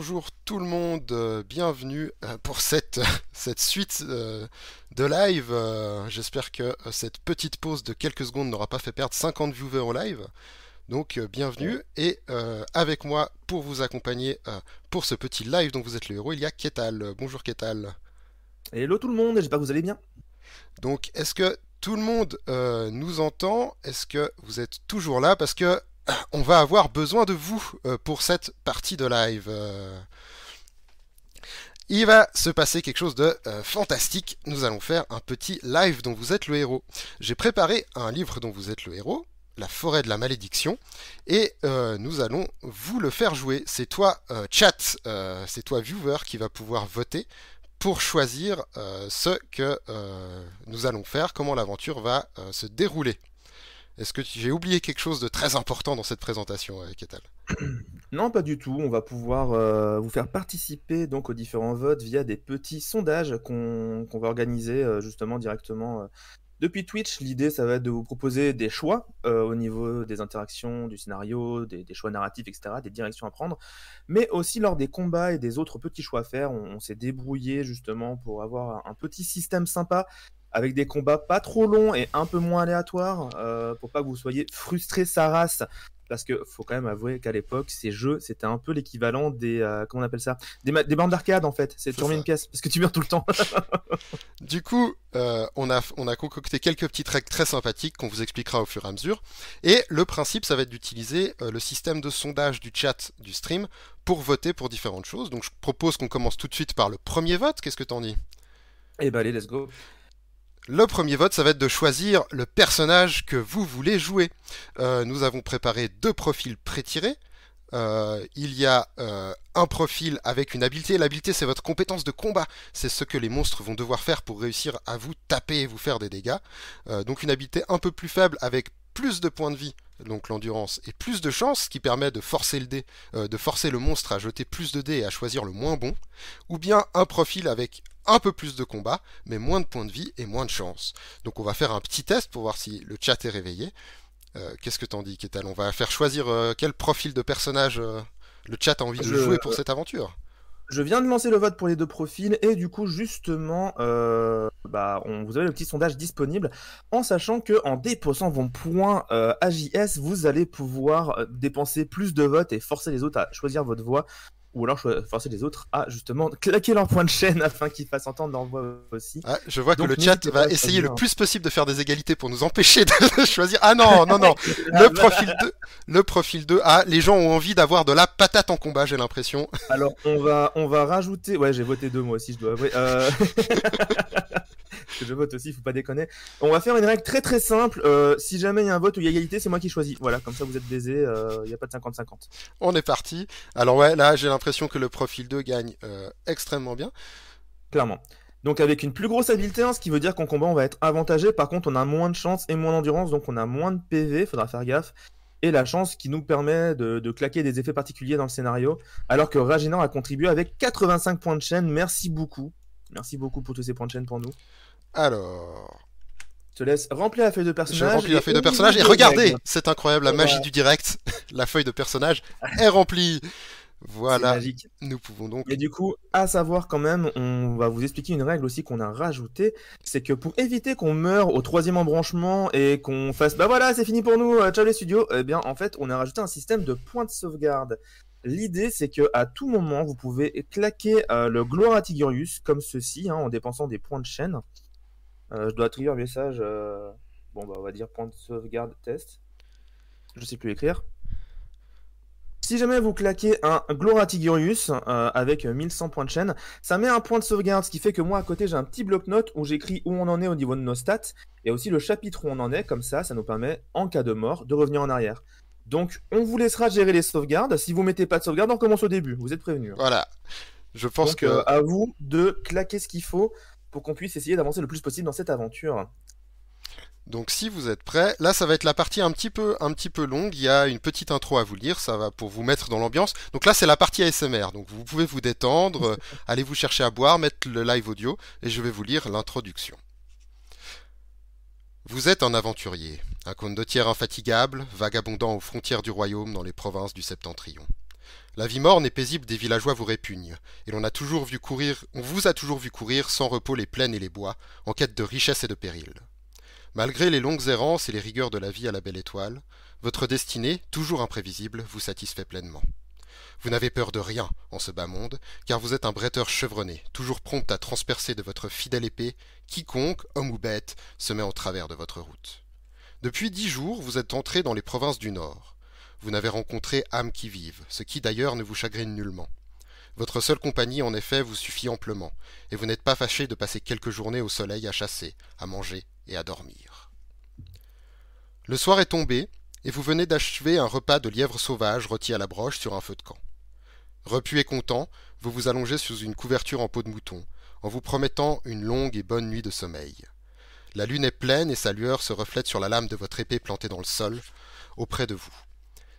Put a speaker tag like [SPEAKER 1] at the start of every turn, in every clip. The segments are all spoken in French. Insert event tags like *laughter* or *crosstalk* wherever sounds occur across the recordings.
[SPEAKER 1] bonjour tout le monde, euh, bienvenue euh, pour cette, *laughs* suite euh, de live. J'espère que cette petite pause de quelques secondes n'aura pas fait perdre 50 viewers au live. Donc bienvenue et avec moi pour vous accompagner pour ce petit live dont vous êtes le héros, il y a Ketal. Bonjour Ketal. Hello tout le monde, j'espère que vous allez bien. Donc est-ce que tout le monde nous entend. Est-ce que vous êtes toujours là Parce que *coughs* on va avoir besoin de vous euh, pour cette partie de live. Euh, il va se passer quelque chose de euh, fantastique. Nous allons faire un petit live dont vous êtes le héros. J'ai préparé un livre dont vous êtes le héros, La forêt de la malédiction, et nous allons vous le faire jouer. C'est toi, chat, c'est toi, viewer, qui va pouvoir voter pour choisir ce que nous allons faire, comment l'aventure va se dérouler. Est-ce que j'ai oublié quelque chose de très important dans cette présentation, euh, Ketal *clears throat*
[SPEAKER 2] Non, pas du tout. On va pouvoir euh, vous faire participer donc aux différents votes via des petits sondages qu'on va organiser euh, justement directement depuis Twitch. L'idée, ça va être de vous proposer des choix au niveau des interactions, du scénario, des, choix narratifs, etc., des directions à prendre, mais aussi lors des combats et des autres petits choix à faire. On, on s'est débrouillé justement pour avoir un petit système sympa avec des combats pas trop longs et un peu moins aléatoires, euh, pour pas que vous soyez frustrés sa race. Parce que faut quand même avouer qu'à l'époque, ces jeux, c'était un peu l'équivalent des. Euh, comment on appelle ça Des, bandes d'arcade en fait. C'est tourner une pièce, parce que tu meurs tout le temps.
[SPEAKER 1] *laughs* du coup, euh, on, a, on a concocté quelques petites règles très sympathiques qu'on vous expliquera au fur et à mesure. Et le principe, ça va être d'utiliser le système de sondage du chat du stream pour voter pour différentes choses. Donc je propose qu'on commence tout de suite par le premier vote. Qu'est-ce que t'en dis Eh ben allez, let's go. Le premier vote, ça va être de choisir le personnage que vous voulez jouer. Euh, nous avons préparé deux profils prétirés. Euh, il y a euh, un profil avec une habileté. L'habileté, c'est votre compétence de combat. C'est ce que les monstres vont devoir faire pour réussir à vous taper et vous faire des dégâts. donc une habileté un peu plus faible avec plus de points de vie donc l'endurance, et plus de chance, qui permet de forcer le dé, euh, de forcer le monstre à jeter plus de dés et à choisir le moins bon, ou bien un profil avec un peu plus de combat, mais moins de points de vie et moins de chance. Donc on va faire un petit test pour voir si le chat est réveillé. Euh, qu'est-ce que t'en dis, Ketal On va faire choisir euh, quel profil de personnage le chat a envie de jouer pour cette aventure je
[SPEAKER 2] viens de lancer le vote pour les deux profils et du coup justement, euh, bah, vous avez le petit sondage disponible en sachant que en déposant vos points euh, AJS, vous allez pouvoir euh, dépenser plus de votes et forcer les autres à choisir votre voix ou alors forcer les autres à justement claquer leur point de chaîne *laughs* afin qu'ils fassent entendre leur voix aussi. Ah, je vois que le chat va essayer le plus
[SPEAKER 1] possible de faire des égalités pour nous empêcher de choisir. Ah non, non, non. *laughs* Le profil 2, le profil 2. Ah, les gens ont envie d'avoir de la patate en combat, j'ai l'impression. *laughs* Alors, on va, on va rajouter. Ouais, j'ai voté deux moi aussi, je dois avouer. Euh, je vote aussi, il faut pas
[SPEAKER 2] déconner. On va faire une règle très très simple. Euh, si jamais il y a un vote où il y a égalité, c'est moi qui choisis. Voilà, comme ça vous êtes baisés, euh, il y n'y a pas de 50-50. On est parti. Alors ouais, là j'ai l'impression l'impression que le profil 2 gagne euh, extrêmement bien. Clairement. Donc avec une plus grosse habileté hein, ce qui veut dire qu'en combat on va être avantagé, par contre on a moins de chance et moins d'endurance, donc on a moins de PV, faudra faire gaffe, et la chance qui nous permet de, claquer des effets particuliers dans le scénario, alors que Raginor a contribué avec 85 points de chaîne, merci beaucoup, merci beaucoup pour tous ces points de chaîne pour nous. Alors...
[SPEAKER 1] Je te laisse remplir la feuille de personnage. Je remplis *laughs* la feuille de personnage et regardez, c'est incroyable, la magie du direct, la feuille de personnage est remplie. Voilà. Magique. Nous pouvons donc. Et du
[SPEAKER 2] coup, à savoir quand même, on va vous expliquer une règle aussi qu'on a rajoutée, c'est que pour éviter qu'on meure au troisième embranchement et qu'on fasse, bah voilà, c'est fini pour nous, euh, ciao les studios, eh bien en fait, on a rajouté un système de points de sauvegarde. L'idée, c'est que à tout moment, vous pouvez claquer euh, le Gloire Tigurius comme ceci, hein, en dépensant des points de chaîne. Euh, je dois trier un message. Bon, bah, on va dire point de sauvegarde test. Je sais plus écrire. Si jamais vous claquez un Gloratigurius euh, avec 1100 points de chaîne, ça met un point de sauvegarde, ce qui fait que moi à côté j'ai un petit bloc-notes où j'écris où on en est au niveau de nos stats, et aussi le chapitre où on en est, comme ça ça nous permet en cas de mort de revenir en arrière. Donc on vous laissera gérer les sauvegardes, si vous mettez pas de sauvegarde on recommence au début, vous êtes prévenus. Hein. Voilà,
[SPEAKER 1] je pense que... Euh,
[SPEAKER 2] à vous de claquer ce qu'il faut pour qu'on puisse essayer d'avancer le plus possible dans cette aventure.
[SPEAKER 1] Donc si vous êtes prêts, là ça va être la partie un petit peu un petit peu longue, il y a une petite intro à vous lire, ça va pour vous mettre dans l'ambiance. Donc là c'est la partie ASMR, donc vous pouvez vous détendre, *laughs* allez vous chercher à boire, mettre le live audio et je vais vous lire l'introduction. Vous êtes un aventurier, un condottier infatigable, vagabondant aux frontières du royaume dans les provinces du septentrion. La vie morne et paisible des villageois vous répugne, et l'on a toujours vu courir, on vous a toujours vu courir sans repos les plaines et les bois, en quête de richesses et de périls. Malgré les longues errances et les rigueurs de la vie à la belle étoile, votre destinée, toujours imprévisible, vous satisfait pleinement. Vous n'avez peur de rien en ce bas monde, car vous êtes un bretteur chevronné, toujours prompt à transpercer de votre fidèle épée quiconque, homme ou bête, se met en travers de votre route. Depuis dix jours, vous êtes entré dans les provinces du Nord. Vous n'avez rencontré âme qui vive, ce qui d'ailleurs ne vous chagrine nullement. Votre seule compagnie, en effet, vous suffit amplement, et vous n'êtes pas fâché de passer quelques journées au soleil à chasser, à manger et à dormir. Le soir est tombé, et vous venez d'achever un repas de lièvre sauvage rôti à la broche sur un feu de camp. Repu et content, vous vous allongez sous une couverture en peau de mouton, en vous promettant une longue et bonne nuit de sommeil. La lune est pleine et sa lueur se reflète sur la lame de votre épée plantée dans le sol, auprès de vous.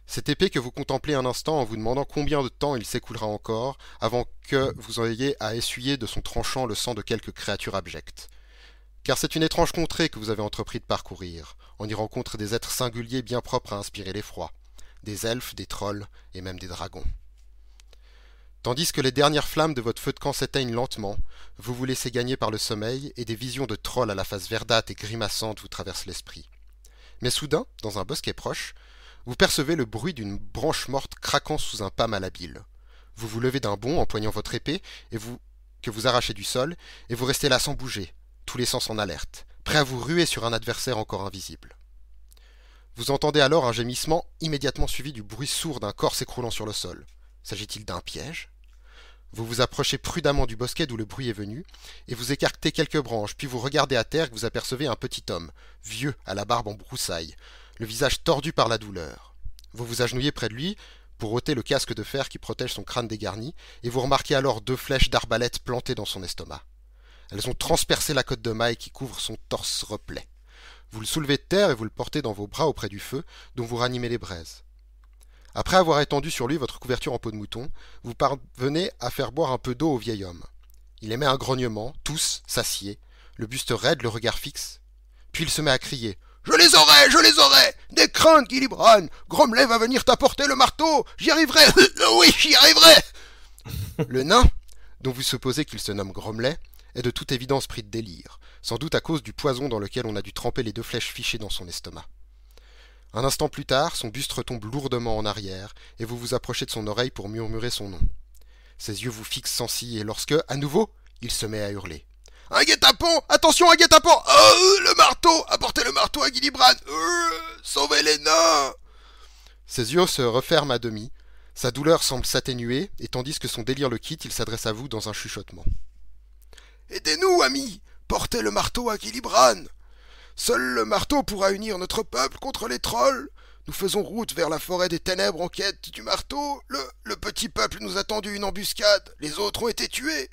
[SPEAKER 1] Cette épée que vous contemplez un instant en vous demandant combien de temps il s'écoulera encore avant que vous ayez à essuyer de son tranchant le sang de quelque créature abjecte. Car c'est une étrange contrée que vous avez entrepris de parcourir. On y rencontre des êtres singuliers bien propres à inspirer l'effroi. Des elfes, des trolls et même des dragons. Tandis que les dernières flammes de votre feu de camp s'éteignent lentement, vous vous laissez gagner par le sommeil et des visions de trolls à la face verdâtre et grimaçante vous traversent l'esprit. Mais soudain, dans un bosquet proche, vous percevez le bruit d'une branche morte craquant sous un pas malhabile. Vous vous levez d'un bond en poignant votre épée et vous que vous arrachez du sol, et vous restez là sans bouger, tous les sens en alerte, prêt à vous ruer sur un adversaire encore invisible. Vous entendez alors un gémissement immédiatement suivi du bruit sourd d'un corps s'écroulant sur le sol. S'agit-il d'un piège Vous vous approchez prudemment du bosquet d'où le bruit est venu, et vous écartez quelques branches, puis vous regardez à terre que vous apercevez un petit homme, vieux, à la barbe en broussaille, le visage tordu par la douleur. Vous vous agenouillez près de lui pour ôter le casque de fer qui protège son crâne dégarni, et vous remarquez alors deux flèches d'arbalète plantées dans son estomac. Elles ont transpercé la côte de maille qui couvre son torse replet. Vous le soulevez de terre et vous le portez dans vos bras auprès du feu, dont vous ranimez les braises. Après avoir étendu sur lui votre couverture en peau de mouton, vous parvenez à faire boire un peu d'eau au vieil homme. Il émet un grognement, tous, s'assied, le buste raide, le regard fixe. Puis il se met
[SPEAKER 3] à crier je les aurai, je les aurai Des craintes, Gillibrand Gromley va venir t'apporter le marteau J'y arriverai *laughs* Oui, j'y arriverai *laughs* Le nain,
[SPEAKER 1] dont vous supposez qu'il se nomme Gromley, est de toute évidence pris de délire, sans doute à cause du poison dans lequel on a dû tremper les deux flèches fichées dans son estomac. Un instant plus tard, son buste retombe lourdement en arrière, et vous vous approchez de son oreille pour murmurer son nom. Ses yeux vous fixent sans ciller, et lorsque, à nouveau, il se met à hurler.
[SPEAKER 3] Un guet-apens Attention, un guet-apens oh, euh, le marteau Apportez le marteau à Gillibrand euh, Sauvez les nains
[SPEAKER 1] Ses yeux se referment à demi. Sa douleur semble s'atténuer, et tandis que son délire le quitte, il s'adresse à vous dans un chuchotement.
[SPEAKER 3] Aidez-nous, amis Portez le marteau à Gillibrand Seul le marteau pourra unir notre peuple contre les trolls nous faisons route vers la forêt des ténèbres en quête du marteau. Le, le petit peuple nous a tendu une embuscade. Les autres ont été tués.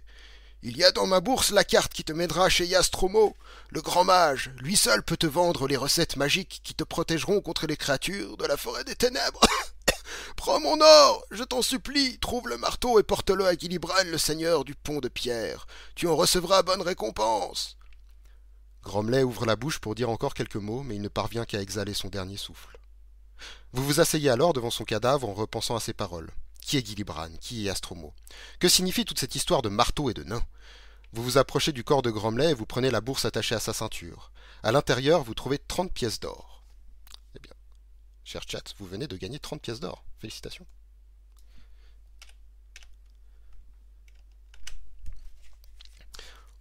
[SPEAKER 3] Il y a dans ma bourse la carte qui te mènera chez Yastromo, le grand mage. Lui seul peut te vendre les recettes magiques qui te protégeront contre les créatures de la forêt des ténèbres. *coughs* Prends mon or, je t'en supplie, trouve le marteau et porte-le à Gilibran, le seigneur du pont de pierre. Tu en recevras bonne récompense. Gromley ouvre
[SPEAKER 1] la bouche pour dire encore quelques mots, mais il ne parvient qu'à exhaler son dernier souffle. Vous vous asseyez alors devant son cadavre en repensant à ses paroles. Qui est Gillibrand Qui est Astromo Que signifie toute cette histoire de marteau et de nain Vous vous approchez du corps de Gromley et vous prenez la bourse attachée à sa ceinture. À l'intérieur, vous trouvez 30 pièces d'or. Eh bien, cher chat, vous venez de gagner 30 pièces d'or. Félicitations.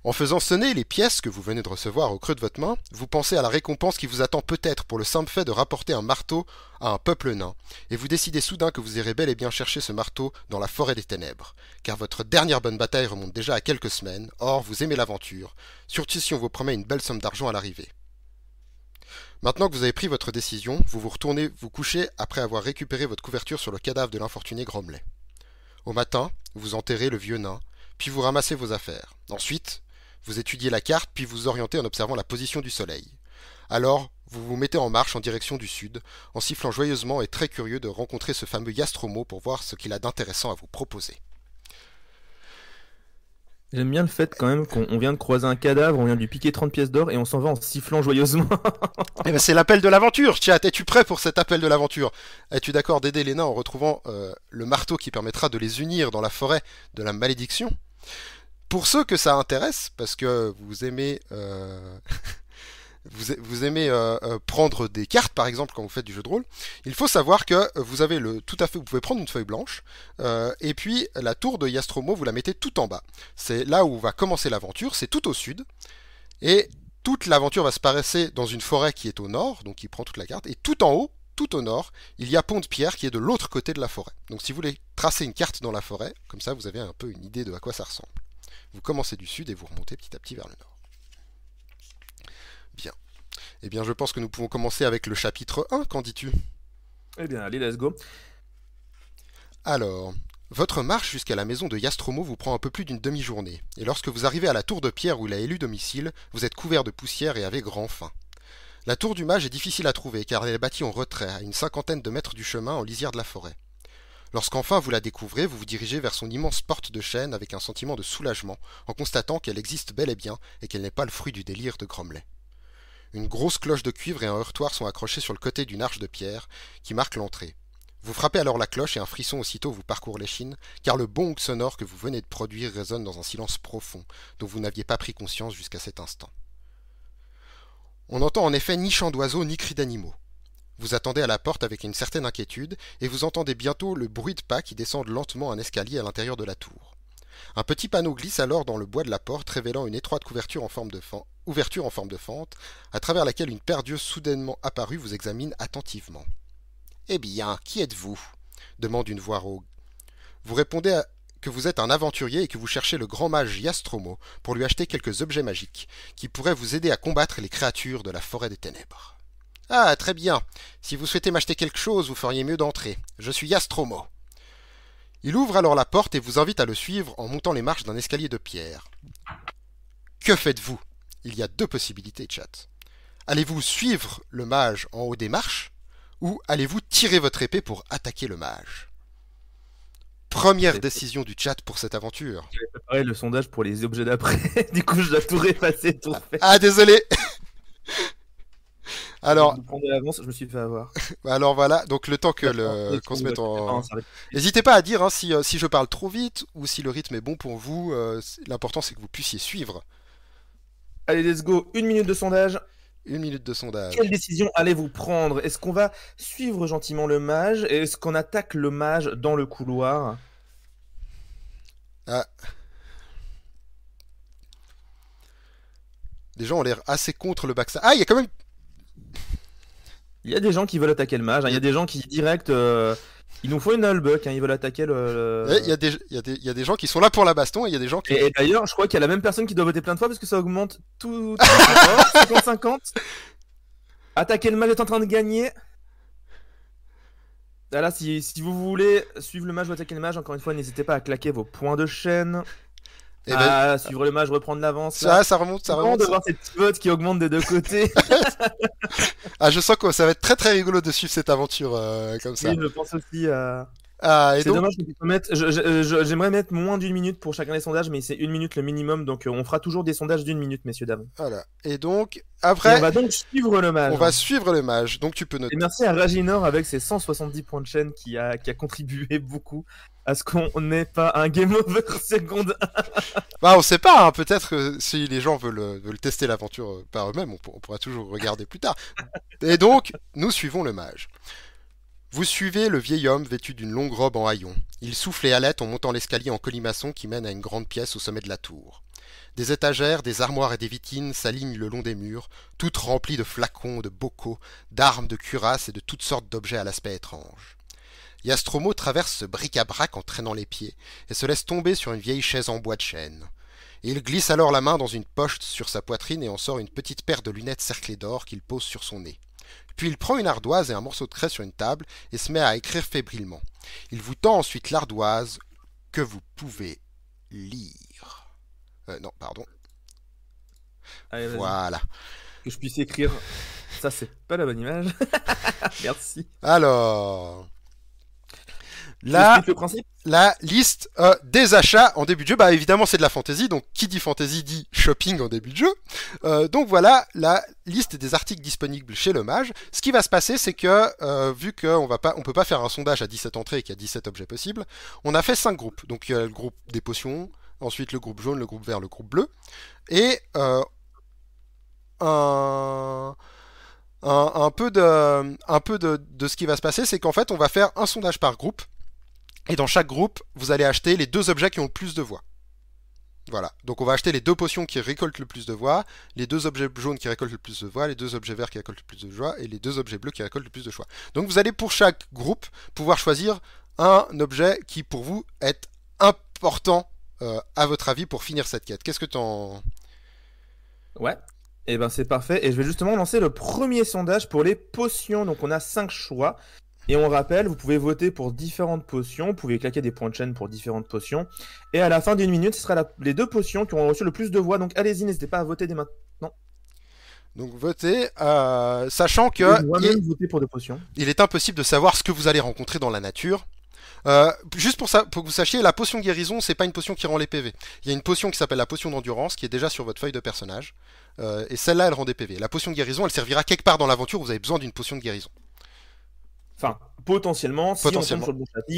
[SPEAKER 1] En faisant sonner les pièces que vous venez de recevoir au creux de votre main, vous pensez à la récompense qui vous attend peut-être pour le simple fait de rapporter un marteau à un peuple nain, et vous décidez soudain que vous irez bel et bien chercher ce marteau dans la forêt des ténèbres, car votre dernière bonne bataille remonte déjà à quelques semaines, or vous aimez l'aventure, surtout si on vous promet une belle somme d'argent à l'arrivée. Maintenant que vous avez pris votre décision, vous vous retournez vous coucher après avoir récupéré votre couverture sur le cadavre de l'infortuné Gromlet. Au matin, vous enterrez le vieux nain, puis vous ramassez vos affaires. Ensuite, vous étudiez la carte, puis vous orientez en observant la position du Soleil. Alors, vous vous mettez en marche en direction du sud, en sifflant joyeusement et très curieux de rencontrer ce fameux Yastromo pour voir ce qu'il a d'intéressant à vous proposer.
[SPEAKER 2] J'aime bien le fait quand même qu'on vient de croiser un cadavre, on vient de lui piquer 30 pièces d'or et on s'en va en sifflant
[SPEAKER 1] joyeusement. *laughs* Eh ben, c'est l'appel de l'aventure, Chat, es-tu prêt pour cet appel de l'aventure Es-tu d'accord d'aider les nains en retrouvant euh, le marteau qui permettra de les unir dans la forêt de la malédiction pour ceux que ça intéresse, parce que vous aimez, euh, *laughs* vous, aimez euh, euh, prendre des cartes, par exemple, quand vous faites du jeu de rôle, il faut savoir que vous avez le tout à fait, vous pouvez prendre une feuille blanche, et puis la tour de Yastromo, vous la mettez tout en bas. C'est là où va commencer l'aventure, c'est tout au sud, et toute l'aventure va se passer dans une forêt qui est au nord, donc qui prend toute la carte, et tout en haut, tout au nord, il y a Pont de Pierre qui est de l'autre côté de la forêt. Donc si vous voulez tracer une carte dans la forêt, comme ça vous avez un peu une idée de à quoi ça ressemble. Vous commencez du sud et vous remontez petit à petit vers le nord. Bien. Eh bien, je pense que nous pouvons commencer avec le chapitre 1, qu'en dis-tu Eh bien, allez, let's go. Alors, votre marche jusqu'à la maison de Yastromo vous prend un peu plus d'une demi-journée, et lorsque vous arrivez à la tour de pierre où il a élu domicile, vous êtes couvert de poussière et avez grand faim. La tour du mage est difficile à trouver car elle est bâtie en retrait, à une cinquantaine de mètres du chemin en lisière de la forêt. Lorsqu'enfin vous la découvrez, vous vous dirigez vers son immense porte de chêne avec un sentiment de soulagement, en constatant qu'elle existe bel et bien et qu'elle n'est pas le fruit du délire de Gromley. Une grosse cloche de cuivre et un heurtoir sont accrochés sur le côté d'une arche de pierre qui marque l'entrée. Vous frappez alors la cloche et un frisson aussitôt vous parcourt l'échine, car le bong sonore que vous venez de produire résonne dans un silence profond dont vous n'aviez pas pris conscience jusqu'à cet instant. On n'entend en effet ni chant d'oiseaux ni cris d'animaux. Vous attendez à la porte avec une certaine inquiétude, et vous entendez bientôt le bruit de pas qui descendent lentement un escalier à l'intérieur de la tour. Un petit panneau glisse alors dans le bois de la porte, révélant une étroite couverture en forme de ouverture en forme de fente, à travers laquelle une paire d'yeux soudainement apparue vous examine attentivement. Eh bien, qui êtes-vous demande une voix rogue. Vous répondez que vous êtes un aventurier et que vous cherchez le grand mage Yastromo pour lui acheter quelques objets magiques qui pourraient vous aider à combattre les créatures de la forêt des ténèbres. Ah, très bien. Si vous souhaitez m'acheter quelque chose, vous feriez mieux d'entrer. Je suis Yastromo. Il ouvre alors la porte et vous invite à le suivre en montant les marches d'un escalier de pierre. Que faites-vous Il y a deux possibilités, chat. Allez-vous suivre le mage en haut des marches ou allez-vous tirer votre épée pour attaquer le mage Première décision du chat pour cette aventure. J'avais préparé le sondage pour les objets d'après, *laughs* du coup je dois tout tout refaire. Ah désolé alors, je suis fait avoir. *laughs* Bah alors voilà, donc le temps que le qu'on se mette en. N'hésitez pas à dire hein, si, euh, si, je parle trop vite ou si le rythme est bon pour vous. Euh, l'important c'est que vous puissiez suivre. Allez, let's go. Une minute de sondage. Une minute de sondage. Quelle
[SPEAKER 2] décision allez-vous prendre Est-ce qu'on va suivre gentiment le mage Est-ce qu'on attaque le mage dans le couloir ah. Les gens ont l'air assez contre le Baxa... Ah, il y a quand même il y a des gens qui veulent attaquer le mage, hein. il y a des gens qui direct. Euh, ils nous font une Hullbuck, hein. ils veulent attaquer le. Il y, a des, gens qui sont là pour la baston et il y a des gens qui. Et, d'ailleurs, je crois qu'il y a la même personne qui doit voter plein de fois parce que ça augmente tout. 50-50. attaquer le mage est en train de gagner. Ah si, si, vous voulez suivre le mage ou attaquer le mage, encore une fois, n'hésitez pas à claquer vos points de chaîne. Eh ah, ben, suivre le match, reprendre l'avance. Ça, ça remonte, ça remonte. de voir cette pivote qui augmente des deux côtés. *laughs*
[SPEAKER 1] *laughs* ah, je sens que ça va être très très rigolo de suivre cette aventure euh, comme ça. Oui, je pense
[SPEAKER 2] aussi. à... Euh, ah, c'est dommage J'aimerais mettre moins d'une minute pour chacun des sondages, mais c'est une minute le minimum, donc euh, on fera toujours des sondages d'une minute, messieurs dames. Voilà.
[SPEAKER 1] Et donc après. on va donc
[SPEAKER 2] suivre le mage. On va hein. suivre le mage, donc tu peux noter. Et merci à Raginor avec ses 170 points de chaîne
[SPEAKER 1] qui a, qui a contribué beaucoup à ce qu'on n'ait pas un game over *laughs* seconde. bah on sait pas, hein. peut-être que si les gens veulent, euh, veulent tester l'aventure euh, par eux-mêmes, on pourra toujours regarder plus tard. Et donc nous suivons le mage. Vous suivez le vieil homme vêtu d'une longue robe en haillons. Il souffle et halète en montant l'escalier en colimaçon qui mène à une grande pièce au sommet de la tour. Des étagères, des armoires et des vitines s'alignent le long des murs, toutes remplies de flacons, de bocaux, d'armes, de cuirasses et de toutes sortes d'objets à l'aspect étrange. Yastromo traverse ce bric-à-brac en traînant les pieds et se laisse tomber sur une vieille chaise en bois de chêne. Il glisse alors la main dans une poche sur sa poitrine et en sort une petite paire de lunettes cerclées d'or qu'il pose sur son nez. Puis il prend une ardoise et un morceau de craie sur une table et se met à écrire fébrilement. Il vous tend ensuite l'ardoise que vous pouvez lire. Euh, non, pardon. voilà. Que je puisse écrire. Ça, c'est pas la bonne image. *laughs* Merci. Alors. La, liste euh, des achats en début de jeu. Bah évidemment c'est de la fantasy, donc qui dit fantasy dit shopping en début de jeu. Euh, donc voilà la liste des articles disponibles chez le mage. Ce qui va se passer c'est que euh, vu qu'on va on peut pas faire un sondage à 17 entrées et qu'il y a 17 objets possibles, on a fait 5 groupes. Donc il y a le groupe des potions, ensuite le groupe jaune, le groupe vert, le groupe bleu. Et un... peu, de, un peu de, ce qui va se passer, c'est qu'en fait, on va faire un sondage par groupe et dans chaque groupe, vous allez acheter les deux objets qui ont le plus de voix. Voilà, donc on va acheter les deux potions qui récoltent le plus de voix, les deux objets jaunes qui récoltent le plus de voix, les deux objets verts qui récoltent le plus de voix et les deux objets bleus qui récoltent le plus de choix. Donc vous allez pour chaque groupe pouvoir choisir un objet qui pour vous est important euh, à votre avis pour finir cette quête. Qu'est-ce que t'en... Ouais, et eh ben c'est parfait, et je vais justement
[SPEAKER 2] lancer le premier sondage pour les potions, donc on a 5 choix. Et on rappelle, vous pouvez voter pour différentes potions, vous pouvez claquer des points de chaîne pour différentes potions. Et à la fin d'une minute, ce sera les deux potions qui auront reçu le plus de voix. Donc allez-y, n'hésitez pas à voter dès maintenant.
[SPEAKER 1] Donc votez, euh, sachant que il, pour potions. il est impossible de savoir ce que vous allez rencontrer dans la nature. Euh, juste pour, que vous sachiez, la potion guérison, c'est pas une potion qui rend les PV. Il y a une potion qui s'appelle la potion d'endurance, qui est déjà sur votre feuille de personnage. Euh, et celle-là, elle rend des PV. La potion de guérison, elle servira quelque part dans l'aventure, où vous avez besoin d'une potion de guérison. Enfin, potentiellement, si on le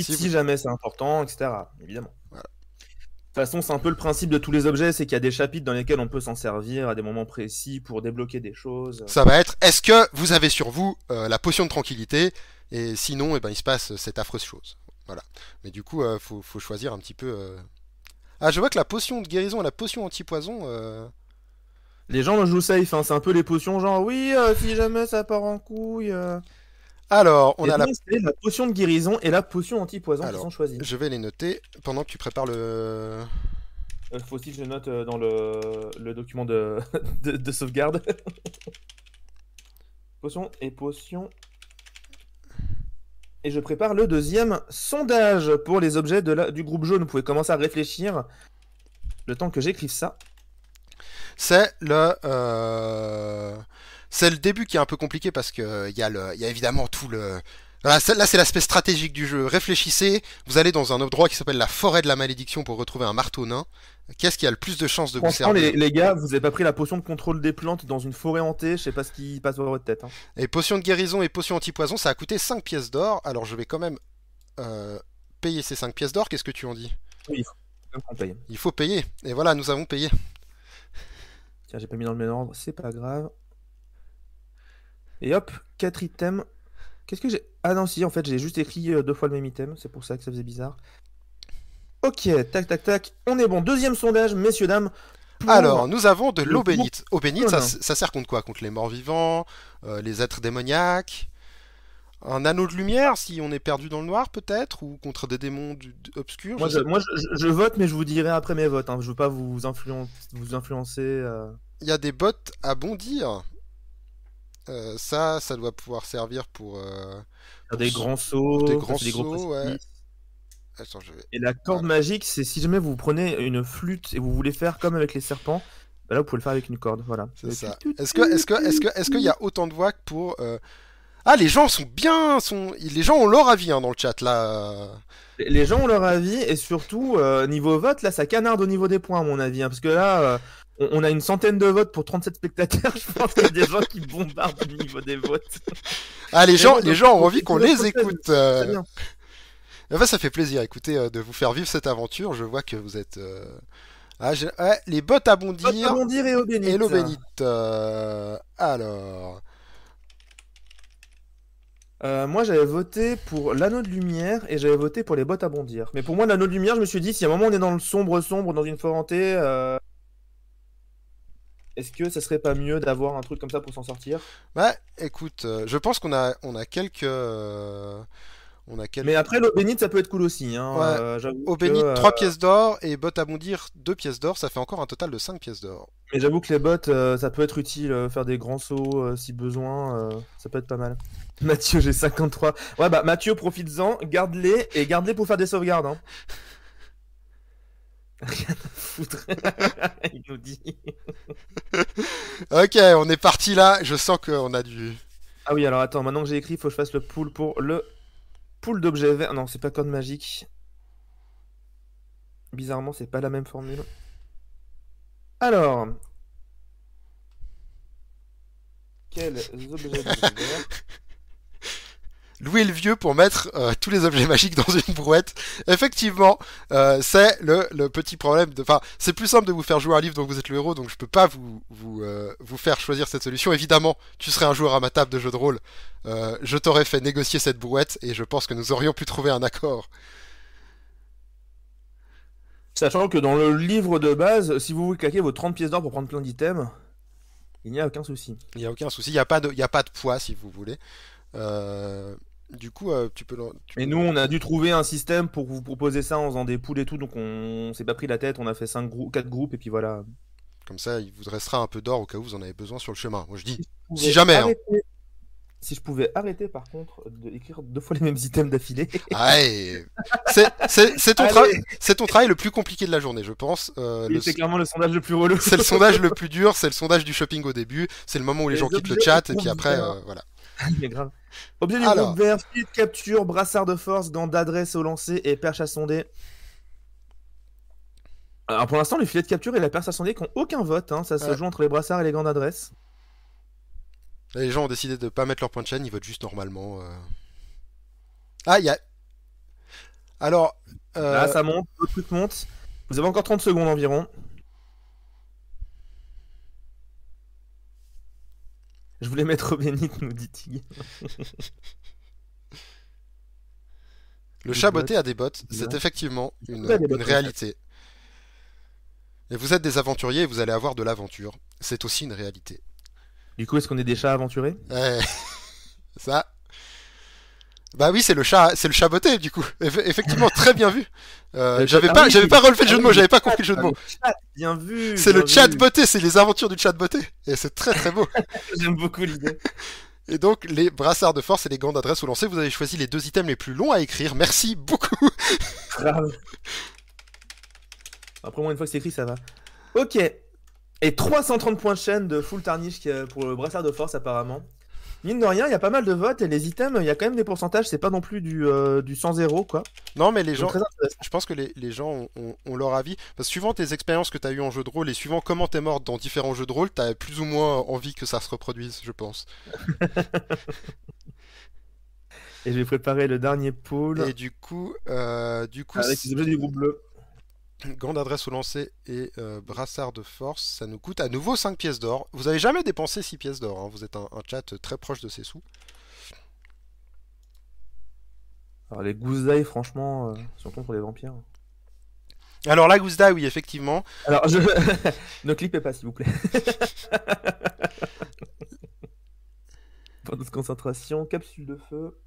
[SPEAKER 2] si, jamais c'est important, etc. Évidemment. De toute façon, c'est un peu le principe de tous les objets, c'est qu'il y a des chapitres dans lesquels on peut s'en servir à des moments précis pour débloquer des choses. Ça va
[SPEAKER 1] être, est-ce que vous avez sur vous euh, la potion de tranquillité Et sinon, eh ben, il se passe cette affreuse chose. Voilà. Mais du coup, euh, faut, choisir un petit peu... Euh. Ah, je vois que la potion de guérison la potion anti-poison... Les gens jouent safe, hein. c'est un peu les potions genre
[SPEAKER 2] oui, si jamais ça part en couille...
[SPEAKER 1] Alors, on a la... potion de guérison et la potion anti-poison qui sont choisies. Je vais les noter pendant que tu prépares le. Euh,
[SPEAKER 2] faut aussi que je note euh, dans le, document de, *laughs* sauvegarde. *laughs* potion et potion. Et je prépare le deuxième sondage pour les objets de du groupe jaune. Vous pouvez commencer à réfléchir
[SPEAKER 1] le temps que j'écrive ça. C'est le. Euh, c'est le début qui est un peu compliqué parce que il euh, y, a évidemment tout le. là, c'est l'aspect stratégique du jeu. Réfléchissez, vous allez dans un endroit qui s'appelle la forêt de la malédiction pour retrouver un marteau nain. Qu'est-ce qui a le plus de chances de vous servir les, les, gars, vous avez pas pris la potion de contrôle des plantes dans une forêt hantée, je sais pas ce qui passe dans votre tête. Hein. Et potion de guérison et potion anti-poison, ça a coûté 5 pièces d'or. Alors je vais quand même euh, payer ces 5 pièces d'or, qu'est-ce que tu en dis Oui, il faut payer. Il faut payer, et voilà, nous avons payé. Tiens, j'ai pas mis dans le même ordre, c'est pas grave.
[SPEAKER 2] Et hop, 4 items. Qu'est-ce que j'ai Ah non, si, en fait, j'ai juste écrit euh, deux fois le même item. C'est pour ça que ça faisait bizarre. Ok, tac, tac, tac. On est bon. Deuxième
[SPEAKER 1] sondage, messieurs, dames. Alors, nous avons de l'eau bénite. Eau bénite, ça, sert contre quoi Contre les morts vivants, euh, les êtres démoniaques un anneau de lumière si on est perdu dans le noir peut-être ou contre des démons obscurs moi, je, vote
[SPEAKER 2] mais je vous dirai après mes votes hein. je veux pas vous, influencer euh. il y a des bottes
[SPEAKER 1] à bondir euh, ça, ça doit pouvoir servir pour. Euh, des grands sauts. Des grands sauts,
[SPEAKER 2] Et la corde magique, c'est si jamais vous prenez une flûte et vous voulez faire comme avec les serpents, bah là vous pouvez le faire avec une corde, voilà. C'est ça. Est-ce que, est-ce que, est-ce que, est-ce qu'il y a
[SPEAKER 1] autant de voix pour euh, Ah, les gens sont bien, sont les gens ont leur avis hein, dans le chat là. Les gens ont leur avis et surtout niveau vote là, ça canarde au niveau des
[SPEAKER 2] points à mon avis, hein, parce que là on, a une centaine de votes pour 37 spectateurs. *laughs* Je pense qu'il y a des gens qui bombardent le niveau des votes. Ah, les, gens, les gens ont envie qu'on les écoute. Euh.
[SPEAKER 1] ça fait plaisir, écoutez, euh, de vous faire vivre cette aventure. Je vois que vous êtes. Euh, ah, les bottes à bondir. à bondir et l'eau bénite. Alors. moi, j'avais voté pour l'anneau de
[SPEAKER 2] lumière et j'avais voté pour les bottes à bondir. Mais pour moi, l'anneau de lumière, je me suis dit, si à un moment on est dans le sombre, sombre, dans une forêt
[SPEAKER 1] est-ce que ça serait pas mieux d'avoir un truc comme ça pour s'en sortir Bah écoute, euh, je pense qu'on a, on a quelques. Euh, on a Mais après, l'eau bénite, ça peut être cool aussi. Hein, ouais. 3 euh, pièces d'or et bottes à bondir, 2 pièces d'or. Ça fait encore un total de 5 pièces d'or.
[SPEAKER 2] Mais j'avoue que les bottes, ça peut être utile. faire des grands sauts si besoin, ça peut être pas mal. *laughs* Mathieu, j'ai 53. Ouais, bah Mathieu, profites-en,
[SPEAKER 1] garde-les et garde-les pour faire des sauvegardes. Hein. Rien à foutre, *laughs* il nous dit. ok, on est parti là. Je
[SPEAKER 2] sens qu'on a du. Ah oui, alors attends, maintenant que j'ai écrit, faut que je fasse le pool pour le pool d'objets verts. Non, c'est pas code magique. Bizarrement, c'est pas la même formule. Alors. Quels *laughs* objets verts
[SPEAKER 1] Louis le vieux pour mettre euh, tous les objets *laughs* magiques dans une brouette. Effectivement, euh, c'est le, petit problème. De... Enfin, c'est plus simple de vous faire jouer un livre dont vous êtes le héros, donc je peux pas vous, vous, euh, faire choisir cette solution. Évidemment, tu serais un joueur à ma table de jeu de rôle. je t'aurais fait négocier cette brouette et je pense que nous aurions pu trouver un accord. Sachant que dans le livre
[SPEAKER 2] de base, si vous vous claquez vos
[SPEAKER 1] 30 pièces d'or pour prendre plein d'items, il n'y a aucun souci. Il n'y a aucun souci, il n'y a, pas de, a pas de poids si vous voulez. Euh, du coup, euh, tu peux. mais nous, on a dû
[SPEAKER 2] trouver un système pour vous proposer ça en faisant des poules et tout, donc on, s'est pas pris la tête, on a fait 5 groupes,
[SPEAKER 1] 4 groupes et puis voilà. Comme ça, il vous restera un peu d'or au cas où vous en avez besoin sur le chemin. Moi, je dis, si, jamais. Hein. Si je pouvais arrêter, par contre, d'écrire
[SPEAKER 2] deux fois les mêmes items d'affilée. ouais, *laughs* c'est ton, ton,
[SPEAKER 1] travail le plus compliqué de la journée, je pense. Euh, c'est clairement le sondage le plus relou. C'est le sondage le *laughs* plus dur, c'est le sondage du shopping au début, c'est le moment où les, gens quittent le chat, et puis après, euh, voilà mais *laughs* grave. Objet du groupe vert, de capture, brassard de force,
[SPEAKER 2] gants d'adresse au lancer et perche à sonder. Alors pour l'instant, les filets de capture et la perche à sonder n'ont aucun vote. Hein. Ça se joue entre les brassards et les gants d'adresse.
[SPEAKER 1] Les gens ont décidé de ne pas mettre leur point de chaîne, ils votent juste normalement. Euh. Ah, y a. Alors. Euh, Là, ça monte, le truc monte. Vous avez encore 30 secondes environ.
[SPEAKER 2] Je voulais mettre Bénite nous dit Tig.
[SPEAKER 1] Le chat botté a des bottes, c'est effectivement une, réalité. Mais vous êtes des aventuriers et vous allez avoir de l'aventure. C'est aussi une réalité. Du coup, est-ce qu'on est des chats aventurés eh, *laughs* Ça, bah oui, c'est le chat, c'est le chat beauté, du coup. effectivement, très bien vu. Euh, j'avais pas, j'avais pas relevé le jeu de mots, j'avais pas compris le jeu de ah, mots. Bien vu. C'est le chat beauté, c'est les aventures du chat beauté, et c'est très très beau. *laughs* J'aime beaucoup l'idée. Et donc, les brassards de force et les gants d'adresse au lancer, vous avez choisi les deux items les plus longs à écrire. Merci beaucoup. Après, moi, une fois que c'est écrit, ça
[SPEAKER 2] va. Ok. Et 330 points de chaîne de full tarnish pour le brassard de force, apparemment mine de rien, il y a pas mal de votes et les items, il y a quand même des pourcentages, c'est pas non plus du, 100-0 euh, quoi.
[SPEAKER 1] Non, mais les gens, je pense que les, gens ont, leur avis. Parce que suivant tes expériences que tu as eues en jeu de rôle et suivant comment t'es mort dans différents jeux de rôle, t'as plus ou moins envie que ça se reproduise, je pense. *laughs*
[SPEAKER 2] et je vais préparer le dernier pool. Et du
[SPEAKER 1] coup, euh, du coup, avec les objets du groupe bleu. Gant d'adresse au lancer et euh, brassard de force, ça nous coûte à nouveau 5 pièces d'or. Vous n'avez jamais dépensé 6 pièces d'or, hein. vous êtes un, chat très proche de ces sous. Alors les
[SPEAKER 2] gousses franchement, euh, surtout pour les vampires.
[SPEAKER 1] Alors la gousse oui, effectivement.
[SPEAKER 2] Alors je... *laughs* ne clippez pas, s'il vous plaît.
[SPEAKER 1] de *laughs* concentration, capsule de feu.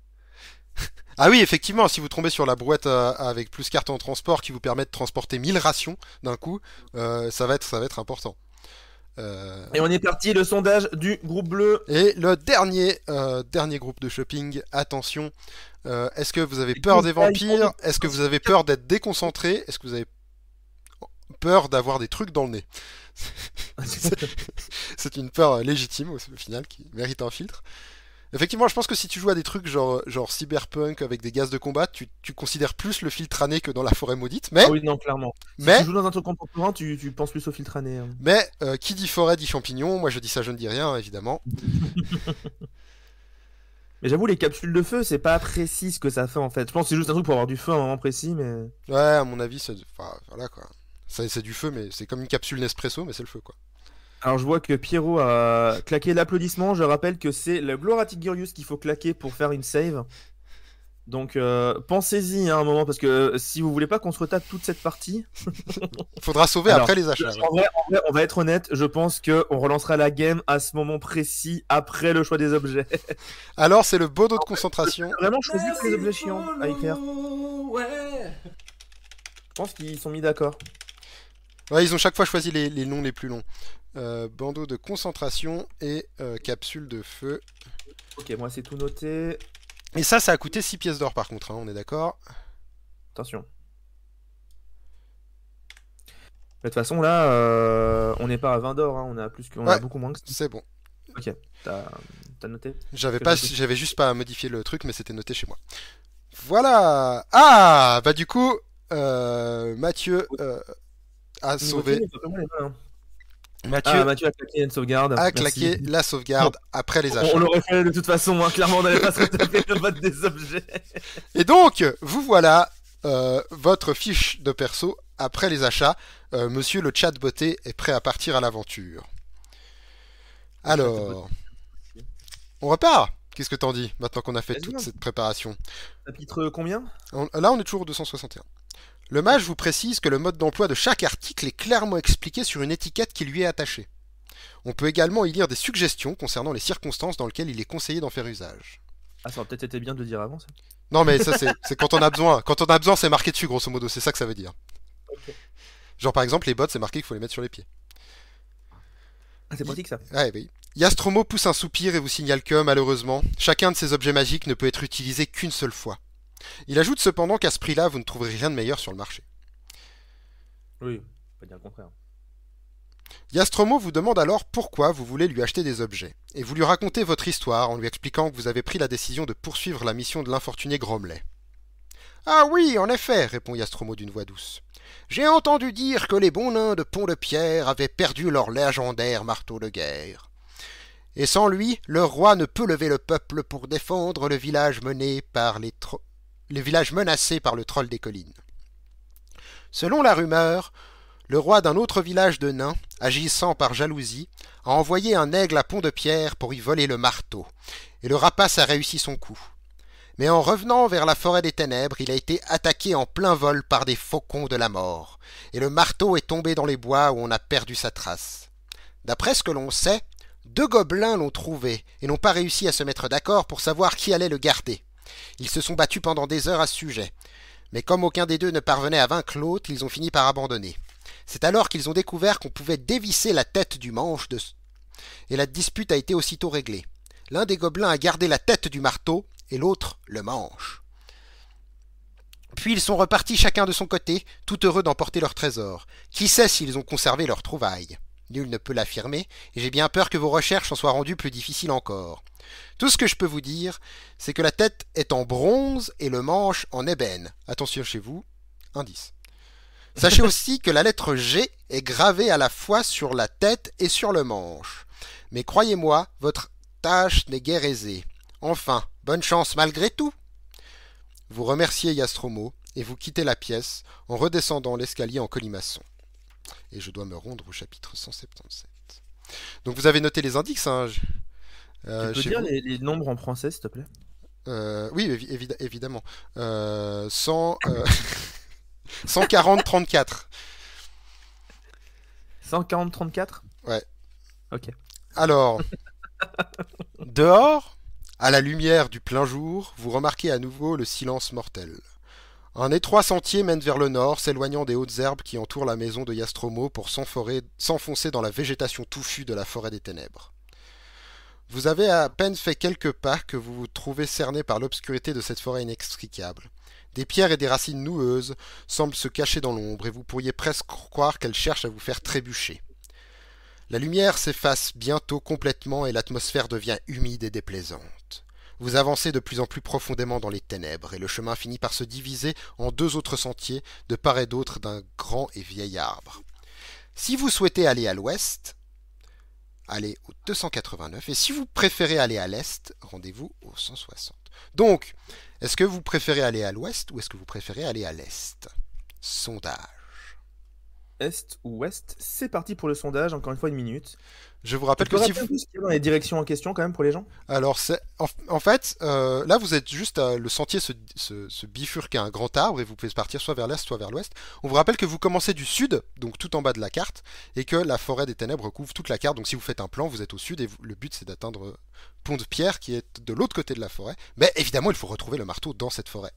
[SPEAKER 1] *laughs* Ah oui, effectivement, si vous tombez sur la brouette euh, avec plus carte en transport qui vous permet de transporter 1000 rations d'un coup, euh, ça, va être, ça va être important. Euh, Et on est parti, le sondage du groupe bleu. Et le dernier, dernier groupe de shopping, attention, est-ce que vous avez peur des vampires Est-ce que vous avez peur d'être déconcentré Est-ce que vous avez peur d'avoir des trucs dans le nez *laughs* C'est une peur légitime au final qui mérite un filtre. Effectivement, je pense que si tu joues à des trucs genre, cyberpunk avec des gaz de combat, tu, considères plus le filtre année que dans la forêt maudite. Mais... oui, clairement. Mais... Si tu joues dans un truc contemporain, tu,
[SPEAKER 2] tu penses plus au filtre année. Hein.
[SPEAKER 1] Mais euh, qui dit forêt dit champignon, Moi, je dis ça, je ne dis rien, évidemment. *laughs* mais j'avoue, les capsules de feu, c'est pas précis ce que ça fait en fait. Je pense que c'est juste un truc pour avoir du feu à un moment précis, mais. Ouais, à mon avis, voilà C'est du feu, mais c'est comme une capsule Nespresso, mais c'est le feu quoi.
[SPEAKER 2] Alors je vois que Pierrot a claqué l'applaudissement. Je rappelle que c'est le Gloratic qu'il faut claquer pour faire une save. Donc euh, pensez-y à hein, un moment parce que euh, si vous voulez pas qu'on se retape toute cette partie, *laughs* faudra sauver après les achats. En vrai, on va être honnête, je pense que on relancera la game à ce moment précis après le choix des objets. *laughs* Alors c'est le dos de concentration. *laughs* Vraiment choisi les objets chiants à
[SPEAKER 3] Je
[SPEAKER 1] pense qu'ils sont mis d'accord. Ouais, ils ont chaque fois choisi les, noms les plus longs. Euh, bandeau de concentration et euh, capsule de feu. Ok, moi c'est tout noté. Et ça, ça a coûté 6 pièces d'or par contre, hein, on est d'accord Attention.
[SPEAKER 2] De toute façon, là, euh, on n'est pas à 20 d'or, hein, on, a plus que, beaucoup moins que ça. C'est bon. Ok,
[SPEAKER 1] t'as noté J'avais pas, j'avais juste pas modifié le truc, mais c'était noté chez moi. Voilà Ah Bah du coup, Mathieu a sauvé. Hein. Ah, Mathieu, a claqué sauvegarde. A claqué la sauvegarde après
[SPEAKER 2] les achats. On, l'aurait fait de toute façon, hein, clairement on n'allait pas se retaper le vote des objets.
[SPEAKER 1] *laughs* Et donc, vous voilà euh, votre fiche de perso après les achats. Euh, monsieur le chat beauté est prêt à partir à l'aventure. Alors, on repart Qu'est-ce que t'en dis maintenant qu'on a fait toute hein. cette préparation Chapitre combien Là, on est toujours au 261. Le mage vous précise que le mode d'emploi de chaque article est clairement expliqué sur une étiquette qui lui est attachée. On peut également y lire des suggestions concernant les circonstances dans lesquelles il est conseillé d'en faire usage. Ah, ça aurait peut-être été bien de le dire avant, ça Non, mais ça, c'est quand on a besoin. Quand on a besoin, c'est marqué dessus, grosso modo. C'est ça que ça veut dire. Genre, par exemple, les bottes, c'est marqué qu'il faut les mettre sur les pieds. Ah, c'est pratique, ça. Ah, eh oui. Yastromo pousse un soupir et vous signale que, malheureusement, chacun de ces objets magiques ne peut être utilisé qu'une seule fois. Il ajoute cependant qu'à ce prix-là, vous ne trouverez rien de meilleur sur le marché. Oui, pas dire le contraire. Yastromo vous demande alors pourquoi vous voulez lui acheter des objets, et vous lui racontez votre histoire en lui expliquant que vous avez pris la décision de poursuivre la mission de l'infortuné Gromley. Ah oui, en effet, répond Yastromo d'une voix douce. J'ai entendu dire que les bons nains de Pont de Pierre avaient perdu leur légendaire marteau de guerre. Et sans lui, le roi ne peut lever le peuple pour défendre le village mené par les, les villages menacés par le troll des collines. Selon la rumeur, le roi d'un autre village de nains, agissant par jalousie, a envoyé un aigle à Pont de Pierre pour y voler le marteau, et le rapace a réussi son coup. Mais en revenant vers la forêt des ténèbres, il a été attaqué en plein vol par des faucons de la mort, et le marteau est tombé dans les bois où on a perdu sa trace. D'après ce que l'on sait, deux gobelins l'ont trouvé et n'ont pas réussi à se mettre d'accord pour savoir qui allait le garder. Ils se sont battus pendant des heures à ce sujet. Mais comme aucun des deux ne parvenait à vaincre l'autre, ils ont fini par abandonner. C'est alors qu'ils ont découvert qu'on pouvait dévisser la tête du manche de... Et la dispute a été aussitôt réglée. L'un des gobelins a gardé la tête du marteau et l'autre le manche. Puis ils sont repartis chacun de son côté, tout heureux d'emporter leur trésor. Qui sait s'ils ont conservé leur trouvaille Nul ne peut l'affirmer, et j'ai bien peur que vos recherches en soient rendues plus difficiles encore. Tout ce que je peux vous dire, c'est que la tête est en bronze et le manche en ébène. Attention chez vous, indice. *laughs* Sachez aussi que la lettre G est gravée à la fois sur la tête et sur le manche. Mais croyez-moi, votre tâche n'est guère aisée. Enfin, bonne chance malgré tout. Vous remerciez Yastromo et vous quittez la pièce en redescendant l'escalier en colimaçon. Et je dois me rendre au chapitre 177. Donc vous avez noté les indices, hein je euh, tu peux dire les, nombres en français, s'il te plaît euh, Oui, évidemment. 100, 140, 34. 140, 34 Ouais. Ok. Alors, *laughs* dehors, à la lumière du plein jour, vous remarquez à nouveau le silence mortel. Un étroit sentier mène vers le nord, s'éloignant des hautes herbes qui entourent la maison de Yastromo pour s'enfoncer dans la végétation touffue de la forêt des ténèbres. Vous avez à peine fait quelques pas que vous vous trouvez cerné par l'obscurité de cette forêt inextricable. Des pierres et des racines noueuses semblent se cacher dans l'ombre et vous pourriez presque croire qu'elles cherchent à vous faire trébucher. La lumière s'efface bientôt complètement et l'atmosphère devient humide et déplaisante. Vous avancez de plus en plus profondément dans les ténèbres et le chemin finit par se diviser en deux autres sentiers de part et d'autre d'un grand et vieil arbre. Si vous souhaitez aller à l'ouest, allez au 289. Et si vous préférez aller à l'est, rendez-vous au 160. Donc, est-ce que vous préférez aller à l'ouest ou est-ce que vous préférez aller à l'est Sondage est ou ouest. C'est parti pour le sondage, encore une fois une minute. Je vous rappelle que si vous... Dans les directions en question quand même pour les gens Alors, c'est... En, fait, euh, là vous êtes juste... Le sentier se, bifurque à un grand arbre et vous pouvez partir soit vers l'est, soit vers l'ouest. On vous rappelle que vous commencez du sud, donc tout en bas de la carte, et que la forêt des ténèbres couvre toute la carte. Donc si vous faites un plan, vous êtes au sud et le but c'est d'atteindre Pont de Pierre qui est de l'autre côté de la forêt. Mais évidemment, il faut retrouver le marteau dans cette forêt.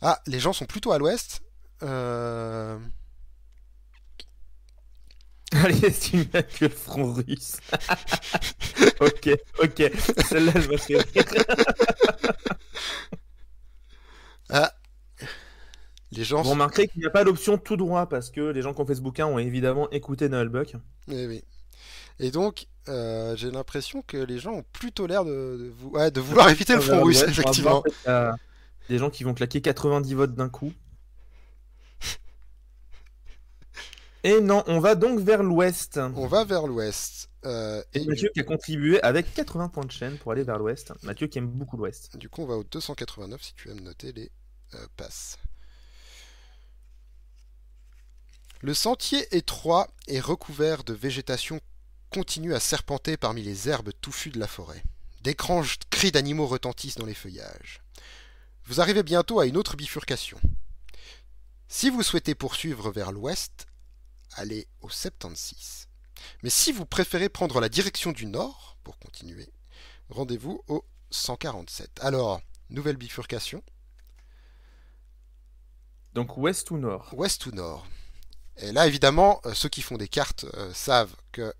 [SPEAKER 1] Ah, les gens sont plutôt à l'ouest. Euh... *laughs* Allez, le front russe. *laughs* ok,
[SPEAKER 2] ok. Celle-là, je vais faire. *laughs* ah. Les gens. Vous remarquerez qu'il n'y a pas l'option tout droit parce que les gens qui ont fait ce bouquin ont évidemment écouté Noël Buck.
[SPEAKER 1] Eh Et donc, euh, j'ai l'impression que les gens ont plutôt l'air de, de, de vouloir ah, éviter le front russe, effectivement.
[SPEAKER 2] des gens qui vont claquer 90 votes d'un coup. Et non, on va donc vers l'ouest. On va vers l'ouest.
[SPEAKER 1] Euh, et Mathieu
[SPEAKER 2] qui a contribué avec 80
[SPEAKER 1] points de chaîne pour aller vers l'ouest. Mathieu qui aime beaucoup l'ouest. Du coup, on va au 289 si tu aimes noter les euh, passes. Le sentier étroit et recouvert de végétation continue à serpenter parmi les herbes touffues de la forêt. D'étranges cris d'animaux retentissent dans les feuillages. Vous arrivez bientôt à une autre bifurcation. Si vous souhaitez poursuivre vers l'ouest, aller au 76. Mais si vous préférez prendre la direction du nord, pour continuer, rendez-vous au 147. Alors, nouvelle bifurcation. Donc ouest ou nord Ouest ou nord. Et là, évidemment, euh, ceux qui font des cartes euh, savent que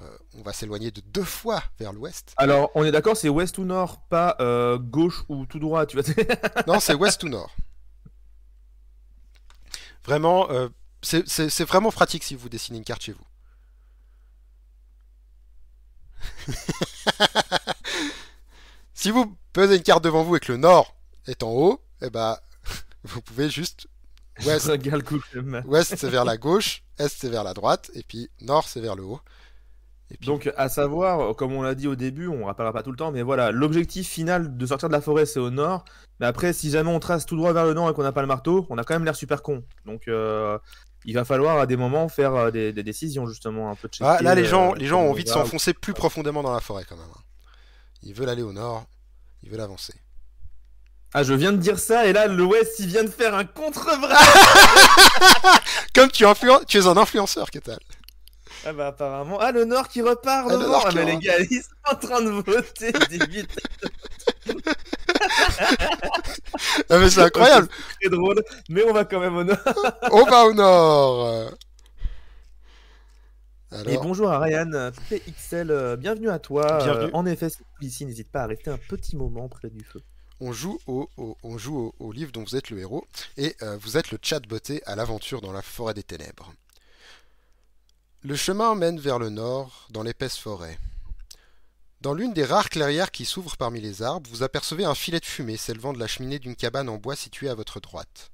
[SPEAKER 1] euh, on va s'éloigner de deux fois vers l'ouest. Alors, on est d'accord, c'est ouest ou nord, pas gauche ou tout droit, tu vois. non, c'est ouest ou nord. *laughs* Vraiment, c'est vraiment pratique si vous dessinez une carte chez vous. *laughs* si vous pesez une carte devant vous et que le nord est en haut, eh ben, *laughs* vous pouvez juste *laughs* ouest, c'est vers la gauche, est c'est vers la droite, et puis nord c'est vers le haut. Et Donc, à savoir, comme on l'a dit au début, on
[SPEAKER 2] ne rappellera pas tout le temps, mais voilà, l'objectif final de sortir de la forêt, c'est au nord. Mais après, si jamais on trace tout droit vers le nord et qu'on n'a pas le marteau, on a quand même l'air super con. Donc, euh, il va falloir à des moments faire euh, des, décisions justement un peu de ah, là les euh, gens les gens ont envie de s'enfoncer
[SPEAKER 1] plus profondément dans la forêt quand même hein. ils veulent aller au nord ils veulent avancer ah je viens de dire ça et là l'Ouest il vient de faire un contre bras *laughs* comme tu, tu es un influenceur qu'est-ce
[SPEAKER 2] ah bah apparemment ah le nord qui repart ah, le nord ah, mais les gars ils sont en train de voter *laughs*
[SPEAKER 1] *laughs* mais c'est incroyable. Oh,
[SPEAKER 2] c'est drôle, mais on va quand même au nord. on va
[SPEAKER 1] au nord.
[SPEAKER 2] Et bonjour à Ryan, xl euh, bienvenue à toi. Euh, en effet,
[SPEAKER 1] ici, n'hésite pas à rester un petit moment près du feu. On joue au, on joue au, livre dont vous êtes le héros et euh, vous êtes le chat beauté à l'aventure dans la forêt des ténèbres. Le chemin mène vers le nord dans l'épaisse forêt. Dans l'une des rares clairières qui s'ouvrent parmi les arbres, vous apercevez un filet de fumée s'élevant de la cheminée d'une cabane en bois située à votre droite.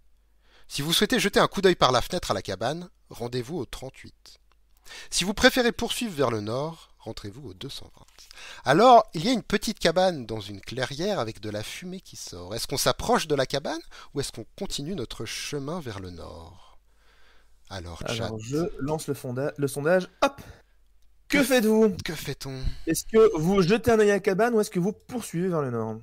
[SPEAKER 1] Si vous souhaitez jeter un coup d'œil par la fenêtre à la cabane, rendez-vous au 38. Si vous préférez poursuivre vers le nord, rentrez-vous au 220. Alors, il y a une petite cabane dans une clairière avec de la fumée qui sort. Est-ce qu'on s'approche de la cabane ou est-ce qu'on continue notre chemin vers le nord Alors, Alors je lance le sondage. Hop que faites-vous Que fait-on Est-ce que vous jetez un œil
[SPEAKER 2] à la cabane ou est-ce que vous poursuivez vers le nord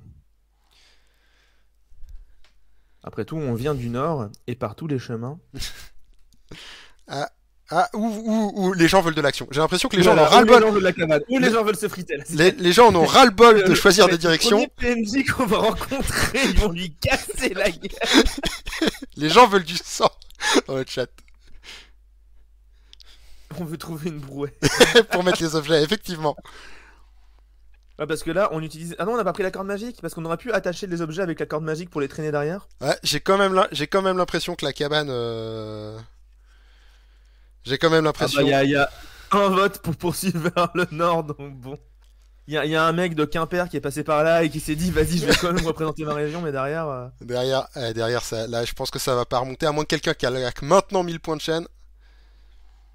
[SPEAKER 2] Après tout, on vient du nord et par tous les chemins. *laughs* ah,
[SPEAKER 1] ah où, les gens veulent de l'action. J'ai l'impression que les gens en ont ras-le-bol. de la Où les gens veulent se friter.
[SPEAKER 2] les, gens ont ras-le-bol de choisir des directions. Les qu'on va rencontrer, ils vont lui casser la gueule.
[SPEAKER 1] *laughs* les gens veulent du sang dans le chat on veut trouver une brouette. *laughs* pour mettre les objets, effectivement. Ah,
[SPEAKER 2] parce que là, on utilise. Ah non, on n'a pas pris la corde magique parce qu'on aurait pu attacher les objets avec la corde magique pour les traîner derrière.
[SPEAKER 1] Ouais, j'ai quand même j'ai quand même l'impression que la cabane. Euh, j'ai quand même l'impression. Il ah bah, y a,
[SPEAKER 2] un vote pour poursuivre vers le nord, donc bon.
[SPEAKER 1] Il y, a un mec de Quimper qui est passé par là et qui s'est dit vas-y je vais quand même représenter ma région mais derrière euh. derrière eh, derrière ça là je pense que ça va pas remonter à moins que quelqu'un qui a maintenant 1000 points de chaîne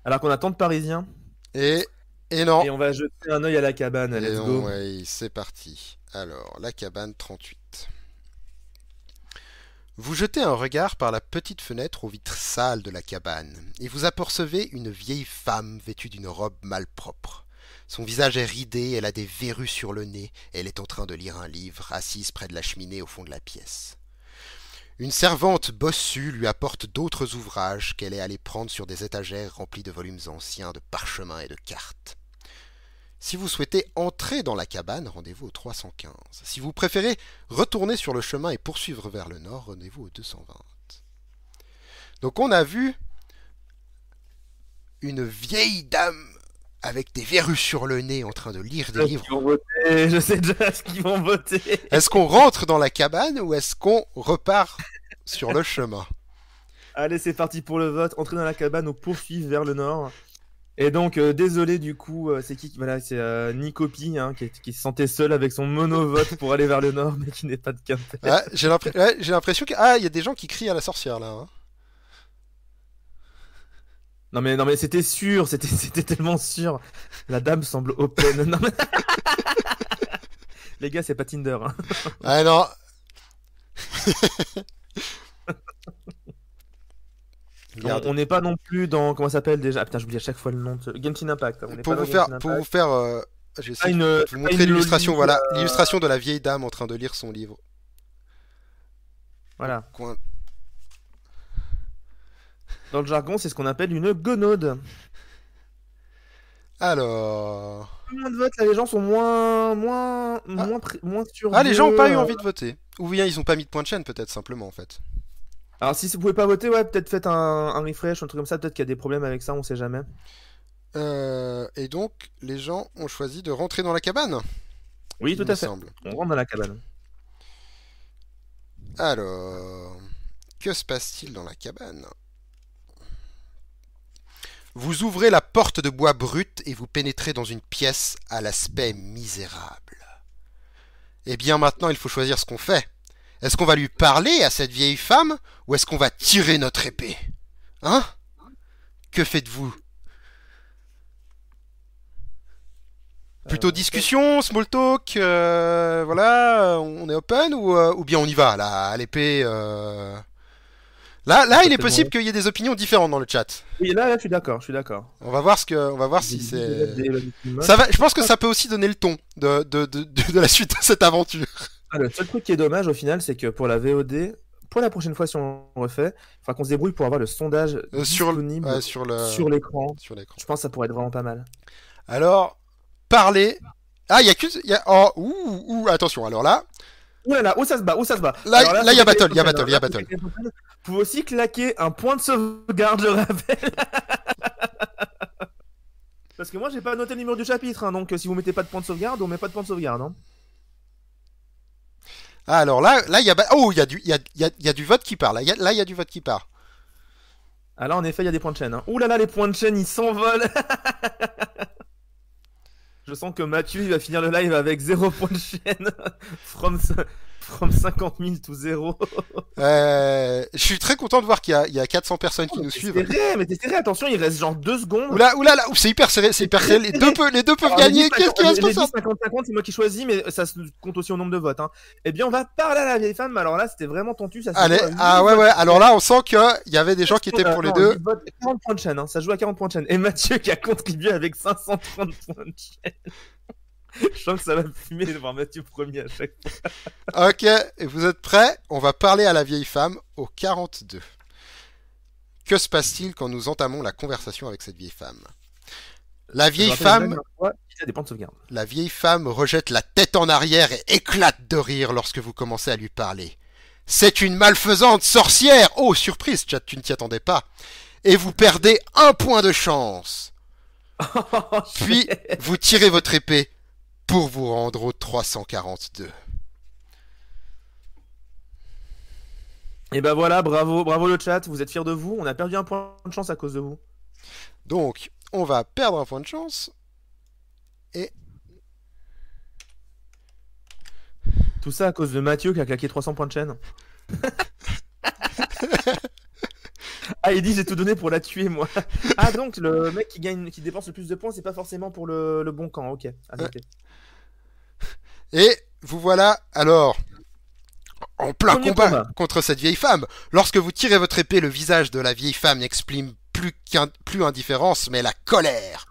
[SPEAKER 1] alors qu'on attend de Parisiens. Et, et non. Et on va jeter un oeil à la cabane. Et Let's go. c'est parti. Alors, la cabane 38. Vous jetez un regard par la petite fenêtre aux vitres sales de la cabane, et vous apercevez une vieille femme vêtue d'une robe malpropre. Son visage est ridé, elle a des verrues sur le nez, elle est en train de lire un livre, assise près de la cheminée au fond de la pièce. Une servante bossue lui apporte d'autres ouvrages qu'elle est allée prendre sur des étagères remplies de volumes anciens, de parchemins et de cartes. Si vous souhaitez entrer dans la cabane, rendez-vous au 315. Si vous préférez retourner sur le chemin et poursuivre vers le nord, rendez-vous au 220. Donc on a vu une
[SPEAKER 3] vieille dame
[SPEAKER 1] avec des verrues sur le nez en train de lire des livres. je sais déjà *laughs* ce qu'ils vont voter. Est-ce qu'on rentre dans la cabane ou est-ce qu'on repart sur le chemin Allez, c'est parti pour le vote. Entrer dans la cabane, on poursuit vers le nord.
[SPEAKER 2] Et donc, euh, désolé du coup, euh, c'est qui Voilà, c'est euh, hein, qui, se sentait seul avec son monovote pour aller vers le nord, *laughs* mais qui n'est pas de quinte. Ah,
[SPEAKER 1] j'ai l'impression qu'il ah, y a des gens qui crient à la sorcière là. Hein.
[SPEAKER 2] Non mais non mais c'était sûr, c'était *laughs* c'était tellement sûr. La dame semble open. mais... *laughs* Les gars, c'est pas Tinder. Hein. ah non. on n'est pas non plus dans comment ça s'appelle déjà ah, putain j'oublie à chaque fois le nom de... Genshin Impact. pour, vous faire, pour vous faire je vais de vous ah, montrer l'illustration voilà euh. l'illustration de
[SPEAKER 1] la vieille dame en train de lire son livre Voilà.
[SPEAKER 2] Dans le jargon, c'est ce qu'on appelle une gonode.
[SPEAKER 1] Alors.
[SPEAKER 2] Moins de votes, les gens sont moins, moins, ah. moins, moins sûrs. Ah, les gens ont pas eu envie de
[SPEAKER 1] voter. Ou bien ils n'ont pas mis de point de chaîne, peut-être simplement en fait.
[SPEAKER 2] Alors si vous pouvez pas voter, ouais, peut-être faites un, refresh, un truc comme ça. Peut-être qu'il y a des problèmes avec ça, on sait jamais.
[SPEAKER 1] Euh, et donc, les gens ont choisi de rentrer dans la cabane. Oui, tout à fait. On rentre dans la cabane. Alors, que se passe-t-il dans la cabane vous ouvrez la porte de bois brut et vous pénétrez dans une pièce à l'aspect misérable. Eh bien maintenant, il faut choisir ce qu'on fait. Est-ce qu'on va lui parler à cette vieille femme ou est-ce qu'on va tirer notre épée Hein Que faites-vous Plutôt euh, discussion, small talk, euh, voilà, on est open ou, euh, ou bien on y va à l'épée Là, là, il est possible qu'il y ait des opinions différentes dans le chat. Oui, là, je suis d'accord, je suis d'accord. On va voir ce que, on va voir si c'est. Ça va. Je pense que ça peut aussi donner le ton de, de, de, la suite de cette aventure. Ah, le seul truc qui est dommage au final, c'est que pour la VOD, pour la prochaine
[SPEAKER 2] fois si on refait, enfin qu'on se débrouille pour avoir le sondage euh, sur, disponible sur le sur l'écran.
[SPEAKER 1] Sur l'écran. Je pense que ça pourrait être vraiment pas mal. Alors, parler. Ah, il y a qu'une. Y a... Oh, ouh, ouh, attention. Alors là, Ouh là là, où ça se bat, où ça se bat. Là, il y a battle, il y a battle, il y a battle.
[SPEAKER 2] Vous pouvez aussi claquer un point de sauvegarde, le rappelle. *laughs* Parce que moi, j'ai pas noté le numéro du chapitre, hein, donc euh, si vous mettez pas de point de sauvegarde, on met pas de point de sauvegarde. Hein.
[SPEAKER 1] Ah, alors là, là, il y a, oh, il y du, y du vote qui part. Là, il y, a du vote qui part. alors ah, en effet, il y a des points de chaîne. Hein. Ouh là là, les points de chaîne, ils
[SPEAKER 2] s'envolent. *laughs* Je sens que Mathieu il va finir le live avec zéro point de chaîne *laughs* from,
[SPEAKER 1] From 50 000 to 0. *laughs* euh, je suis très content de voir qu'il y, a 400 personnes qui oh, nous suivent. Serré, mais t'es serré, attention, il reste genre 2 secondes.
[SPEAKER 3] Oula, oula, c'est hyper serré, c'est hyper serré. Les deux, peuvent, gagner. Qu'est-ce qui va se passer 50-50,
[SPEAKER 1] c'est moi qui
[SPEAKER 2] choisis, mais ça se compte aussi au nombre de votes. Hein. Eh bien, on va parler à la vieille femme. Alors là, c'était vraiment tendu. ah ouais, ouais. Alors là, on sent qu'il y avait des gens qui étaient pour les deux. 40 points de chaîne, hein. ça joue à 40 points de chaîne. Et Mathieu qui a contribué avec 530 points de chaîne. *laughs* Je sens que ça va fumer de voir Mathieu premier à chaque
[SPEAKER 1] fois. *laughs* ok, vous êtes prêts On va parler à la vieille femme au 42. Que se passe-t-il quand nous entamons la conversation avec cette vieille femme la vieille femme, la vieille femme rejette la tête en arrière et éclate de rire lorsque vous commencez à lui parler. C'est une malfaisante sorcière! Oh, surprise, chat, tu ne t'y attendais pas. Et vous perdez un point de chance. *laughs* Puis, vous tirez votre épée pour vous rendre au 342. Et eh ben
[SPEAKER 2] voilà, bravo, bravo le chat, vous êtes fiers de vous, on a perdu un point de chance à cause de vous. Donc, on va perdre un point de chance. Et. Tout ça à cause de Mathieu qui a claqué 300 points de chaîne. *laughs* Ah, il dit j'ai tout donné pour la tuer, moi. *laughs* Ah, donc le mec qui gagne, qui dépense le plus de points, c'est pas forcément pour le, bon camp. Ok. Euh.
[SPEAKER 1] Et vous voilà alors en plein combat, contre cette vieille femme. Lorsque vous tirez votre épée, le visage de la vieille femme n'exprime plus, plus indifférence, mais la colère.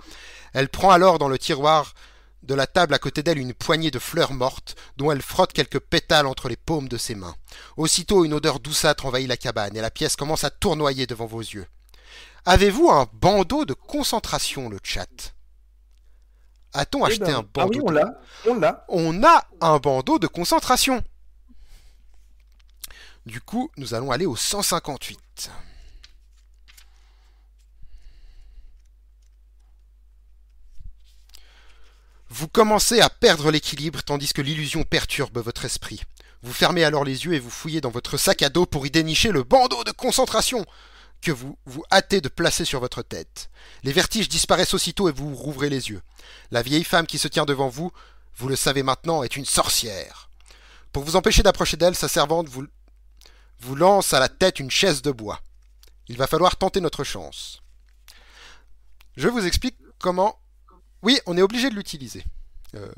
[SPEAKER 1] Elle prend alors dans le tiroir de la table à côté d'elle une poignée de fleurs mortes, dont elle frotte quelques pétales entre les paumes de ses mains. Aussitôt une odeur douceâtre envahit la cabane, et la pièce commence à tournoyer devant vos yeux. Avez-vous un bandeau de concentration, le chat A-t-on eh acheté ben, un ah bandeau on l'a.
[SPEAKER 3] On l'a. On
[SPEAKER 1] a un bandeau de concentration. Du coup, nous allons aller au 158. Vous commencez à perdre l'équilibre tandis que l'illusion perturbe votre esprit. Vous fermez alors les yeux et vous fouillez dans votre sac à dos pour y dénicher le bandeau de concentration que vous vous hâtez de placer sur votre tête. Les vertiges disparaissent aussitôt et vous rouvrez les yeux. La vieille femme qui se tient devant vous, vous le savez maintenant, est une sorcière. Pour vous empêcher d'approcher d'elle, sa servante vous, vous lance à la tête une chaise de bois. Il va falloir tenter notre chance. Je vous explique comment oui, on est obligé de l'utiliser, euh,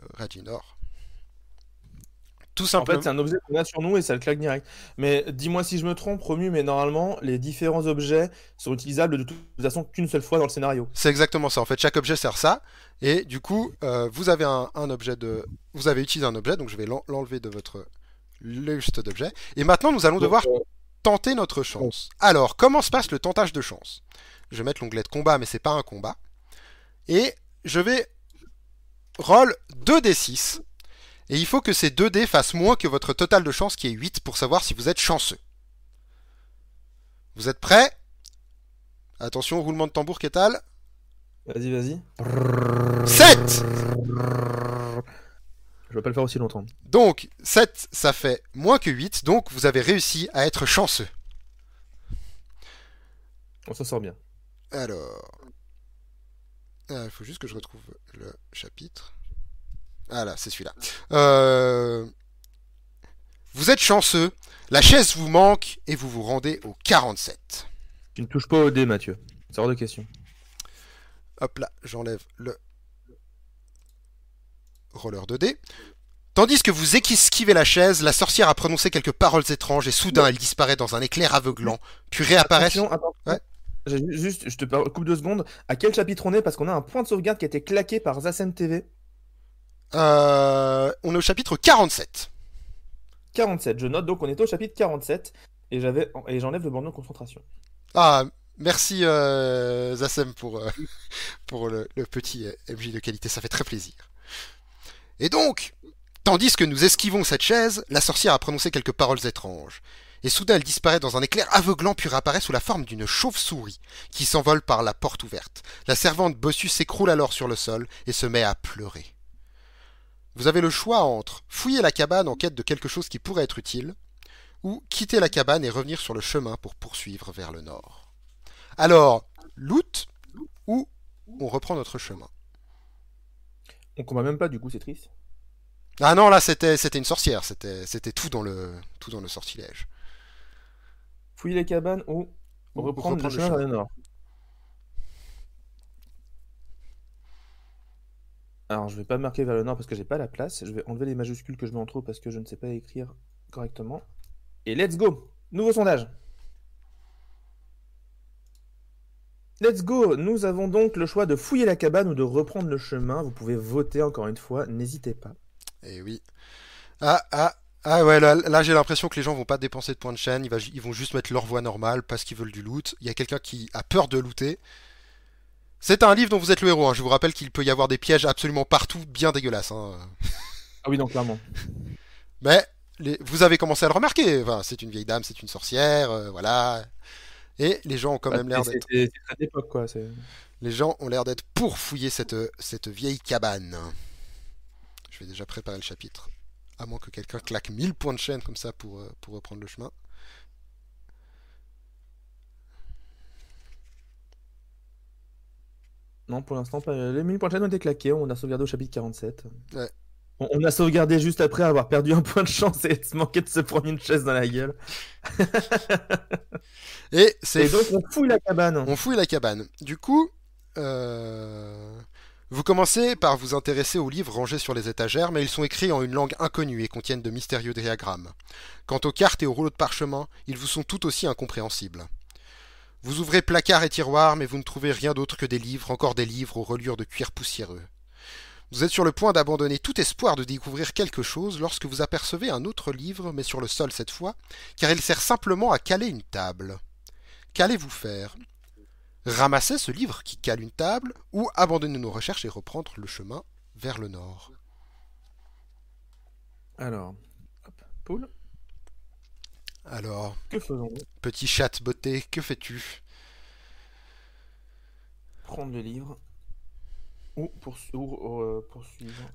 [SPEAKER 1] Tout simplement. En fait, c'est un objet qu'on a sur nous et ça le claque direct. Mais dis-moi si je me trompe, promu, mais normalement, les différents objets sont utilisables de toute façon qu'une seule fois dans le scénario. C'est exactement ça. En fait, chaque objet sert ça. Et du coup, euh, vous avez un, objet de. Vous avez utilisé un objet, donc je vais l'enlever de votre liste d'objets. Et maintenant, nous allons devoir euh, tenter notre chance. Alors, comment se passe le tentage de chance Je vais mettre l'onglet de combat, mais c'est pas un combat. Et je vais roll 2d6. Et il faut que ces 2 dés fassent moins que votre total de chance qui est 8 pour savoir si vous êtes chanceux. Vous êtes prêts Attention, au roulement de tambour, qu'étale. Vas-y, vas-y. 7 Je vais pas le faire aussi longtemps. Donc, 7, ça fait moins que 8, donc vous avez réussi à être chanceux. On s'en sort bien. Alors, euh, il faut juste que je retrouve le chapitre. Ah là, c'est celui-là. Euh, vous êtes chanceux, la chaise vous manque et vous vous rendez au 47. Tu ne touches pas au dé, Mathieu. C'est de question. Hop là, j'enlève le roller de D. Tandis que vous esquivez la chaise, la sorcière a prononcé quelques paroles étranges et soudain elle disparaît dans un éclair aveuglant, puis réapparaît. Juste, je te coupe deux secondes. À quel chapitre
[SPEAKER 2] on est Parce qu'on a un point de sauvegarde qui a été claqué par ZACEM TV. Euh, on est au chapitre 47. 47, je note donc on est au chapitre 47 et j'avais
[SPEAKER 1] et j'enlève le bandeau de concentration. Ah, merci euh, euh *laughs* pour, le, le petit euh, MJ de qualité, ça fait très plaisir. Et donc, tandis que nous esquivons cette chaise, la sorcière a prononcé quelques paroles étranges et soudain elle disparaît dans un éclair aveuglant puis réapparaît sous la forme d'une chauve-souris qui s'envole par la porte ouverte. La servante bossue s'écroule alors sur le sol et se met à pleurer. Vous avez le choix entre fouiller la cabane en quête de quelque chose qui pourrait être utile, ou quitter la cabane et revenir sur le chemin pour poursuivre vers le nord. Alors, loot ou on reprend notre chemin On combat même pas du coup, c'est triste. Ah non, là c'était une sorcière, c'était tout dans le tout dans le sortilège.
[SPEAKER 2] Fouiller la cabane ou
[SPEAKER 1] reprendre, le chemin vers le nord.
[SPEAKER 2] Alors, je vais pas marquer vers le nord parce que j'ai pas la place. Je vais enlever les majuscules que je mets en trop parce que je ne sais pas écrire correctement. Et let's go Nouveau sondage Let's go Nous avons donc le choix
[SPEAKER 1] de fouiller la cabane ou de reprendre le chemin. Vous pouvez voter encore une fois, n'hésitez pas. Eh oui. Ah, ah, ah ouais, là, là j'ai l'impression que les gens vont pas dépenser de points de chaîne, ils, vont juste mettre leur voix normale parce qu'ils veulent du loot. Il y a quelqu'un qui a peur de looter. C'est un livre dont vous êtes le héros, hein. je vous rappelle qu'il peut y avoir des pièges absolument partout, bien dégueulasse hein. ah oui, donc clairement. Mais vous avez commencé à le remarquer, c'est une vieille dame, c'est une sorcière, euh, voilà. Et les gens ont quand même l'air d'être... Les gens ont l'air d'être pour fouiller cette, cette vieille cabane. Je vais déjà préparer le chapitre à moins que quelqu'un claque 1000 points de chaîne comme ça pour, euh, pour reprendre le chemin.
[SPEAKER 2] Non, pour l'instant, les 1000 points de chaîne ont été claqués. On a sauvegardé au chapitre 47. On, a sauvegardé juste après avoir perdu un point de chance et se manquer de se prendre une chaise dans la gueule.
[SPEAKER 1] et c'est. donc, on fouille la cabane. On fouille la cabane. Du coup. Euh, vous commencez par vous intéresser aux livres rangés sur les étagères, mais ils sont écrits en une langue inconnue et contiennent de mystérieux diagrammes. Quant aux cartes et aux rouleaux de parchemin, ils vous sont tout aussi incompréhensibles. Vous ouvrez placards et tiroirs, mais vous ne trouvez rien d'autre que des livres, encore des livres aux reliures de cuir poussiéreux. Vous êtes sur le point d'abandonner tout espoir de découvrir quelque chose lorsque vous apercevez un autre livre, mais sur le sol cette fois, car il sert simplement à caler une table. Qu'allez-vous faire ramasser ce livre qui cale une table, ou abandonner nos recherches et reprendre le chemin vers le nord. Alors, poule. Alors, que faisons Petit chat beauté, que fais-tu Prendre le livre euh,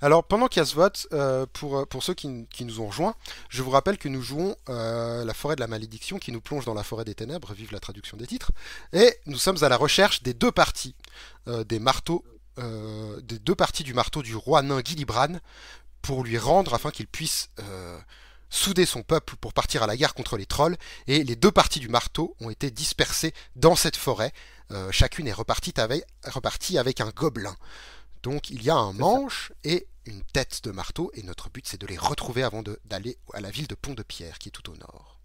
[SPEAKER 1] Alors, pendant qu'il y a ce vote, euh, pour, euh, pour ceux qui, nous ont rejoints, je vous rappelle que nous jouons La forêt de la malédiction qui nous plonge dans la forêt des ténèbres, vive la traduction des titres, et nous sommes à la recherche des deux parties, des marteaux, des deux parties du marteau du roi nain Gilibran pour lui rendre afin qu'il puisse souder son peuple pour partir à la guerre contre les trolls, et les deux parties du marteau ont été dispersées dans cette forêt euh, chacune est repartie avec, un gobelin. Donc il y a un manche et une tête de marteau, et notre but c'est de les retrouver avant d'aller à la ville de Pont-de-Pierre, qui est tout au nord.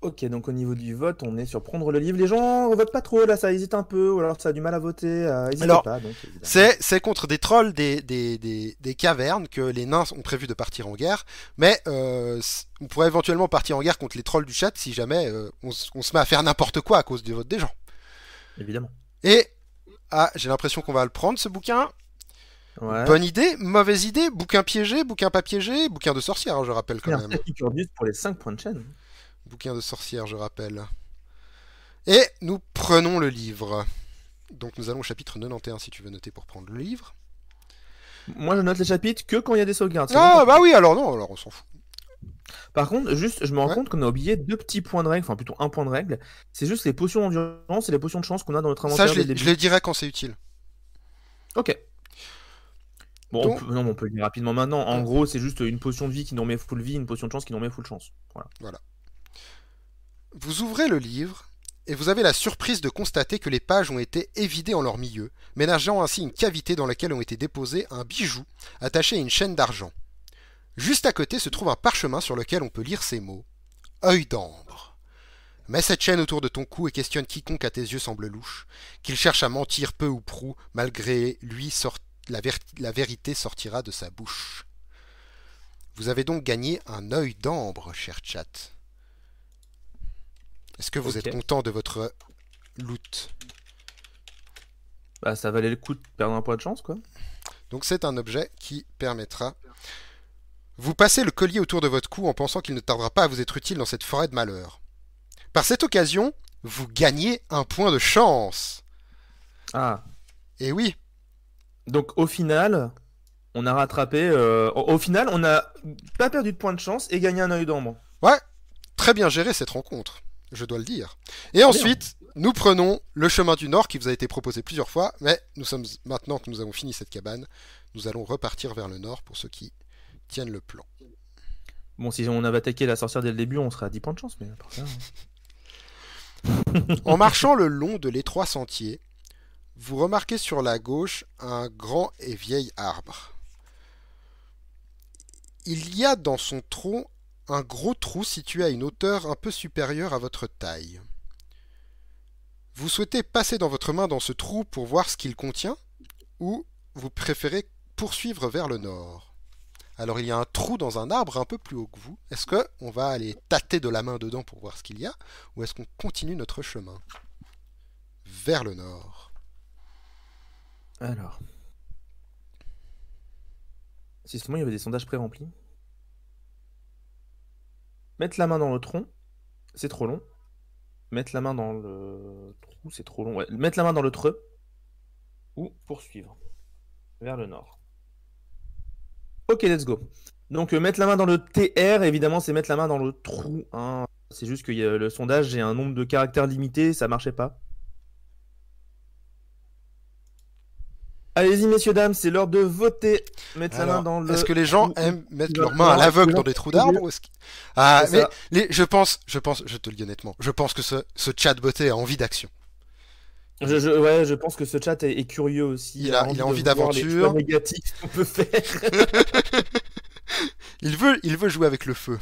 [SPEAKER 2] Ok, donc au niveau du vote, on est sur prendre le livre. Les gens votent pas trop, là, ça hésite un peu, ou alors ça a du mal à voter. alors, pas,
[SPEAKER 1] c'est, contre des trolls des, des, cavernes que les nains ont prévu de partir en guerre, mais euh, on pourrait éventuellement partir en guerre contre les trolls du chat si jamais euh, on, se met à faire n'importe quoi à cause du vote des gens. Évidemment. Et, ah, j'ai l'impression qu'on va le prendre, ce bouquin. Bonne idée, mauvaise idée, bouquin piégé, bouquin pas piégé, bouquin de sorcière, hein, je rappelle quand même. Un pour les 5 points de chaîne. Bouquin de sorcière, je rappelle. Et nous prenons le livre. Donc nous allons au chapitre 91 si tu veux noter pour prendre le livre. Moi je note les chapitres que quand il y a des sauvegardes. Ah bah oui alors non, alors on s'en fout. Par
[SPEAKER 2] contre, juste, je me rends compte qu'on a oublié deux petits points de règle, enfin plutôt un point de règle. C'est juste les potions d'endurance et les potions de chance qu'on a dans notre inventaire. Ça, je, le dirai quand c'est utile. Ok. Bon, on peut, non, on peut le dire rapidement maintenant. En gros, c'est juste une potion de vie qui nous remet full vie, une potion de chance qui nous remet full
[SPEAKER 1] chance. Voilà. voilà. Vous ouvrez le livre et vous avez la surprise de constater que les pages ont été évidées en leur milieu, ménageant ainsi une cavité dans laquelle ont été déposés un bijou attaché à une chaîne d'argent. Juste à côté se trouve un parchemin sur lequel on peut lire ces mots. Œil d'ambre. Mets cette chaîne autour de ton cou et questionne quiconque à tes yeux semble louche, qu'il cherche à mentir peu ou prou, malgré lui la vérité sortira de sa bouche. Vous avez donc gagné un œil d'ambre, cher chat. Est-ce que vous êtes content de votre
[SPEAKER 2] loot Bah ça valait le coup de perdre un point de chance quoi.
[SPEAKER 1] Donc c'est un objet qui permettra... Vous passez le collier autour de votre cou en pensant qu'il ne tardera pas à vous être utile dans cette forêt de malheur. Par cette occasion, vous gagnez un point de chance. Ah. Et eh oui. Donc au final,
[SPEAKER 2] on a rattrapé. Euh, au final, on n'a pas perdu de point de chance et gagné un œil d'ombre.
[SPEAKER 1] Ouais. Très bien géré cette rencontre je dois le dire. Et ensuite, nous prenons le chemin du nord qui vous a été proposé plusieurs fois, mais nous sommes maintenant que nous avons fini cette cabane, nous allons repartir vers le nord pour ceux qui tiennent le plan.
[SPEAKER 2] Bon, si on avait attaqué la sorcière dès le début, on serait à 10 points de chance, mais
[SPEAKER 1] hein. en marchant le long de l'étroit sentier, vous remarquez sur la gauche un grand et vieil arbre. Il y a dans son tronc un gros trou situé à une hauteur un peu supérieure à votre taille. Vous souhaitez passer dans votre main dans ce trou pour voir ce qu'il contient ou vous préférez poursuivre vers le nord. Alors il y a un trou dans un arbre un peu plus haut que vous. Est-ce que on va aller tâter de la main dedans pour voir ce qu'il y a ou est-ce qu'on continue notre chemin vers le nord Alors.
[SPEAKER 2] Si Justement, il y avait des sondages pré-remplis Mettre la main dans le tronc, c'est trop long. Mettre la main dans le trou, c'est trop long. Ouais. Mettre la main dans le treu ou poursuivre vers le nord. Ok, let's go. Donc euh, mettre la main dans le TR, évidemment, c'est mettre la main dans le trou. C'est juste que euh, le sondage, j'ai un nombre de caractères limité, ça marchait pas. Allez-y, messieurs, dames, c'est l'heure de voter. Est-ce que les gens aiment mettre leurs mains à l'aveugle dans des trous d'arbres
[SPEAKER 1] Ah, mais je pense, je pense, je te le dis honnêtement, je pense que ce, chat beauté a envie d'action. Je, ouais, je pense que ce chat est, curieux aussi. Il a, envie, d'aventure. *laughs*
[SPEAKER 2] il veut jouer avec le feu.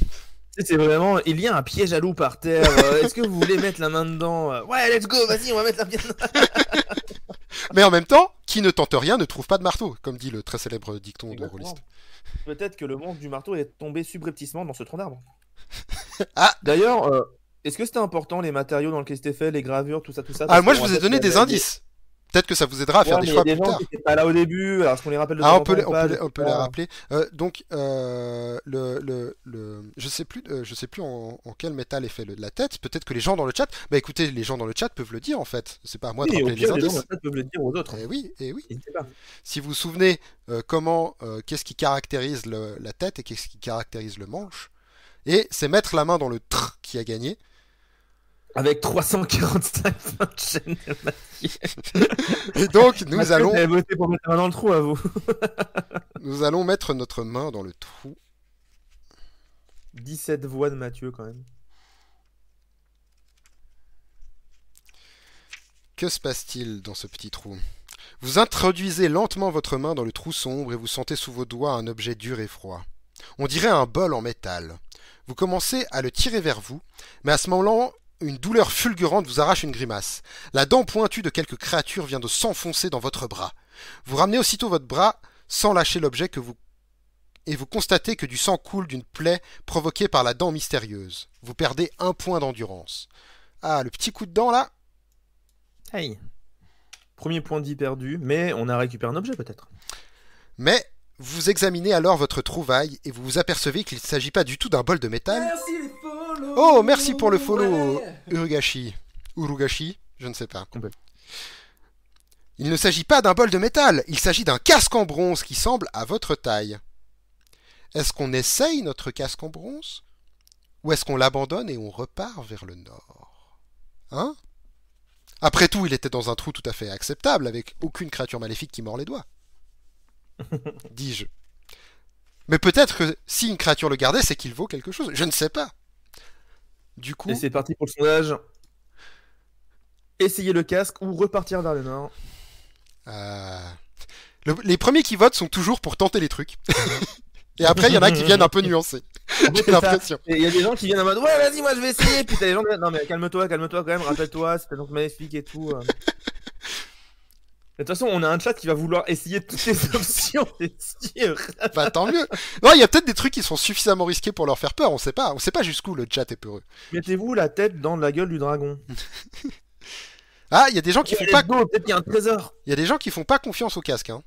[SPEAKER 2] C'est
[SPEAKER 1] vraiment, il y a un piège à loup par terre. Euh, est-ce que vous voulez mettre la main dedans euh? Ouais,
[SPEAKER 2] let's go, vas-y, on va mettre la main dedans
[SPEAKER 1] *laughs* Mais en même temps, qui ne tente rien ne trouve pas de marteau, comme dit le très célèbre dicton de Rollist.
[SPEAKER 2] Peut-être que le monstre du marteau est tombé subrepticement dans ce tronc d'arbre. *laughs* ah D'ailleurs, euh, est-ce que c'était important les matériaux dans lesquels c'était fait, les gravures, tout ça, tout ça Ah, moi je vous ai donné des indices. Peut-être que ça vous aidera à faire des choix plus tard. Qui pas là au début, alors qu'on les rappelle de ah, on, peut on, peut rappeler.
[SPEAKER 1] Euh, donc, euh, le, le, je sais plus, euh, je sais plus en, quel métal est fait le la tête. Peut-être que les gens dans le chat, bah écoutez, les gens dans le chat peuvent le dire en fait. C'est pas à moi de rappeler les indices. Les gens peuvent le dire aux autres. Eh oui, eh oui. si vous vous souvenez comment, qu'est-ce qui caractérise la tête et qu'est-ce qui caractérise le manche, et c'est mettre la main dans le tr qui a gagné avec 345 *laughs* points de chaîne Et donc, nous allons. Voté pour mettre la main dans le trou, à vous. *laughs* *laughs* nous allons mettre notre main dans le trou. 17 voix de Mathieu, quand même. Que se passe-t-il dans ce petit trou Vous introduisez lentement votre main dans le trou sombre et vous sentez sous vos doigts un objet dur et froid. On dirait un bol en métal. Vous commencez à le tirer vers vous, mais à ce moment-là, une douleur fulgurante vous arrache une grimace. La dent pointue de quelque créature vient de s'enfoncer dans votre bras. Vous ramenez aussitôt votre bras sans lâcher l'objet que vous et vous constatez que du sang coule d'une plaie provoquée par la dent mystérieuse. Vous perdez un point d'endurance. Ah, le petit coup de dent là Hey Premier point dit perdu, mais on a récupéré un objet peut-être. Mais vous examinez alors votre trouvaille et vous vous apercevez qu'il ne s'agit pas du tout d'un bol de métal. Merci,
[SPEAKER 3] Oh, merci pour le follow,
[SPEAKER 1] Urugashi. Urugashi, je ne sais pas. Il ne s'agit pas d'un bol de métal, il s'agit d'un casque en bronze qui semble à votre taille. Est-ce qu'on essaye notre casque en bronze Ou est-ce qu'on l'abandonne et on repart vers le nord Hein Après tout, il était dans un trou tout à fait acceptable, avec aucune créature maléfique qui mord les doigts. *laughs* Dis-je. Mais peut-être que si une créature le gardait, c'est qu'il vaut quelque chose. Je ne sais pas. Du coup. Et c'est parti pour le sondage. Essayer le casque ou repartir vers le nord. Euh, les premiers qui votent sont toujours pour tenter les trucs. *laughs* Et après, il y en a qui viennent un peu nuancer. *laughs* J'ai l'impression. Il y a des
[SPEAKER 2] gens qui viennent en mode Ouais, vas-y, moi je vais essayer. Puis t'as des gens qui Non, mais calme-toi, calme-toi quand même, rappelle-toi, c'est donc magnifique et tout.
[SPEAKER 1] *laughs* De toute façon, on a un chat qui va vouloir essayer toutes les *laughs* options, euh, *laughs* Bah tant mieux. Non, il y a peut-être des trucs qui sont suffisamment risqués pour leur faire peur, on sait pas. On sait pas jusqu'où le chat est peureux. Mettez-vous la tête dans la gueule du dragon. *laughs* ah, il y a des gens qui font pas. un trésor. Il y a des gens qui font pas confiance au casque. Hein.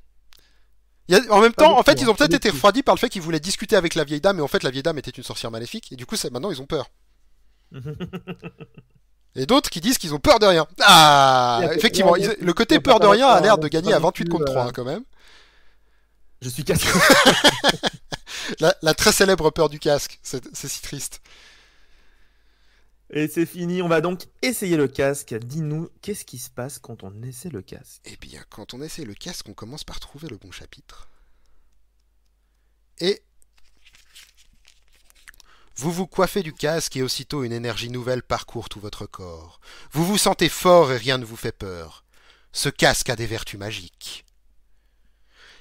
[SPEAKER 1] En même ah temps, en fait, ils ont peut-être été refroidis par le fait qu'ils voulaient discuter avec la vieille dame, et en fait, la vieille dame était une sorcière maléfique, et du coup, maintenant, ils ont peur. Et d'autres qui disent qu'ils ont peur de rien. Ah Effectivement, le côté peur de rien a l'air de gagner à 28 contre 3 euh, quand même. Je suis casque. *laughs* la, la, très célèbre peur du casque, c'est si triste.
[SPEAKER 2] Et c'est fini, on va donc essayer le casque. Dis-nous, qu'est-ce qui
[SPEAKER 1] se passe quand on essaie le casque Eh bien, quand on essaie le casque, on commence par trouver le bon chapitre. Et vous vous coiffez du casque et aussitôt une énergie nouvelle parcourt tout votre corps. Vous vous sentez fort et rien ne vous fait peur. Ce casque a des vertus magiques.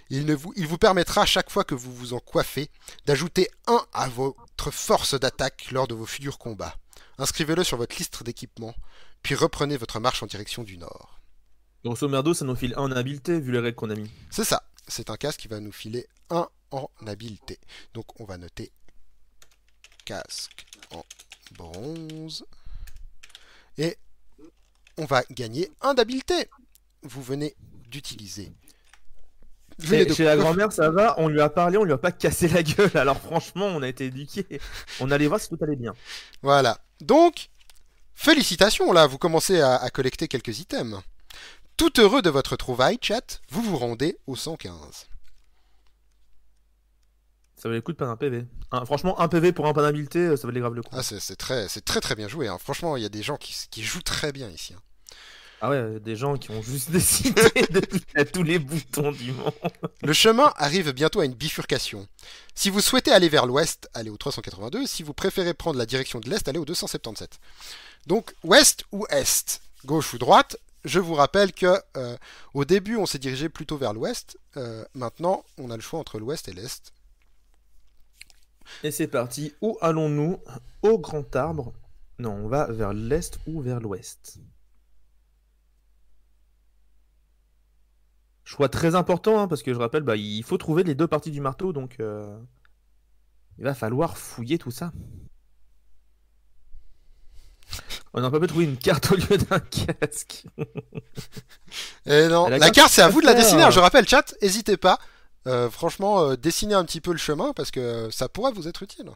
[SPEAKER 1] Il, vous, il vous permettra chaque fois que vous vous en coiffez d'ajouter un à votre force d'attaque lors de vos futurs combats. Inscrivez-le sur votre liste d'équipement, puis reprenez votre marche en direction du nord. Grosso merdo, ça nous file un en habileté vu les règles qu'on a mis. C'est ça. C'est un casque qui va nous filer un en habileté. Donc on va noter casque en bronze. Et on va gagner
[SPEAKER 3] un d'habileté.
[SPEAKER 1] Vous venez d'utiliser. Chez la grand-mère,
[SPEAKER 2] ça va, on lui a parlé, on lui a pas cassé la gueule. *laughs* Alors franchement, on a été éduqué On allait voir si tout allait
[SPEAKER 1] bien. Voilà. Donc, félicitations là, vous commencez à collecter quelques items. Tout heureux de votre trouvaille, chat, vous vous rendez au 115. Ça valait le coup de perdre un PV. franchement, un PV pour un panhabilité, euh, ça valait grave le coup. Ah, c'est très, très très bien joué. Hein. Franchement, il y a des gens qui, jouent très bien ici. Hein. Ah ouais, euh, des gens qui ont juste *laughs* décidé de à tous les boutons du monde. Le chemin arrive bientôt à une bifurcation. Si vous souhaitez aller vers l'ouest, allez au 382. Si vous préférez prendre la direction de l'est, allez au 277. Donc ouest ou est, gauche ou droite. Je vous rappelle que euh, au début, on s'est dirigé plutôt vers l'ouest. maintenant, on a le choix entre l'ouest et l'est. Et c'est parti. Où allons-nous
[SPEAKER 2] Au grand arbre Non, on va vers l'est ou vers l'ouest. Choix très important, hein, parce que je rappelle, bah, il faut trouver les deux parties du marteau, donc euh, il va falloir fouiller tout ça. On n'a pas pu trouver une carte au lieu d'un casque.
[SPEAKER 1] Eh non, la, carte, c'est à vous de la dessiner. Hein, je rappelle, chat, n'hésitez pas. Euh, franchement, euh, dessinez un petit peu le chemin parce que euh, ça pourrait vous être utile.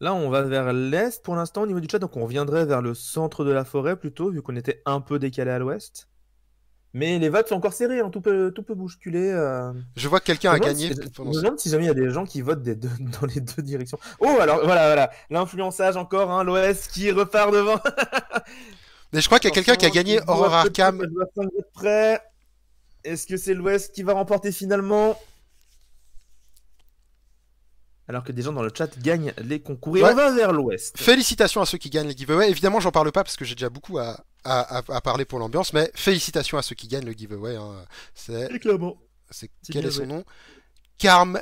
[SPEAKER 1] Là, on
[SPEAKER 2] va vers l'est pour l'instant au niveau du chat, donc on reviendrait vers le centre de la forêt plutôt, vu qu'on était un peu décalé à l'ouest. Mais les votes sont encore serrés, hein, tout, peut, tout peut bousculer. Je vois que quelqu'un a gagné. je me demande si jamais il y a des gens qui votent des *laughs* dans les deux directions. Oh, alors voilà, voilà, l'influençage encore, hein, l'OS qui repart devant. *laughs*
[SPEAKER 1] Mais je crois qu'il y a quelqu'un qui a gagné Horror Arkham.
[SPEAKER 2] Est-ce que c'est l'Ouest qui va remporter finalement alors que des gens dans le chat gagnent les concours et on va
[SPEAKER 1] vers l'ouest. Félicitations à ceux qui gagnent les giveaway. Évidemment, j'en parle pas parce que j'ai déjà beaucoup à, parler pour l'ambiance, mais félicitations à ceux qui gagnent le giveaway. Hein. C'est C'est quel est son nom Carm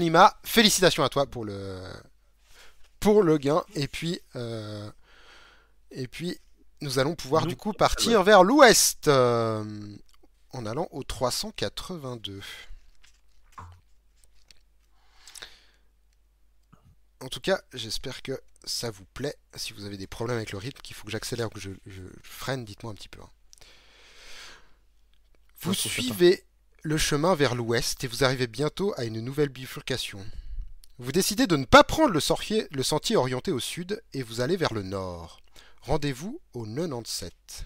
[SPEAKER 1] Lima. Félicitations à toi pour le pour le gain et puis euh, et puis nous allons pouvoir du coup partir vers l'ouest. Euh, en allant au 382. En tout cas, j'espère que ça vous plaît. Si vous avez des problèmes avec le rythme, qu'il faut que j'accélère que je, freine, dites-moi un petit peu. Hein. Vous suivez le chemin vers l'ouest et vous arrivez bientôt à une nouvelle bifurcation. Vous décidez de ne pas prendre le, le sentier orienté au sud et vous allez vers le nord. Rendez-vous au 97.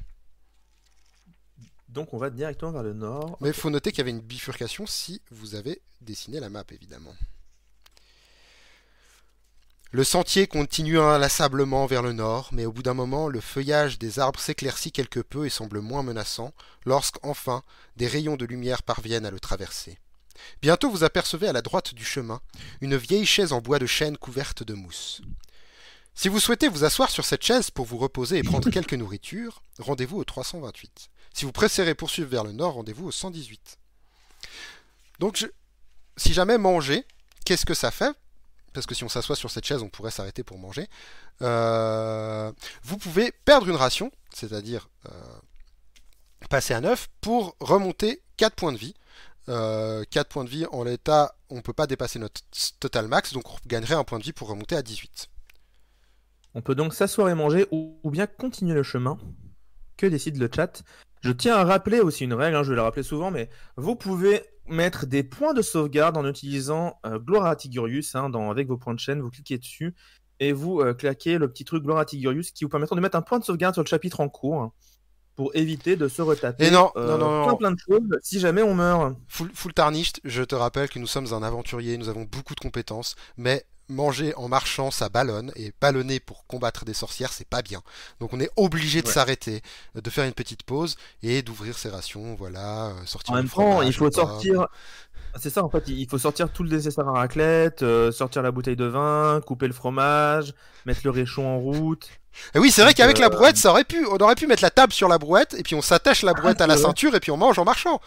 [SPEAKER 1] Donc on va directement vers le nord. Mais il faut noter qu'il y avait une bifurcation si vous avez dessiné la map, évidemment. Le sentier continue inlassablement vers le nord, mais au bout d'un moment, le feuillage des arbres s'éclaircit quelque peu et semble moins menaçant, lorsqu'enfin des rayons de lumière parviennent à le traverser. Bientôt vous apercevez à la droite du chemin une vieille chaise en bois de chêne couverte de mousse. Si vous souhaitez vous asseoir sur cette chaise pour vous reposer et prendre *laughs* quelque nourriture, rendez-vous au 328. Si vous préférez poursuivre vers le nord, rendez-vous au 118. Donc, si jamais manger, qu'est-ce que ça fait Parce que si on s'assoit sur cette chaise, on pourrait s'arrêter pour manger. Euh, vous pouvez perdre une ration, c'est-à-dire euh, passer à 9, pour remonter 4 points de vie. 4 euh, points de vie en l'état, on ne peut pas dépasser notre total max, donc on gagnerait un point de vie pour remonter à 18. On peut donc s'asseoir et manger ou bien continuer le chemin. Que décide le
[SPEAKER 2] chat je tiens à rappeler aussi une règle, hein, je vais la rappeler souvent, mais vous pouvez mettre des points de sauvegarde en utilisant euh, Gloria Tigurius hein, avec vos points de chaîne. Vous cliquez dessus et vous euh, claquez le petit truc Gloria Tigurius qui vous permettra de mettre un point de sauvegarde sur le chapitre en cours hein, pour éviter de se retaper et euh, non, plein,
[SPEAKER 1] plein de choses si jamais on meurt. Full, full tarnished, je te rappelle que nous sommes un aventurier, nous avons beaucoup de compétences, mais manger en marchant, ça ballonne, et ballonner pour combattre des sorcières, c'est pas bien. Donc on est obligé de s'arrêter, euh, de faire une petite pause et d'ouvrir ses rations, voilà, euh, sortir. En même il faut sortir. Ah, c'est
[SPEAKER 2] ça, en fait, il faut sortir tout le nécessaire à raclette, euh, sortir la bouteille de vin, couper le fromage, mettre le réchon
[SPEAKER 1] en route. Et eh oui, c'est vrai qu'avec la brouette, ça aurait pu, on aurait pu mettre la table sur la brouette, et puis on s'attache la ah, brouette à la ceinture, et puis on mange en marchant.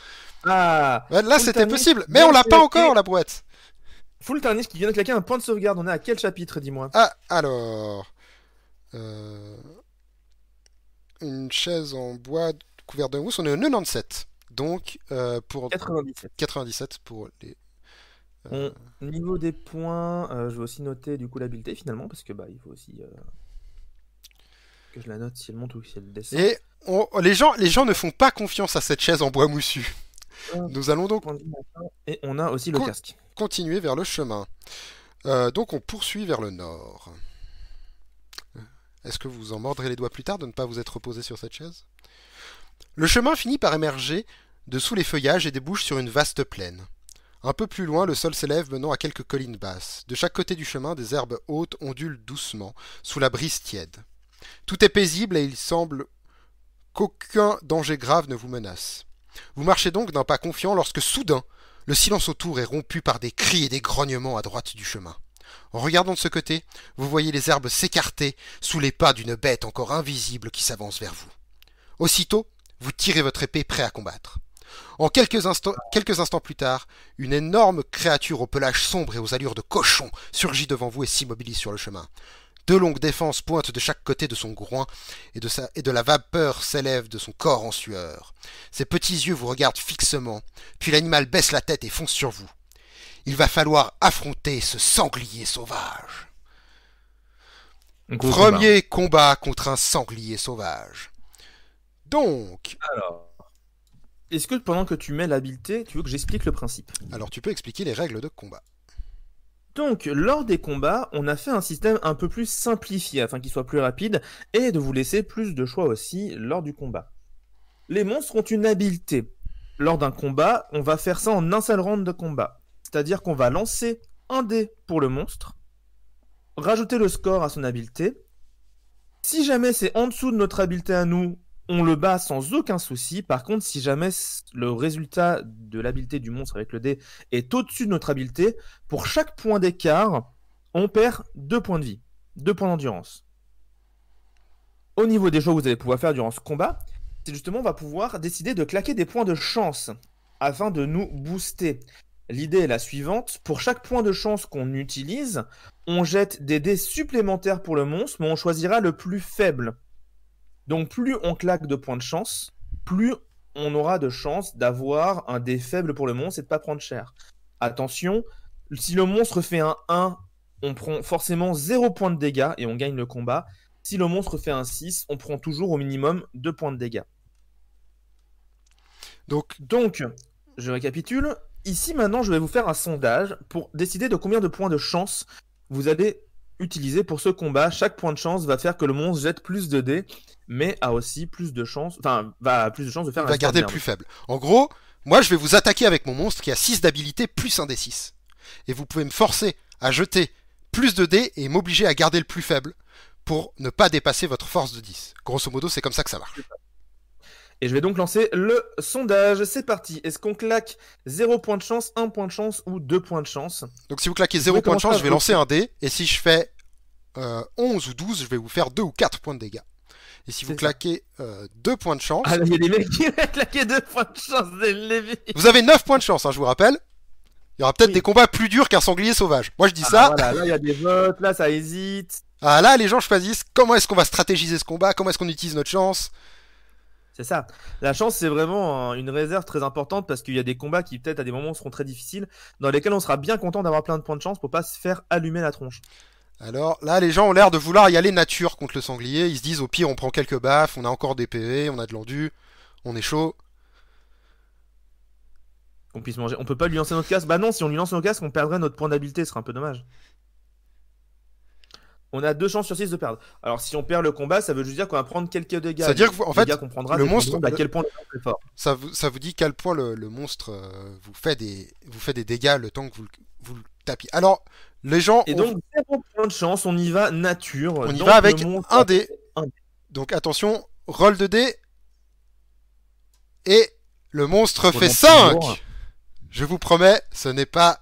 [SPEAKER 1] Ah, là, c'était possible, mais on l'a pas encore, la brouette. Full Tarnish qui vient de claquer un point de sauvegarde. On est à quel chapitre, dis-moi Ah, alors. Euh, une chaise en bois couverte de mousse, on est au 97. Donc, euh, pour. 97. 97 pour les. Euh... Niveau des points, euh, je vais aussi noter du coup l'habileté finalement, parce que bah,
[SPEAKER 2] il faut aussi que je la note si elle monte ou si elle descend. Et
[SPEAKER 3] les, gens,
[SPEAKER 1] les gens ne font pas confiance à cette chaise en bois moussu. Mmh. Nous allons donc. Et on a aussi le Continuer vers le chemin. Euh, donc on poursuit vers le nord. Est-ce que vous en mordrez les doigts plus tard de ne pas vous être reposé sur cette chaise Le chemin finit par émerger de sous les feuillages et débouche sur une vaste plaine. Un peu plus loin, le sol s'élève menant à quelques collines basses. De chaque côté du chemin, des herbes hautes ondulent doucement, sous la brise tiède. Tout est paisible et il semble qu'aucun danger grave ne vous menace. Vous marchez donc d'un pas confiant lorsque soudain, le silence autour est rompu par des cris et des grognements à droite du chemin. En regardant de ce côté, vous voyez les herbes s'écarter sous les pas d'une bête encore invisible qui s'avance vers vous. Aussitôt, vous tirez votre épée prêt à combattre. En quelques, instants, quelques instants plus tard, une énorme créature au pelage sombre et aux allures de cochon surgit devant vous et s'immobilise sur le chemin. Deux longues défenses pointent de chaque côté de son groin, et de, la vapeur s'élève de son corps en sueur. Ses petits yeux vous regardent fixement, puis l'animal baisse la tête et fonce sur vous. Il va falloir affronter ce sanglier sauvage.
[SPEAKER 3] Premier
[SPEAKER 1] combat. contre un sanglier sauvage. Donc.
[SPEAKER 2] Alors. Est-ce que pendant que tu mets l'habileté, tu veux que j'explique le principe Alors tu peux expliquer les règles de combat. Donc, lors des combats, on a fait un système un peu plus simplifié afin qu'il soit plus rapide et de vous laisser plus de choix aussi lors du combat. Les monstres ont une habileté. Lors d'un combat, on va faire ça en un seul round de combat. C'est-à-dire qu'on va lancer un dé pour le monstre, rajouter le score à son habileté. Si jamais c'est en dessous de notre habileté à nous, on le bat sans aucun souci. Par contre, si jamais le résultat de l'habileté du monstre avec le dé est au-dessus de notre habileté, pour chaque point d'écart, on perd deux points de vie, deux points d'endurance. Au niveau des choix que vous allez pouvoir faire durant ce combat, c'est justement on va pouvoir décider de claquer des points de chance afin de nous booster. L'idée est la suivante, pour chaque point de chance qu'on utilise, on jette des dés supplémentaires pour le monstre, mais on choisira le plus faible. Donc plus on claque de points de chance, plus on aura de chance d'avoir un dé faible pour le monstre et de pas prendre cher. Attention, si le monstre fait un 1, on prend forcément 0 points de dégâts et on gagne le combat. Si le monstre fait un 6, on prend toujours au minimum 2 points de dégâts. Donc, Donc je récapitule. Ici, maintenant, je vais vous faire un sondage pour décider de combien de points de chance vous allez utilisé pour ce combat. Chaque point de chance va faire que le monstre jette plus de dés, mais a aussi plus de chance, enfin,
[SPEAKER 1] va plus de chance de faire. va garder le plus faible. En gros, moi, je vais vous attaquer avec mon monstre qui a 6 d'habilité plus un des 6. Et vous pouvez me forcer à jeter plus de dés et m'obliger à garder le plus faible pour ne pas dépasser votre force de 10. Grosso modo, c'est comme ça que ça marche.
[SPEAKER 2] Et je vais donc lancer le sondage. C'est parti. Est-ce qu'on claque 0 point de chance, 1 point de chance ou 2 points de chance
[SPEAKER 1] Donc si vous claquez 0 point de chance, je vais lancer un dé. Et si je fais 11 euh, ou 12, je vais vous faire 2 ou 4 points de dégâts. Et si vous claquez 2 euh, points de chance. Ah, il y a des mecs qui vont *laughs* claquer 2 points de chance, Vous avez 9 points de chance, hein, je vous rappelle. Il y aura peut-être des combats plus durs qu'un sanglier sauvage. Moi, je dis ah, ça. là, il y a des votes, là, ça hésite. Ah, là, les gens choisissent comment est-ce qu'on va stratégiser ce combat, comment est-ce qu'on utilise notre chance. C'est ça.
[SPEAKER 2] La chance, c'est vraiment une réserve très importante parce qu'il y a des combats qui, peut-être, à des moments seront très difficiles,
[SPEAKER 1] dans lesquels on sera bien content d'avoir plein de points de chance pour pas se faire allumer la tronche. Alors là, les gens ont l'air de vouloir y aller nature contre le sanglier. Ils se disent, au pire, on prend quelques baffes, on a encore des PV, on a de l'endu, on est chaud. On puisse manger. On peut pas lui lancer notre casque. Bah non,
[SPEAKER 2] si on lui lance notre casque, on perdrait notre point d'habileté, ce serait un peu dommage on a deux chances sur 6 de perdre. Alors si on perd le combat, ça veut juste dire qu'on va prendre quelques dégâts. C'est-à-dire qu'en fait, comprendra le monstre à quel point
[SPEAKER 1] fort. Ça vous, ça vous dit quel point le, monstre euh, vous fait des vous fait des dégâts le temps que vous, vous le tapiez. Alors les gens Et donc zéro point de chance, on y va nature. On y va avec un dé. Donc attention, roll de dé. Et le monstre fait 5. Je vous promets, ce n'est pas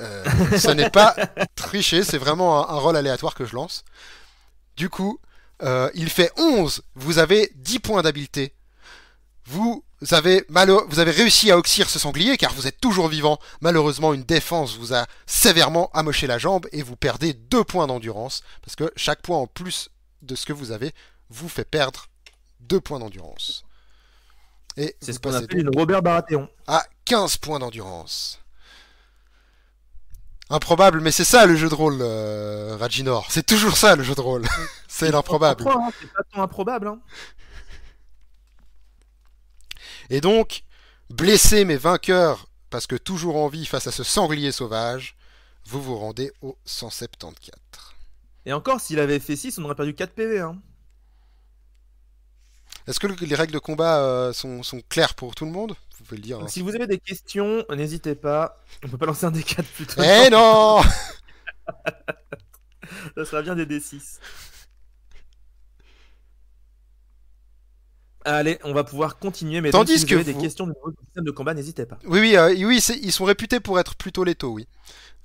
[SPEAKER 3] euh, ce n'est
[SPEAKER 1] pas tricher, c'est vraiment un, rôle aléatoire que je lance. Du coup, euh, il fait 11. Vous avez 10 points d'habileté. Vous avez, vous réussi à oxyre ce sanglier car vous êtes toujours vivant. Malheureusement, une défense vous a sévèrement amoché la jambe et vous perdez 2 points d'endurance parce que chaque point en plus de ce que vous avez vous fait perdre 2 points d'endurance. Et c'est ce Robert Baratheon. À 15 points d'endurance. Improbable, mais c'est ça le jeu de rôle, euh, Rajinor. C'est toujours ça le jeu de rôle. *laughs* c'est l'improbable. c'est pas
[SPEAKER 2] hein, tant improbable. Hein.
[SPEAKER 1] Et donc, blessé mais vainqueur, parce que toujours en vie face à ce sanglier sauvage, vous vous rendez au 174. Et encore, s'il avait fait 6, on aurait perdu 4 PV. Hein. Est-ce que les règles de combat euh, sont, claires pour tout le monde Vous pouvez le dire. Hein. Si vous avez des questions, n'hésitez pas. On peut pas lancer un D4 plutôt. Eh
[SPEAKER 2] non *laughs* *laughs* Ça sera bien des D6. Allez, on va pouvoir continuer. Mais Tandis si que vous avez des questions de combat, n'hésitez pas.
[SPEAKER 1] Oui, oui, euh, ils sont réputés pour être plutôt létaux, oui.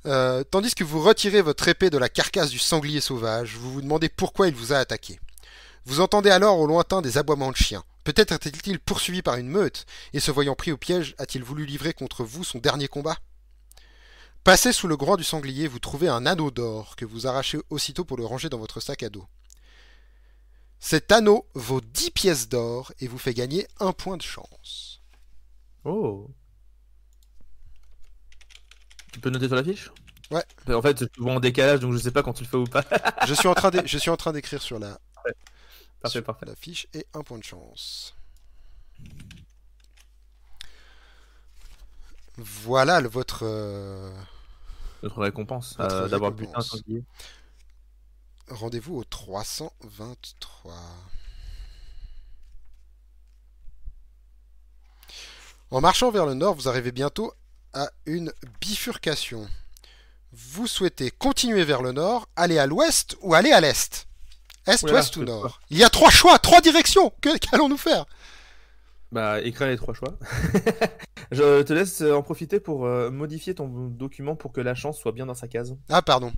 [SPEAKER 1] Euh, tandis que vous retirez votre épée de la carcasse du sanglier sauvage, vous vous demandez pourquoi il vous a attaqué. Vous entendez alors au lointain des aboiements de chiens. Peut-être était-il poursuivi par une meute, et se voyant pris au piège, a-t-il voulu livrer contre vous son dernier combat Passé sous le groin du sanglier, vous trouvez un anneau d'or que vous arrachez aussitôt pour le ranger dans votre sac à dos. Cet anneau vaut 10 pièces d'or et vous fait gagner un point de chance. Oh Tu peux noter sur la fiche Ouais. En fait, c'est souvent en décalage, donc je sais pas quand il le ou pas. *laughs* je suis en train d'écrire sur la. Parfait, la fiche et un point de chance. Voilà le, votre. Euh,
[SPEAKER 2] récompense euh, d'avoir buté
[SPEAKER 1] Rendez-vous au 323. En marchant vers le nord, vous arrivez bientôt à une bifurcation. Vous souhaitez continuer vers le nord, aller à l'ouest ou aller à l'est est, ouest ou nord Il y a trois choix, trois directions. Qu'allons-nous faire
[SPEAKER 2] Bah, écris les trois choix. *laughs* je te laisse euh, en profiter pour euh, modifier ton document pour que la chance soit bien dans sa case. Ah, pardon.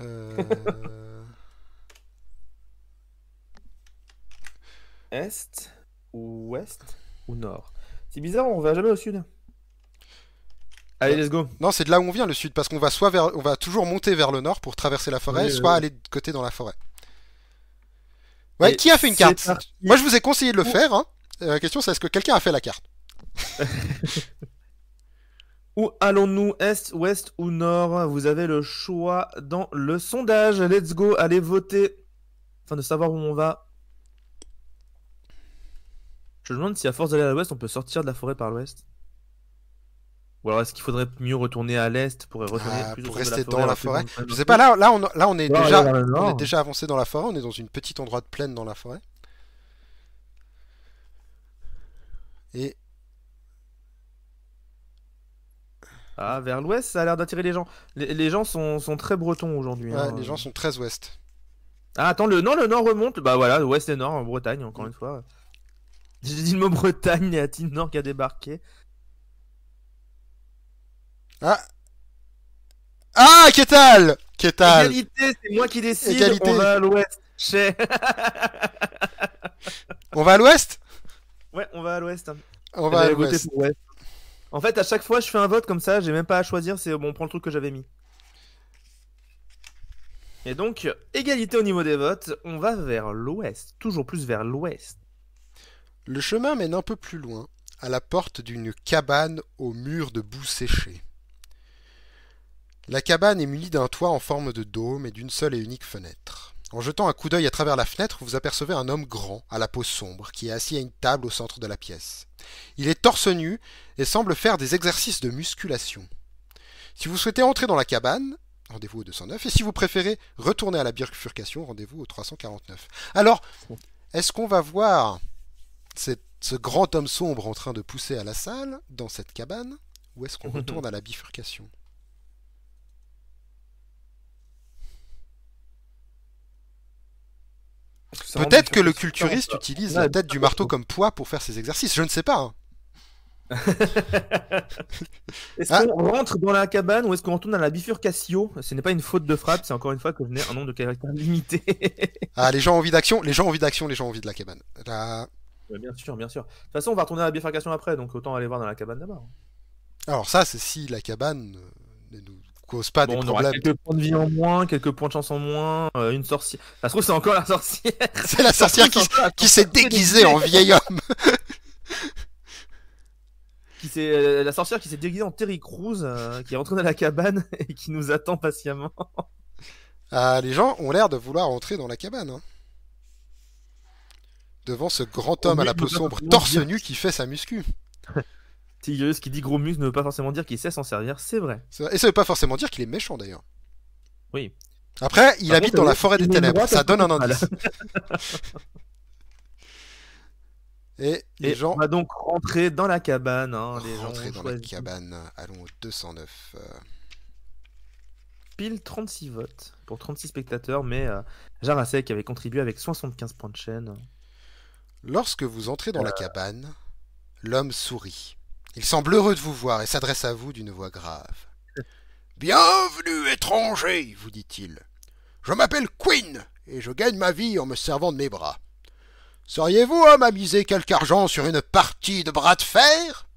[SPEAKER 2] Euh. *laughs* est, ou
[SPEAKER 1] ouest ou nord C'est bizarre, on va jamais au sud. Allez, let's go. Non, c'est de là où on vient, le sud, parce qu'on va soit vers, on va toujours monter vers le nord pour traverser la forêt, soit aller de côté dans la forêt. Ouais, qui a fait une carte Moi, je vous ai conseillé de le oh. faire. Hein. Euh, la question, c'est est-ce que quelqu'un a fait la carte *laughs* Où allons-nous
[SPEAKER 2] Est, ouest ou nord Vous avez le choix dans le sondage. Let's go, allez voter. Afin de savoir où on va. Je me demande si à force d'aller à l'ouest, on peut sortir de la forêt par l'ouest. Ou alors est-ce qu'il faudrait mieux retourner à l'est pour ah, rester dans la forêt Je ah, sais pas. Là, là, on, est déjà,
[SPEAKER 1] avancé dans la forêt. On est dans une petite endroit de plaine dans la forêt. Et
[SPEAKER 2] ah, vers l'ouest, ça a l'air d'attirer les gens. Les, gens sont, très bretons aujourd'hui. Hein. Les gens sont très ouest. Ah, attends, le, nord le nord remonte. Bah voilà, ouest et nord, en Bretagne, encore une fois. J'ai dit le mot Bretagne, il y a Team Nord qui a débarqué. Ah
[SPEAKER 1] Ah que Kétal
[SPEAKER 2] Égalité, c'est moi qui décide. On va à l'ouest. *laughs* on va à l'ouest Ouais, on va à l'ouest. Hein. On va à l'ouest. En fait, à chaque fois, je fais un vote comme ça, j'ai même pas à choisir, c'est bon, on prend le truc que j'avais mis. Et donc, égalité
[SPEAKER 1] au niveau des votes, on va vers l'ouest, toujours plus vers l'ouest. Le chemin mène un peu plus loin, à la porte d'une cabane au mur de boue séchée. La cabane est munie d'un toit en forme de dôme et d'une seule et unique fenêtre. En jetant un coup d'œil à travers la fenêtre, vous apercevez un homme grand, à la peau sombre, qui est assis à une table au centre de la pièce. Il est torse nu et semble faire des exercices de musculation. Si vous souhaitez entrer dans la cabane, rendez-vous au 209, et si vous préférez retourner à la bifurcation, rendez-vous au 349. Alors, est-ce qu'on va voir ce grand homme sombre en train de pousser à la salle, dans cette cabane, ou est-ce qu'on *laughs* retourne à la bifurcation Peut-être que le culturiste utilise la tête du marteau comme poids pour faire ses exercices, je ne sais pas. Hein. *laughs* est-ce ah. qu'on rentre dans
[SPEAKER 2] la cabane ou est-ce qu'on retourne dans la bifurcation Ce n'est pas une faute de frappe, c'est encore une fois que n'ai un nombre de caractères limité.
[SPEAKER 1] *laughs* ah, les gens ont envie d'action, les gens ont envie d'action, les gens ont envie de la cabane. bien sûr, bien sûr. De
[SPEAKER 2] toute façon, on va retourner à la bifurcation après, donc autant aller voir dans la cabane d'abord.
[SPEAKER 1] Alors ça, c'est si la cabane euh, nous cause pas des problèmes. quelques points de vie en moins, quelques points de chance en moins, euh, une sorcière.
[SPEAKER 2] Ça se trouve, c'est encore la sorcière. *laughs* C'est la sorcière qui, s'est déguisée en vieil homme. *laughs* qui euh, la sorcière qui s'est déguisée en Terry Crews, euh, qui est rentrée dans la cabane *laughs* et qui nous attend patiemment.
[SPEAKER 1] Ah, les gens ont l'air de vouloir entrer dans la cabane. Hein. Devant ce grand homme à la peau sombre, torse nu, qui fait sa muscu
[SPEAKER 2] ce qui dit gros muscle ne veut pas forcément dire qu'il sait s'en servir, c'est vrai.
[SPEAKER 1] Et ça veut pas forcément dire qu'il est méchant d'ailleurs. Oui. Après, il habite dans la euh, forêt des ténèbres, ça donne un indice. *laughs* Et les gens. On va
[SPEAKER 2] donc rentrer dans la cabane. Hein, rentrer dans la
[SPEAKER 1] cabane, allons au 209. Euh.
[SPEAKER 2] Pile 36 votes pour 36 spectateurs, mais euh, Jarasek avait contribué avec 75 points de chaîne.
[SPEAKER 1] Lorsque vous entrez
[SPEAKER 3] dans la cabane,
[SPEAKER 1] l'homme sourit. Il semble heureux de vous voir et s'adresse à vous d'une voix grave.
[SPEAKER 3] Bienvenue, étranger,
[SPEAKER 1] vous dit-il.
[SPEAKER 3] Je m'appelle Quinn et je gagne ma vie en me servant de mes bras. Seriez-vous à m'amuser quelque argent sur
[SPEAKER 1] une partie de bras de fer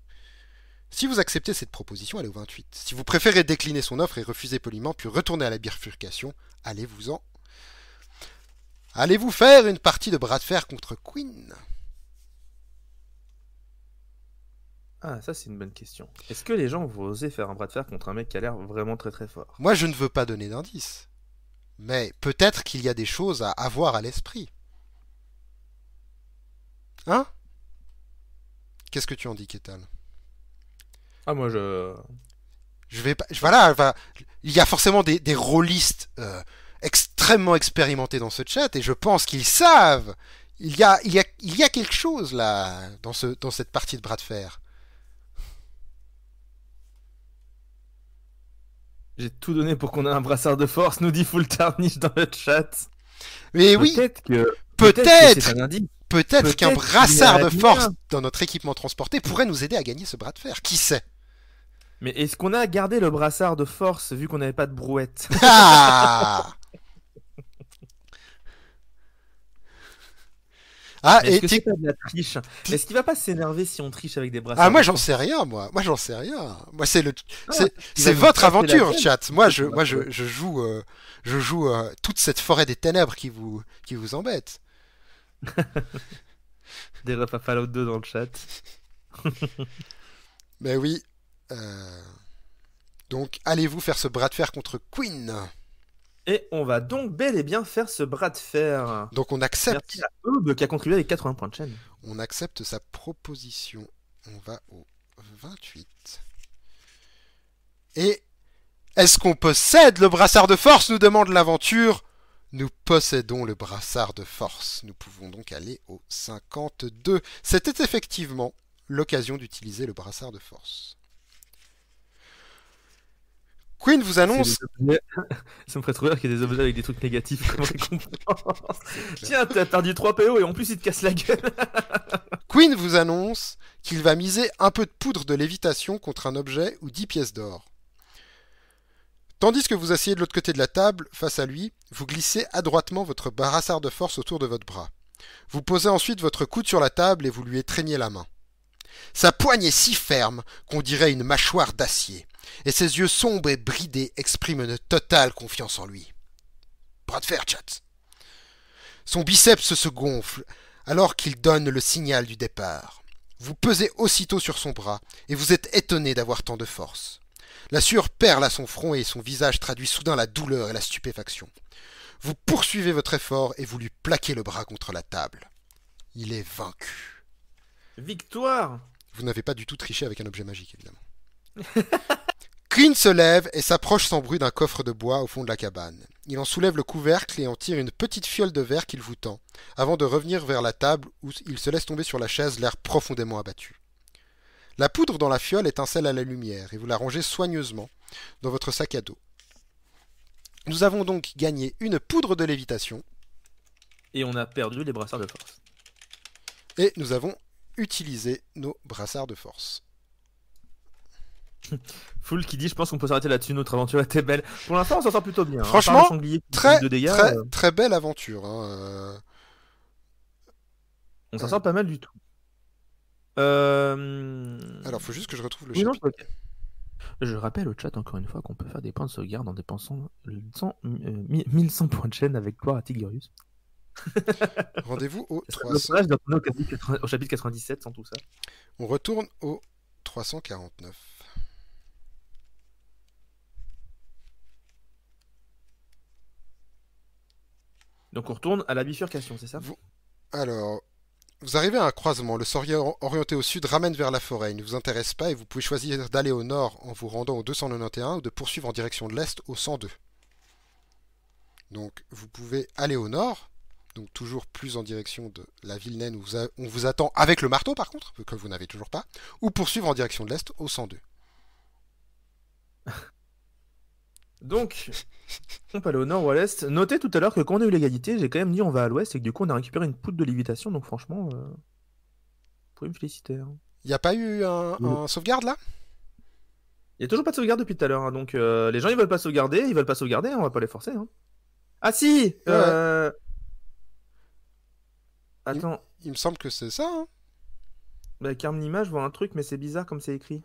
[SPEAKER 1] Si vous acceptez cette proposition, allez au 28. Si vous préférez décliner son offre et refuser poliment, puis retourner à la bifurcation, allez-vous-en. Allez-vous faire une partie de bras de fer contre
[SPEAKER 3] Quinn
[SPEAKER 2] Ah, ça c'est une bonne question. Est-ce que les gens vont oser faire un bras de fer contre un
[SPEAKER 1] mec qui a l'air vraiment très très fort Moi je ne veux pas donner d'indice. Mais peut-être qu'il y a des choses à avoir à l'esprit. Hein Qu'est-ce que tu en dis, Ketal Ah moi je... Je vais pas... voilà, il y a forcément des, des rôlistes euh, extrêmement expérimentés dans ce chat et je pense qu'ils savent. Il y, a, il, y a, il y a quelque chose là dans, ce, dans cette partie de bras de fer.
[SPEAKER 2] J'ai tout donné pour qu'on ait un brassard de force, nous dit Full dans le chat.
[SPEAKER 1] Mais oui Peut-être Peut-être qu'un brassard de hein. force dans notre équipement transporté pourrait nous aider à gagner ce bras de fer. Qui sait Mais est-ce qu'on a gardé le brassard de force vu qu'on n'avait pas de brouette ah. Ah, est-ce triche Est-ce qu'il va pas s'énerver si on triche avec des brassards Ah, moi j'en sais rien, moi. Moi j'en sais rien. Moi c'est le, ah, c'est votre aventure, chat. Moi je, moi je, joue, je joue euh, euh, toute cette forêt des ténèbres qui vous, qui vous embête. *laughs*
[SPEAKER 2] des repas 2 dans le chat.
[SPEAKER 1] *laughs* Mais oui. Euh, donc allez-vous faire ce bras de fer contre Queen et on va donc bel et bien faire ce bras de fer. Donc on accepte. Merci à qui a contribué avec 80 points de chaîne. On accepte sa proposition. On va au 28. Et est-ce qu'on possède le brassard de force nous demande l'aventure. Nous possédons le brassard de force. Nous pouvons donc aller au 52. C'était effectivement l'occasion d'utiliser le brassard de force.
[SPEAKER 2] Queen vous annonce. *laughs* Ça me ferait trop qu'il y ait des objets avec des trucs négatifs.
[SPEAKER 1] *laughs* Tiens, t'as perdu 3 PO et en plus il te casse la gueule. *laughs* Queen vous annonce qu'il va miser un peu de poudre de lévitation contre un objet ou 10 pièces d'or. Tandis que vous asseyez de l'autre côté de la table, face à lui, vous glissez adroitement votre brassard de force autour de votre bras. Vous posez ensuite votre coude sur la table et vous lui étreignez la main. Sa poigne est si ferme qu'on dirait une mâchoire d'acier et ses yeux sombres et bridés expriment une totale confiance en lui. Bras de fer, chat. Son biceps se gonfle alors qu'il donne le signal du départ. Vous pesez aussitôt sur son bras et vous êtes étonné d'avoir tant de force. La sueur perle à son front et son visage traduit soudain la douleur et la stupéfaction. Vous poursuivez votre effort et vous lui plaquez le bras contre la table. Il est vaincu. Victoire Vous n'avez pas du tout triché avec un objet magique, évidemment. *laughs* Queen se lève et s'approche sans bruit d'un coffre de bois au fond de la cabane. Il en soulève le couvercle et en tire une petite fiole de verre qu'il vous tend, avant de revenir vers la table où il se laisse tomber sur la chaise, l'air profondément abattu. La poudre dans la fiole étincelle à la lumière et vous la rangez soigneusement dans votre sac à dos. Nous avons donc gagné une poudre de lévitation.
[SPEAKER 2] Et on a perdu les brassards de force.
[SPEAKER 1] Et nous avons utilisé nos brassards de force. *laughs* Full qui dit, je pense qu'on peut
[SPEAKER 2] s'arrêter là-dessus. Notre aventure était belle. Pour l'instant, on s'en sort plutôt bien. Hein. Franchement, très, euh.
[SPEAKER 1] très, belle aventure. Hein, euh. On s'en sort euh. pas mal du tout.
[SPEAKER 2] Euh... Alors, faut juste que je retrouve le Je rappelle au chat encore une fois qu'on peut faire des points de sauvegarde en dépensant 1100 points de chaîne avec toi à
[SPEAKER 1] *laughs* *laughs* Rendez-vous au au chapitre 97 sans tout ça. On retourne au 349. Donc on retourne à la bifurcation, c'est ça Alors, vous arrivez à un croisement. Le sorrier orienté au sud ramène vers la forêt. Il ne vous intéresse pas et vous pouvez choisir d'aller au nord en vous rendant au 291 ou de poursuivre en direction de l'est au 102. Donc vous pouvez aller au nord, donc toujours plus en direction de la ville naine où on vous attend avec le marteau par contre, que vous n'avez toujours pas, ou poursuivre en direction de l'est au 102. *laughs* Donc, on peut aller au nord ou à l'est. Notez tout à l'heure que quand on a eu l'égalité,
[SPEAKER 2] j'ai quand même dit on va à l'ouest et que du coup on a récupéré une poudre de lévitation. Donc franchement, euh, vous pouvez me féliciter.
[SPEAKER 1] Il hein. n'y a pas eu un, mm. sauvegarde là
[SPEAKER 2] Il n'y a toujours pas de sauvegarde depuis tout à l'heure. Hein. donc euh, les gens ils veulent pas sauvegarder, ils veulent pas sauvegarder, hein. on va pas les forcer. Hein.
[SPEAKER 1] Ah si euh, Attends. Il, me semble que c'est ça.
[SPEAKER 2] Bah, l'image je vois un truc, mais c'est bizarre comme c'est écrit.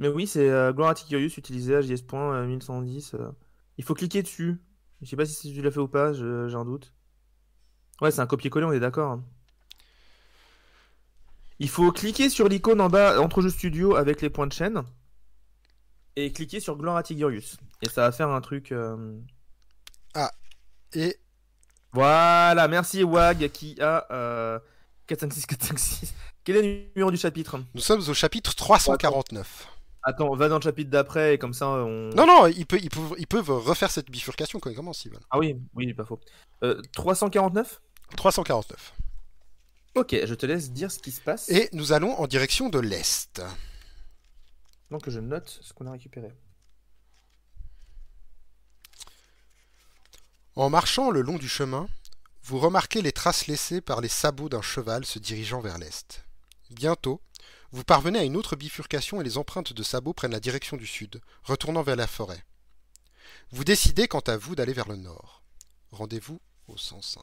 [SPEAKER 2] Mais oui, c'est euh, utilisé à JS.1110. Euh, euh. il faut cliquer dessus. Je sais pas si je l'as fait ou pas, j'ai un doute. Ouais, c'est un copier-coller, on est d'accord. Hein. Il faut cliquer sur l'icône en bas entre jeux studio avec les points de chaîne et cliquer sur Glorati Et ça va faire un truc. Euh, ah, et. Voilà, merci Wag qui a. 456, 456. Quel est le numéro du chapitre Nous sommes au chapitre 349. Attends, va dans le chapitre d'après et comme ça on.
[SPEAKER 1] Non, non, ils, peut, ils, peuvent, refaire cette bifurcation quand ils commencent, Ah oui, oui, pas faux. 349 euh, 349. Ok, je te laisse dire ce qui se passe. Et nous allons en direction de l'Est. Donc je note ce qu'on a récupéré. En marchant le long du chemin, vous remarquez les traces laissées par les sabots d'un cheval se dirigeant vers l'Est. Bientôt, vous parvenez à une autre bifurcation et les empreintes de sabots prennent la direction du sud, retournant vers la forêt. Vous décidez quant à vous d'aller vers le nord. Rendez-vous au 105.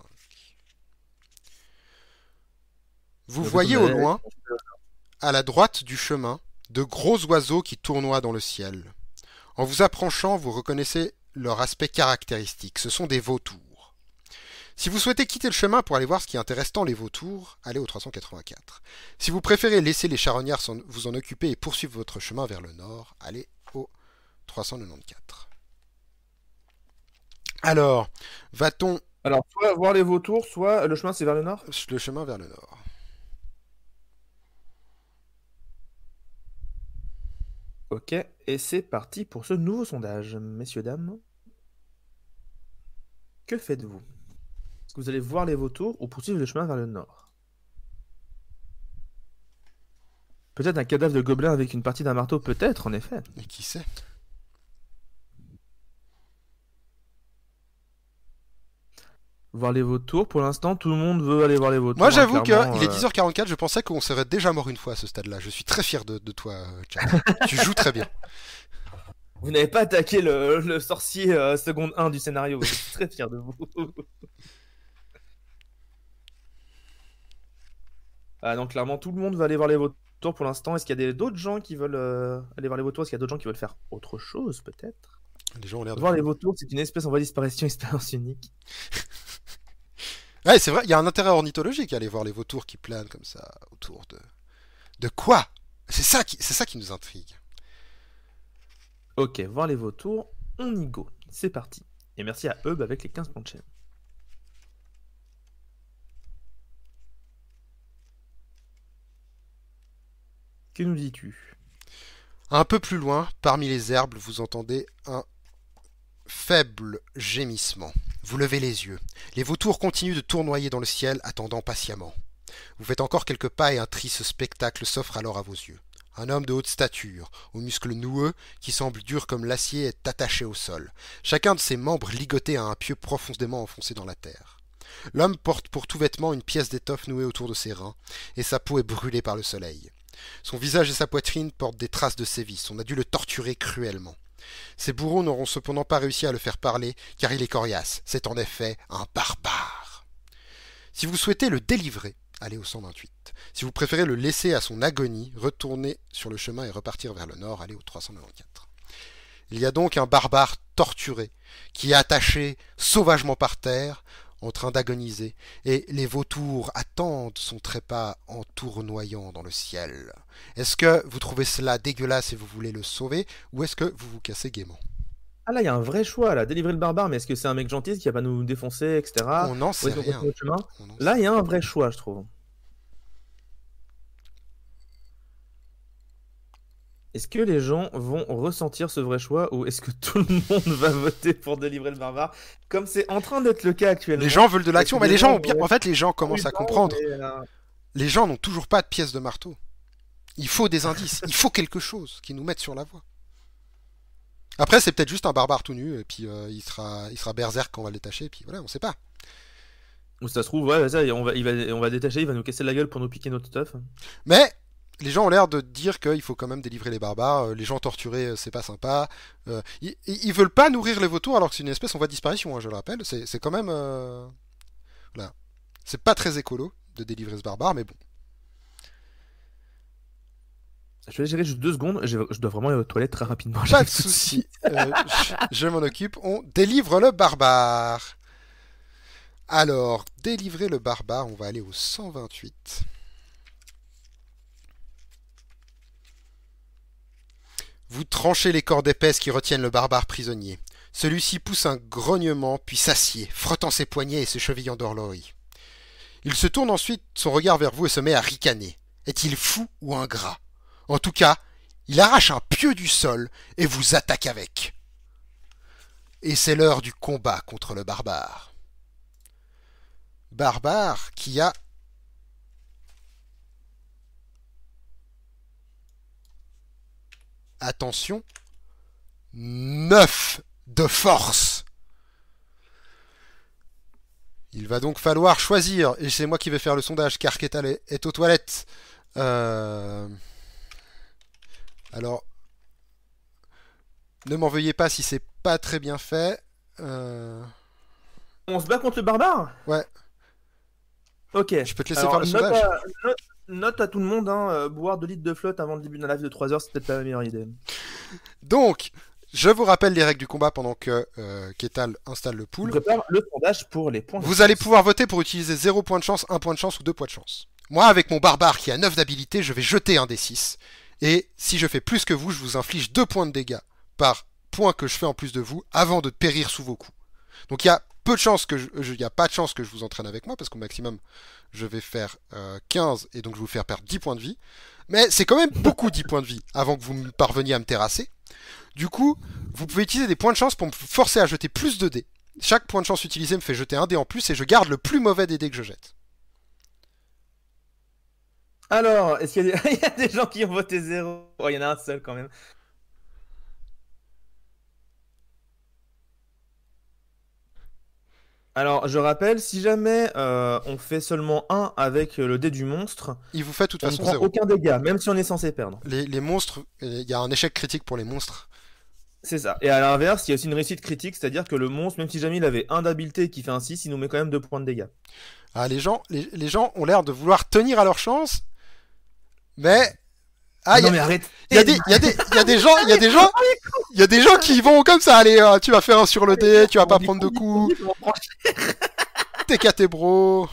[SPEAKER 1] Vous voyez au loin, à la droite du chemin, de gros oiseaux qui tournoient dans le ciel. En vous approchant, vous reconnaissez leur aspect caractéristique. Ce sont des vautours. Si vous souhaitez quitter le chemin pour aller voir ce qui est intéressant, les vautours, allez au 384. Si vous préférez laisser les charognards vous en occuper et poursuivre votre chemin vers le nord, allez au 394. Alors, va-t-on... Alors, soit voir les vautours, soit le chemin c'est vers le nord Le chemin vers le nord.
[SPEAKER 2] Ok, et c'est parti pour ce nouveau sondage, messieurs, dames. Que faites-vous vous allez voir les vautours ou poursuivre le chemin vers le nord Peut-être un cadavre de gobelin avec une partie d'un marteau, peut-être, en effet. Mais qui sait Voir les vautours, pour l'instant, tout le monde veut aller voir les vautours. Moi, j'avoue hein, qu'il est
[SPEAKER 1] 10h44, euh. je pensais qu'on serait déjà mort une fois à ce stade-là. Je suis très fier de, toi, Chad. tu joues très bien. *laughs* Vous n'avez pas attaqué le, sorcier euh, seconde
[SPEAKER 2] 1 du scénario. Je suis très fier de vous. *laughs* Donc ah, clairement, tout le monde va aller voir les vautours pour l'instant. Est-ce qu'il y a d'autres gens qui veulent euh, aller voir les vautours Est-ce qu'il y a d'autres gens qui veulent faire autre chose, peut-être Les gens ont l'air de. Voir les vautours, c'est une
[SPEAKER 1] espèce en voie de disparition, *laughs* expérience unique. *laughs* ouais, c'est vrai, il y a un intérêt ornithologique à aller voir les vautours qui planent comme ça autour de. De quoi C'est ça, qui... ça qui nous intrigue. Ok, voir les vautours, on y go. C'est parti.
[SPEAKER 2] Et merci à eux avec les 15 points de chaîne.
[SPEAKER 1] Que nous dis-tu Un peu plus loin, parmi les herbes, vous entendez un faible gémissement. Vous levez les yeux. Les vautours continuent de tournoyer dans le ciel, attendant patiemment. Vous faites encore quelques pas et un triste spectacle s'offre alors à vos yeux. Un homme de haute stature, aux muscles noueux, qui semble dur comme l'acier, est attaché au sol. Chacun de ses membres ligoté à un pieu profondément enfoncé dans la terre. L'homme porte pour tout vêtement une pièce d'étoffe nouée autour de ses reins, et sa peau est brûlée par le soleil. Son visage et sa poitrine portent des traces de sévices. On a dû le torturer cruellement. Ses bourreaux n'auront cependant pas réussi à le faire parler, car il est coriace. C'est en effet un barbare. Si vous souhaitez le délivrer, allez au 128. Si vous préférez le laisser à son agonie, retournez sur le chemin et repartir vers le nord, allez au 394. Il y a donc un barbare torturé, qui est attaché sauvagement par terre, en train d'agoniser, et les vautours attendent son trépas en tournoyant dans le ciel. Est-ce que vous trouvez cela dégueulasse et vous voulez le sauver, ou est-ce que vous vous cassez gaiement ah là, il y a un vrai choix, là. Délivrer le
[SPEAKER 2] barbare, mais est-ce que c'est un mec gentil qui va pas nous défoncer, etc. On n'en sait rien. Là, il y a un vrai choix, je trouve. Est-ce que les gens vont ressentir ce vrai choix ou est-ce que *laughs* tout le monde va voter pour délivrer le barbare comme c'est en train d'être le cas actuellement Les gens veulent de l'action, mais les gens, en fait, les gens commencent à comprendre.
[SPEAKER 1] Euh, les gens n'ont toujours pas de pièces de marteau. Il faut des indices, il faut quelque chose qui nous mette sur la voie. Après, c'est peut-être juste un barbare tout nu, et puis euh, il sera, il sera berserk quand on va le détacher, et puis voilà, on sait pas. Ou ça se trouve, ouais, on va, il on va détacher, il va nous casser la gueule pour nous piquer notre stuff. Mais les gens ont l'air de dire qu'il faut quand même délivrer les barbares, euh, les gens torturés, euh, c'est pas sympa. Euh, ils, veulent pas nourrir les vautours alors que c'est une espèce en voie de disparition, hein, je le rappelle. C'est quand même. C'est pas très écolo de délivrer ce barbare, mais bon. Je vais gérer juste deux
[SPEAKER 2] secondes, je, dois vraiment aller aux toilettes très rapidement. Pas
[SPEAKER 1] de souci, je, je m'en occupe. On délivre le barbare. Alors, délivrer le barbare, on va aller au 128. Vous tranchez les cordes épaisses qui retiennent le barbare prisonnier. Celui-ci pousse un grognement, puis s'assied, frottant ses poignets et ses chevilles dorlori. Il se tourne ensuite son regard vers vous et se met à ricaner. Est-il fou ou ingrat En tout cas, il arrache un pieu du sol et vous attaque avec. Et c'est l'heure du combat contre le barbare. Barbare qui a attention, 9 de force. Il va donc falloir choisir, et c'est moi qui vais faire le sondage, car Ketal est aux toilettes. Euh, alors, ne m'en veuillez pas si c'est pas très bien fait. Euh, On se bat contre le barbare Ouais. Ok. Je peux
[SPEAKER 3] te laisser faire le sondage.
[SPEAKER 2] Euh, note à tout le monde, hein, euh, boire 2 litres de flotte avant le début d'un live de 3 heures, c'est peut-être
[SPEAKER 1] pas la meilleure idée. Donc, je vous rappelle les règles du combat pendant que euh, Ketal installe le pool. le sondage pour les points. Vous allez pouvoir voter pour utiliser 0 point de chance, 1 point de chance ou 2 points de chance. Moi, avec mon barbare qui a 9 d'habilité, je vais jeter un des 6. Et si je fais plus que vous, je vous inflige 2 points de dégâts par point que je fais en plus de vous avant de périr sous vos coups. Donc il y a peu de chances que je, il y a pas de chance que je vous entraîne avec moi parce qu'au maximum je vais faire 15 euh, et donc je vais vous faire perdre 10 points de vie. Mais c'est quand même beaucoup 10 points de vie avant que vous me parveniez à me terrasser. Du coup, vous pouvez utiliser des points de chance pour me forcer à jeter plus de dés. Chaque point de chance utilisé me fait jeter un dé en plus et je garde le plus mauvais des dés que je jette. Alors, est-ce qu'il y, a des... *laughs* gens qui ont voté 0 Il y en a un
[SPEAKER 2] seul quand même. Alors, je rappelle, si jamais euh, on fait seulement un avec euh, le dé du monstre, il vous fait de prend aucun dégât, même si on est censé perdre. Les, monstres, euh, il y a un échec critique pour les monstres. C'est ça. Et à l'inverse, il y a aussi une réussite critique, c'est-à-dire que le monstre, même si jamais il avait un d'habileté qui fait un 6, il nous met quand même deux points de dégâts. Ah, les gens, les, les gens ont
[SPEAKER 1] l'air de vouloir tenir à leur chance, mais ah, non, a, Il y, y, a des gens, il y a des gens, il y a des gens qui vont comme ça. Allez, euh, tu vas faire un sur le dé, tu vas pas prendre de coups. T'es caté, bro.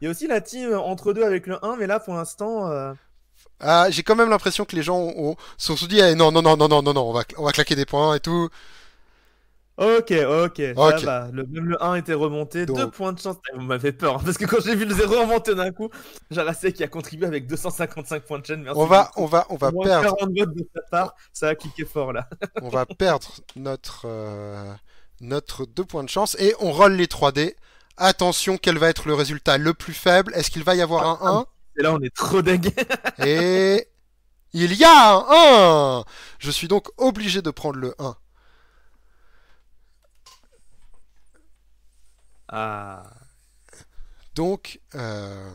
[SPEAKER 1] Il y a aussi la team entre deux avec le 1, mais là pour l'instant. Euh, ah, j'ai quand même l'impression que les gens se sont dit non, eh, non, non, non, non, non, non, on va, on va claquer des points et tout. Ok, ok, ça
[SPEAKER 2] Le, même 1 était remonté. 2 Deux points de chance. on eh, Vous m'avez peur. Hein, parce que quand j'ai vu le 0 remonter d'un coup, Jarasek qui a contribué avec 255 points de chaîne. Merci. On va, on va, on va perdre,
[SPEAKER 1] Ça a cliqué fort là. on va perdre notre, euh, notre deux points de chance et on roll les 3D. Attention, quel va être le résultat le plus faible Est-ce qu'il va y avoir un 1 Et ah, là, on est trop dingue. Et il y a un 1 Je suis donc obligé de prendre le 1.
[SPEAKER 2] Ah. Donc. Euh,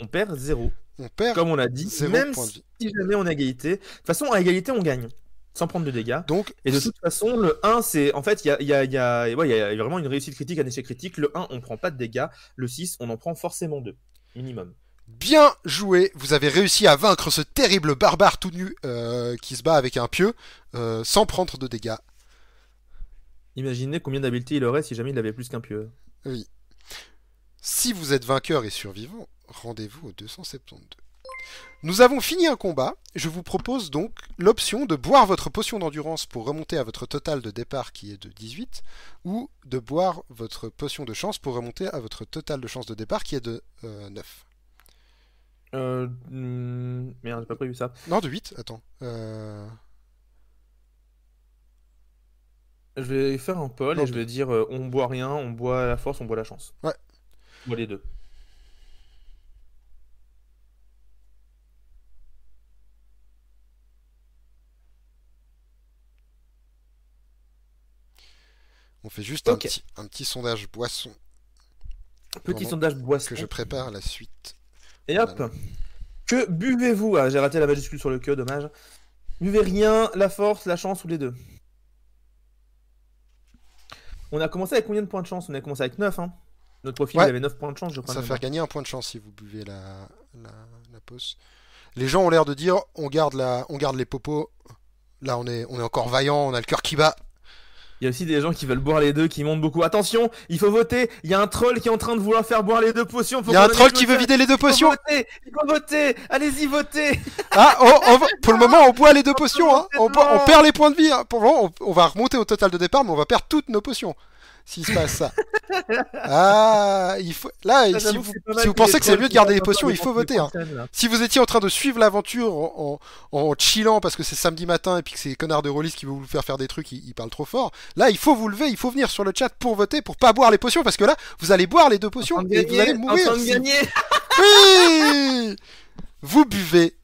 [SPEAKER 2] on perd 0 On perd. Comme on l'a dit, même si jamais on est égalité. De toute façon, à égalité, on gagne. Sans prendre de dégâts. Donc, et de toute façon, le 1, c'est. En fait, il y a, vraiment une réussite critique, un échec critique. Le 1, on prend pas de dégâts. Le 6, on en prend forcément 2. Minimum.
[SPEAKER 1] Bien joué, vous avez réussi à vaincre ce terrible barbare tout nu euh, qui se bat avec un pieu euh, sans prendre de dégâts. Imaginez combien d'habileté il aurait si jamais il avait plus qu'un pieu. Oui. Si vous êtes vainqueur et survivant, rendez-vous au 272. Nous avons fini un combat, je vous propose donc l'option de boire votre potion d'endurance pour remonter à votre total de départ qui est de 18, ou de boire votre potion de chance pour remonter à votre total de chance de départ qui est de 9. Euh, euh hmm, merde, j'ai pas prévu ça. Non, de 8, attends. Euh...
[SPEAKER 2] je vais faire un poll et je vais dire euh, on boit rien, on boit la force, on boit la chance. Ouais. On les deux.
[SPEAKER 1] On fait juste un, petit, sondage boisson. Petit sondage
[SPEAKER 2] boisson. Que je prépare la suite. Et hop Que buvez-vous Ah, j'ai raté la majuscule sur le queue, dommage. Buvez rien, la force, la chance ou les deux on a commencé avec combien de points de chance On a commencé avec 9. Hein Notre profil avait 9 points de chance, je crois. Ça faire
[SPEAKER 1] gagner un point de chance si vous buvez la, la, la pause. Les gens ont l'air de dire on garde, la, on garde les popos. Là, on est, on est encore vaillant, on a le cœur qui bat.
[SPEAKER 2] Il y a aussi des gens qui veulent boire les deux, qui montent beaucoup. Attention, il faut voter. Il y a un troll qui est en train de vouloir faire boire les deux potions. Il y a un troll qui veut vider les deux potions.
[SPEAKER 1] Il faut voter. Allez-y, voter. *laughs* Ah, oh, oh, oh, pour le ah, moment, on boit les deux potions. Hein. On, perd les points de vie. Hein. Pour le moment, on va remonter au total de départ, mais on va perdre toutes nos potions s'il se passe ça. Ah, il faut... là, ah, si, vous, pensez que c'est mieux de garder les potions, il faut voter. Hein. Si vous étiez en train de suivre l'aventure en, en, chillant parce que c'est samedi matin et puis que c'est connards de Rolis qui veut vous faire faire des trucs, ils, parle parlent trop fort. Là, il faut vous lever, il faut venir sur le chat pour voter, pour pas boire les potions parce que là, vous allez boire les deux potions et vous allez mourir. *laughs* oui vous buvez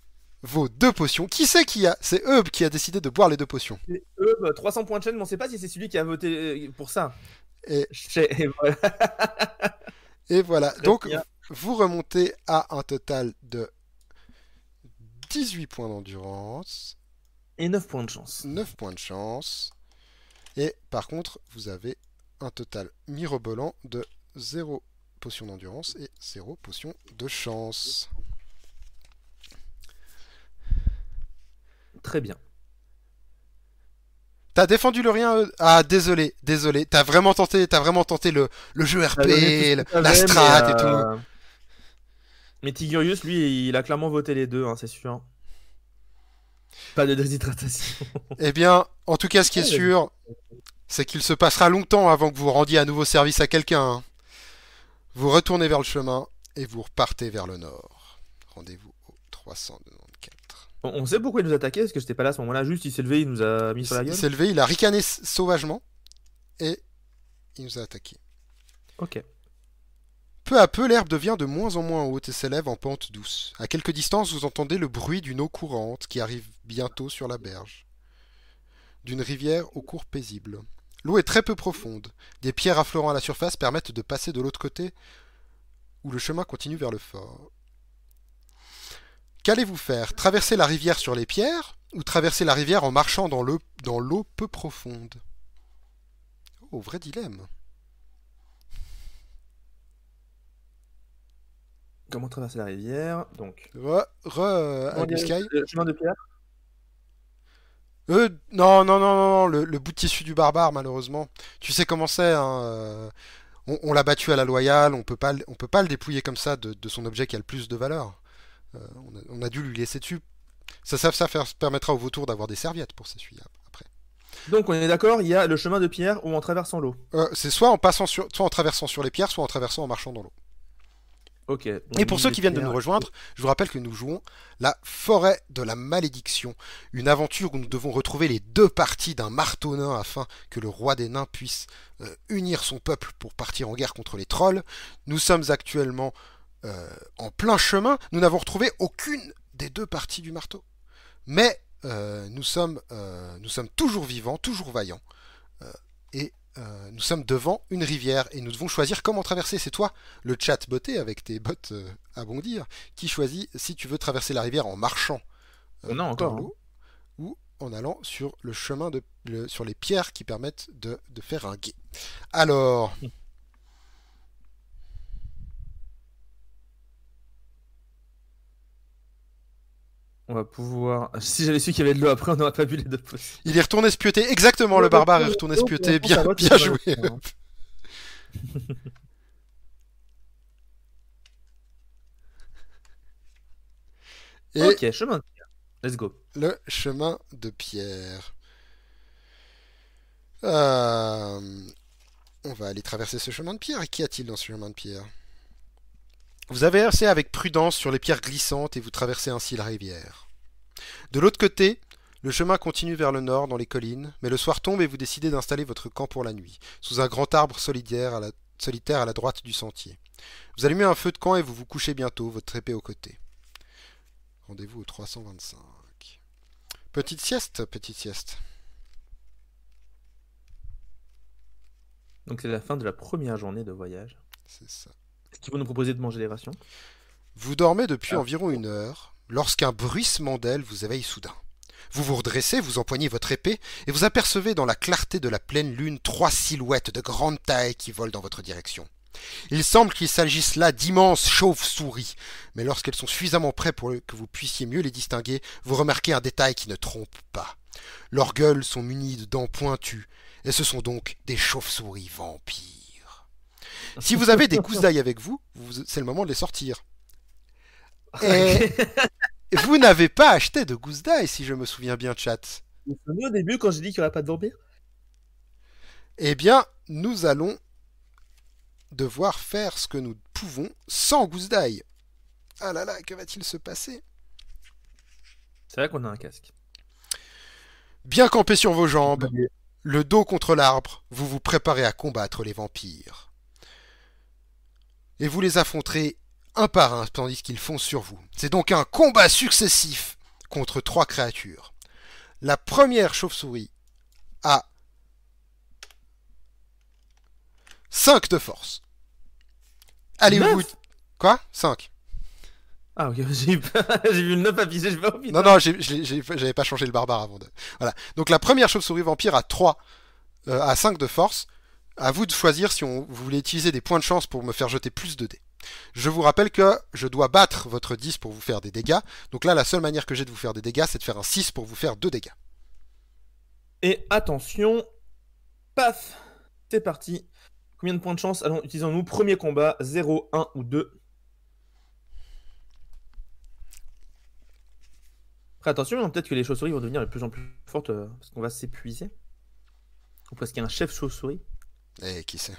[SPEAKER 1] vos deux potions. Qui c'est qui a C'est Hub qui a décidé de boire les deux potions.
[SPEAKER 2] Hub, 300 points de chaîne, mais on sait pas si c'est celui
[SPEAKER 1] qui a voté euh, pour ça. Et, voilà. *laughs* Donc, vous remontez à un total de 18 points d'endurance. Et 9 points de chance. 9 points de chance. Et par contre, vous avez un total mirobolant de 0 potion d'endurance et 0 potions de chance. Très bien. T'as défendu le rien euh, Ah désolé, désolé. T'as vraiment tenté, t'as vraiment tenté le, jeu RP, ah, la strat et tout. Euh,
[SPEAKER 2] mais Tigurius, lui, il a clairement voté les deux, hein, c'est sûr. Pas de déshydratation. *laughs* eh bien,
[SPEAKER 1] en tout cas, ce qui est ah, sûr, c'est qu'il se passera longtemps avant que vous rendiez à nouveau service à quelqu'un. Hein. Vous retournez vers le chemin et vous repartez vers le nord. Rendez-vous au 300
[SPEAKER 2] on sait pourquoi il nous attaquait, parce que j'étais pas là à ce moment-là. Juste, il s'est levé, il nous a mis sur la gueule. Il s'est levé, il a ricané sauvagement
[SPEAKER 1] et il nous a attaqué. Ok. Peu à peu, l'herbe devient de moins en moins haute et s'élève en pente douce. À quelques distances, vous entendez le bruit d'une eau courante qui arrive bientôt sur la berge. D'une rivière au cours paisible. L'eau est très peu profonde. Des pierres affleurant à la surface permettent de passer de l'autre côté où le chemin continue vers le fort. Qu'allez-vous faire Traverser la rivière sur les pierres ou traverser la rivière en marchant dans l'eau peu profonde Oh, vrai dilemme. Comment traverser la rivière Donc. Re, re chemin de pierre euh, non, non, non, non, le, bout de tissu du barbare, malheureusement. Tu sais comment c'est, hein, euh, on, l'a battu à la loyale, on peut pas, peut pas le dépouiller comme ça de son objet qui a le plus de valeur. Euh, on a, dû lui laisser dessus. Ça, ça, permettra au vautour d'avoir des serviettes pour s'essuyer après. Donc on est d'accord, il y a le chemin de pierre ou en traversant l'eau. Euh, c'est soit en passant en traversant sur les pierres, soit en traversant en marchant dans l'eau. Ok. Et pour ceux qui viennent de nous rejoindre, je vous rappelle que nous jouons la forêt de la malédiction, une aventure où nous devons retrouver les deux parties d'un marteau nain afin que le roi des nains puisse euh, unir son peuple pour partir en guerre contre les trolls. Nous sommes actuellement euh, en plein chemin, nous n'avons retrouvé aucune des deux parties du marteau. Mais euh, nous, sommes, euh, nous sommes toujours vivants, toujours vaillants. et nous sommes devant une rivière et nous devons choisir comment traverser. C'est toi, le chat botté avec tes bottes à bondir, qui choisit si tu veux traverser la rivière en marchant dans l'eau ou en allant sur le chemin de sur les pierres qui permettent de, de faire un guet. Alors. *laughs* On va pouvoir.
[SPEAKER 2] Si j'avais su qu'il y avait de l'eau après, on n'aurait pas bu les deux Il est retourné se exactement, le barbare est retourné se euh, Bien, joué. Et ok, chemin
[SPEAKER 1] de pierre. Let's go. Le chemin de pierre. Euh, on va aller traverser ce chemin de pierre. Et qu'y a-t-il dans ce chemin de pierre vous avancez avec prudence sur les pierres glissantes et vous traversez ainsi la rivière. De l'autre côté, le chemin continue vers le nord dans les collines, mais le soir tombe et vous décidez d'installer votre camp pour la nuit, sous un grand arbre solitaire à, la, solitaire à la droite du sentier. Vous allumez un feu de camp et vous vous couchez bientôt, votre trépée au côté. Rendez-vous au 325. Petite sieste, petite sieste. Donc c'est la fin de la première journée de voyage. C'est ça. Est-ce qu'ils vont nous proposer de manger des rations Vous dormez depuis ah. environ une heure lorsqu'un bruissement d'ailes vous éveille soudain. Vous vous redressez, vous empoignez votre épée, et vous apercevez dans la clarté de la pleine lune trois silhouettes de grande taille qui volent dans votre direction. Il semble qu'il s'agisse là d'immenses chauves-souris, mais lorsqu'elles sont suffisamment près pour que vous puissiez mieux les distinguer, vous remarquez un détail qui ne trompe pas. Leurs gueules sont munies de dents pointues, et ce sont donc des chauves-souris vampires. Si vous avez des gousses d'ail avec vous, c'est le moment de les sortir. *laughs* vous n'avez pas acheté de gousses d'ail, si je me souviens bien, chat. Vous au début quand j'ai dit qu'il n'y aurait pas de vampire Eh bien, nous allons devoir faire ce que nous pouvons sans gousses d'ail.
[SPEAKER 3] Ah là là, que va-t-il se passer C'est vrai qu'on a un casque.
[SPEAKER 1] Bien campé sur vos jambes, le dos contre l'arbre, vous vous préparez à combattre les vampires et vous les affronterez un par un tandis qu'ils foncent sur vous. C'est donc un combat successif contre trois créatures. La première chauve-souris a 5 de force. Allez, vous. Quoi 5 ah ok, *laughs* j'ai vu le 9 à je vais au Non, non, j'avais pas changé le barbare avant de... Voilà. Donc la première chauve-souris vampire a 3, à 5 de force. A vous de choisir si on, vous voulez utiliser des points de chance pour me faire jeter plus de dés. Je vous rappelle que je dois battre votre 10 pour vous faire des dégâts. Donc là, la seule manière que j'ai de vous faire des dégâts, c'est de faire un 6 pour vous faire 2 dégâts. Et attention,
[SPEAKER 2] paf, c'est parti. Combien de points de chance Allons, utilisons-nous Premier combat, 0, 1 ou 2. Après, attention, hein, peut-être que les chauves-souris vont devenir de plus en plus fortes euh, parce qu'on va s'épuiser. Ou parce qu'il y a un chef chauve-souris. Et eh, qui sait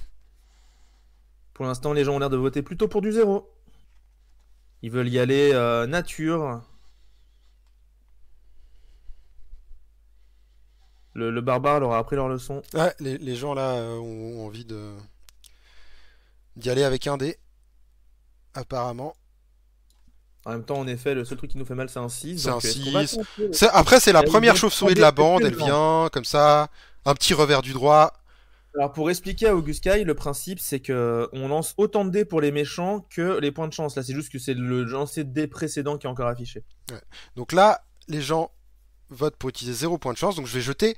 [SPEAKER 2] Pour l'instant, les gens ont l'air de voter plutôt pour du zéro. Ils veulent y aller euh, nature.
[SPEAKER 1] Le, barbare leur a appris leur leçon. Ouais, les, gens là euh, ont, envie de d'y aller avec un dé, apparemment.
[SPEAKER 2] En même temps, en effet, le seul truc qui nous fait mal, c'est un 6. C'est un 6.
[SPEAKER 3] Euh, après, c'est la première chauve-souris de la bande. Elle vient
[SPEAKER 1] comme ça, un petit revers du droit.
[SPEAKER 2] Alors pour expliquer à August Kai, le principe c'est que on lance autant de dés pour les méchants que
[SPEAKER 1] les points de chance. Là c'est juste que c'est le lancer de dés précédent qui est encore affiché. Donc là les gens votent pour utiliser zéro points de chance, donc je vais jeter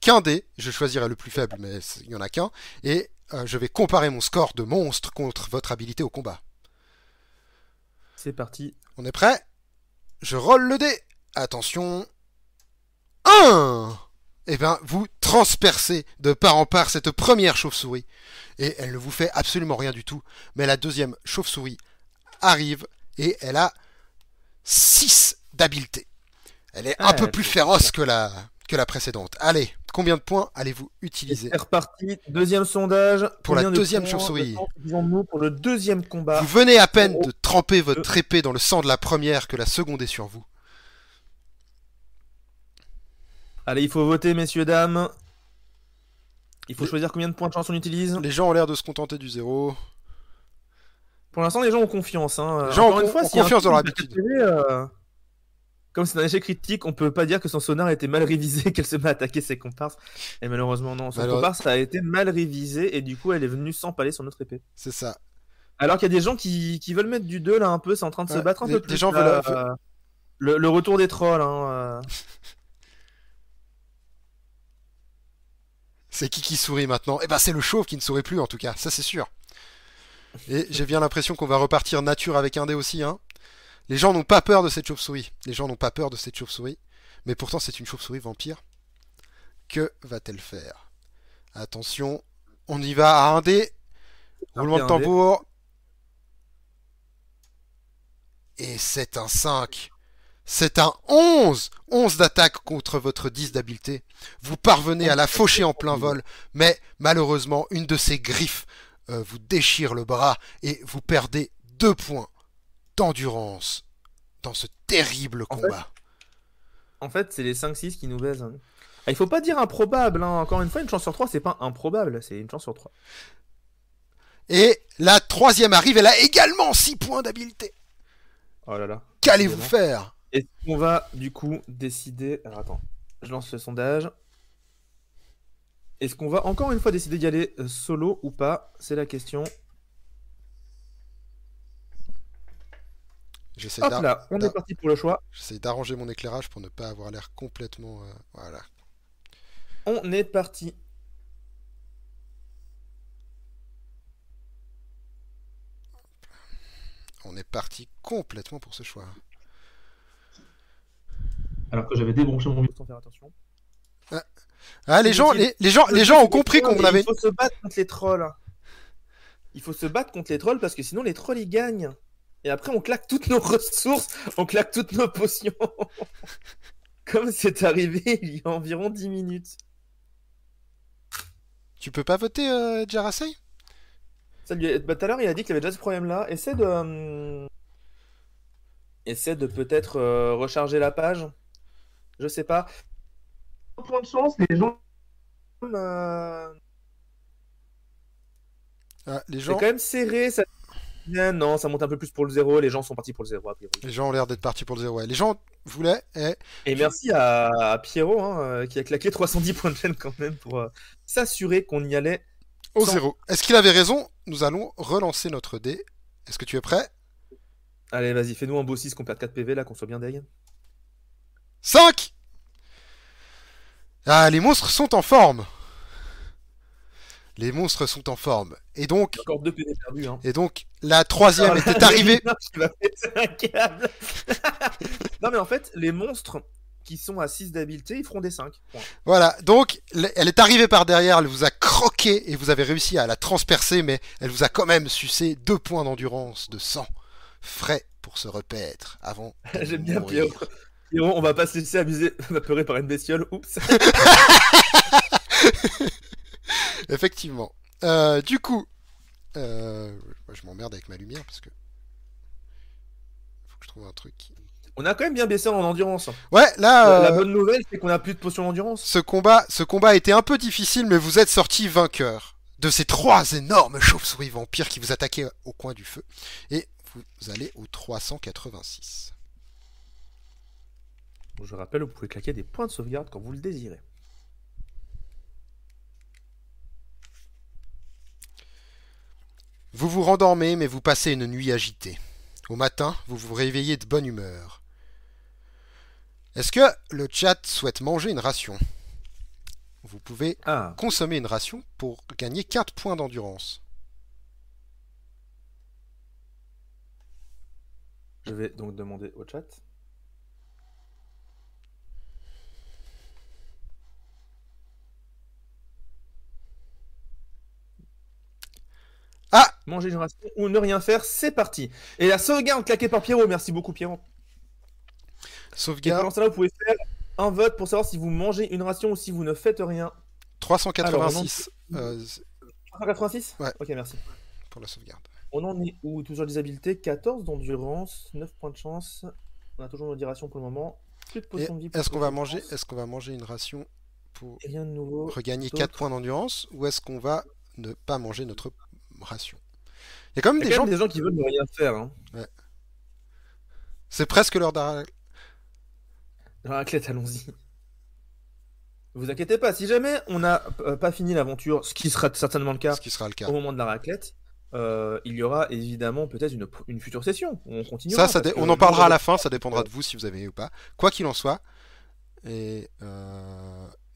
[SPEAKER 1] qu'un dé, je choisirai le plus faible mais il n'y en a qu'un, et euh, je vais comparer mon score de monstre contre votre habilité au combat. C'est parti. On est prêt Je roll le dé Attention 1 eh ben, vous transpercez de part en part cette première chauve-souris. Et elle ne vous fait absolument rien du tout. Mais la deuxième chauve-souris arrive et elle a 6 d'habileté. Elle est un ah, peu plus féroce que la, que la précédente. Allez, combien de points allez-vous utiliser C'est
[SPEAKER 2] reparti,
[SPEAKER 1] deuxième sondage. Pour la deuxième chauve-souris.
[SPEAKER 2] pour le deuxième combat. Vous venez
[SPEAKER 1] à peine de tremper votre épée dans le sang de la première que la seconde est sur vous. Allez, il faut voter, messieurs, dames. Il
[SPEAKER 2] faut choisir combien de points de chance on utilise. Les gens ont l'air de se contenter du zéro. Pour l'instant, les gens ont confiance. confiance dans euh, Comme c'est un échec critique, on peut pas dire que son sonar a été mal révisé, *laughs* qu'elle se met à attaquer ses comparses. Et malheureusement, non. Son comparses a été mal révisé et du coup, elle est venue s'empaler sur notre épée. C'est ça. Alors qu'il y a des gens qui... veulent mettre du 2 là un peu, c'est en train de se battre un les... peu plus. gens veulent. Euh, le... retour des trolls. Hein,
[SPEAKER 1] euh. *laughs* C'est qui qui sourit maintenant Eh ben c'est le chauve qui ne sourit plus en tout cas, ça c'est sûr. Et j'ai bien l'impression qu'on va repartir nature avec un dé aussi. Hein. Les gens n'ont pas peur de cette chauve-souris. Les gens n'ont pas peur de cette chauve-souris. Mais pourtant c'est une chauve-souris vampire. Que va-t-elle faire Attention, on y va à un dé. Roulement de tambour. Et c'est un 5. C'est un 11 11 d'attaque contre votre 10 d'habileté. Vous parvenez à la faucher en plein vol, mais malheureusement, une de ses griffes euh, vous déchire le bras et vous perdez 2 points d'endurance dans ce terrible combat.
[SPEAKER 2] En fait, c'est les 5-6 qui nous baisent. Il hein. ne ah, il faut pas dire improbable, hein. encore une fois, une chance sur 3, c'est pas
[SPEAKER 3] improbable, c'est une chance sur 3. Et la troisième arrive, elle a également 6 points d'habileté. Oh là là. Qu'allez-vous faire est-ce qu'on va du coup
[SPEAKER 2] décider. Alors attends, je lance le sondage. Est-ce qu'on va encore une fois décider d'y aller euh, solo ou pas C'est la question.
[SPEAKER 1] J'essaie Hop là, on est parti pour le choix. J'essaie d'arranger mon éclairage pour ne pas avoir l'air complètement. Euh, voilà. On est parti. On est parti complètement pour ce choix
[SPEAKER 2] alors que j'avais débranché mon micro sans faire attention.
[SPEAKER 1] Ah, les, gens, les, gens, les gens ont compris qu'on
[SPEAKER 2] avait. Il faut se battre contre les trolls. Hein. Il faut se battre contre les trolls parce que sinon les trolls ils gagnent. Et après on claque toutes nos *laughs* ressources, on claque toutes nos potions. *laughs* Comme c'est arrivé *laughs* il y a environ 10 minutes. Tu peux pas voter, euh, Jarasei Salut, euh, bah, Tout à l'heure, il a dit qu'il avait déjà ce problème-là. Essaie de. Hum, essaie de peut-être euh, recharger la page. Je sais pas. point de chance, les gens. Euh, ah, les gens. C'est quand même serré. Ça... Eh non, ça monte un peu plus pour le zéro. Les gens sont partis pour le zéro, Les gens ont l'air d'être partis pour le zéro. Les gens voulaient. Eh, Et, merci à, Pierrot hein, euh, qui a claqué 310 points de chaîne quand même pour euh, s'assurer qu'on
[SPEAKER 1] y allait au zéro. Est-ce qu'il avait raison Nous allons relancer notre dé. Est-ce que tu es prêt Allez, vas-y, fais-nous un beau 6 qu'on perde 4 PV là, qu'on soit bien derrière. 5 Ah, les monstres sont en forme Les monstres sont en forme. Et donc... Hein. Et donc, la troisième ah, était arrivée... *laughs* non, mais en fait, les monstres
[SPEAKER 2] qui sont à 6 d'habileté, ils feront des 5.
[SPEAKER 1] Voilà, donc elle est arrivée par derrière, elle vous a croqué et vous avez réussi à la transpercer, mais elle vous a quand même sucé deux points d'endurance de sang frais pour se repaître avant. *laughs* J'aime bien on va pas se laisser abuser, apeurer *laughs* par une bestiole. Oups. *laughs* Effectivement. Euh, du coup, euh, je m'emmerde avec ma lumière parce que faut que je trouve un truc. On a quand même bien baissé en endurance. Ouais, là. La, euh, bonne nouvelle, c'est qu'on a plus de potions d'endurance. Ce combat, ce combat a été un peu difficile, mais vous êtes sorti vainqueur de ces trois énormes chauves-souris vampires qui vous attaquaient au coin du feu. Et vous allez au 386. Je rappelle, vous pouvez claquer des points de sauvegarde quand vous le désirez. Vous vous rendormez, mais vous passez une nuit agitée. Au matin, vous vous réveillez de bonne humeur. Est-ce que le chat souhaite manger une ration Vous pouvez ah. consommer une ration pour gagner 4 points d'endurance. Je vais donc demander au chat.
[SPEAKER 2] Ah Manger une ration ou ne rien faire, c'est parti. Et la sauvegarde claquée par Pierrot, merci beaucoup Pierrot. Sauvegarde. Et pendant là, vous pouvez faire un vote pour savoir si vous mangez une ration ou si vous ne faites rien. 386. 386 euh, Ouais. Ok, merci. Pour la sauvegarde. On en est où Toujours des habiletés, 14 d'endurance, 9 points de chance. On a toujours nos 10 rations pour le moment. Plus de potions de vie. Est-ce qu'on va, manger...
[SPEAKER 1] est qu'on va manger une ration pour regagner 4 points d'endurance ou est-ce qu'on va ne pas manger notre ration. Il y a quand même, des, gens... qui veulent ne rien faire. Hein. C'est presque l'heure la Raclette,
[SPEAKER 2] allons-y. Vous inquiétez pas, si jamais on n'a euh, pas fini l'aventure, ce qui sera certainement le cas, au moment de la raclette, euh, il y aura évidemment peut-être une, future session. On continuera. Ça, on en parlera à la fin,
[SPEAKER 1] ça dépendra euh, de vous si vous avez ou pas. Quoi qu'il en soit, et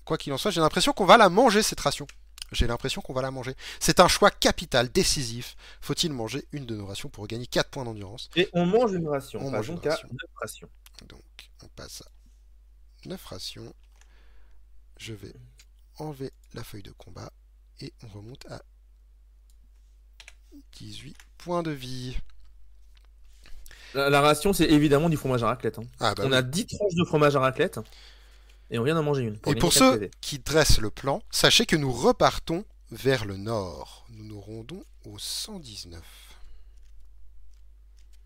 [SPEAKER 1] quoi qu'il en soit, j'ai l'impression qu'on va la manger cette ration j'ai l'impression qu'on va la manger. C'est un choix capital, décisif. Faut-il manger une de nos rations pour gagner 4 points d'endurance Et on mange une ration. On mange donc une 9
[SPEAKER 3] rations. Donc, on passe
[SPEAKER 1] à 9 rations. Je vais enlever la feuille de combat et on remonte à 18 points de vie.
[SPEAKER 2] La, ration, c'est évidemment du fromage à raclette. Hein. Ah, bah on a 10
[SPEAKER 1] tranches de fromage à raclette et on vient d'en manger une. Pour et pour ceux qui dressent le plan, sachez que nous repartons vers le nord. Nous nous rondons au 119.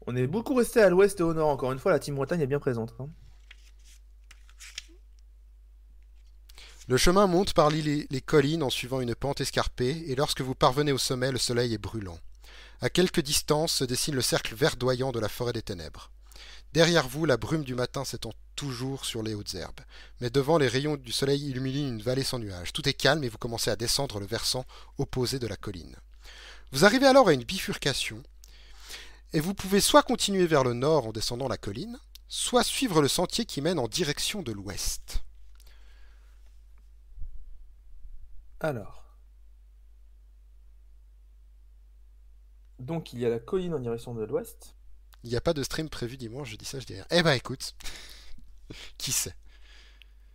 [SPEAKER 2] On est beaucoup resté à l'ouest et au nord. Encore une fois, la Team Bretagne est bien présente. Hein.
[SPEAKER 1] Le chemin monte par les, collines en suivant une pente escarpée, et lorsque vous parvenez au sommet, le soleil est brûlant. À quelques distances se dessine le cercle verdoyant de la forêt des ténèbres. Derrière vous, la brume du matin s'étend toujours sur les hautes herbes. Mais devant, les rayons du soleil illuminent une vallée sans nuages. Tout est calme et vous commencez à descendre le versant opposé de la colline. Vous arrivez alors à une bifurcation et vous pouvez soit continuer vers le nord en descendant la colline, soit suivre le sentier qui mène en direction de l'ouest. Alors. Donc il y a la colline en direction de l'ouest. Il n'y a pas de stream prévu dimanche, je dis ça, je dis rien. Eh ben écoute, qui sait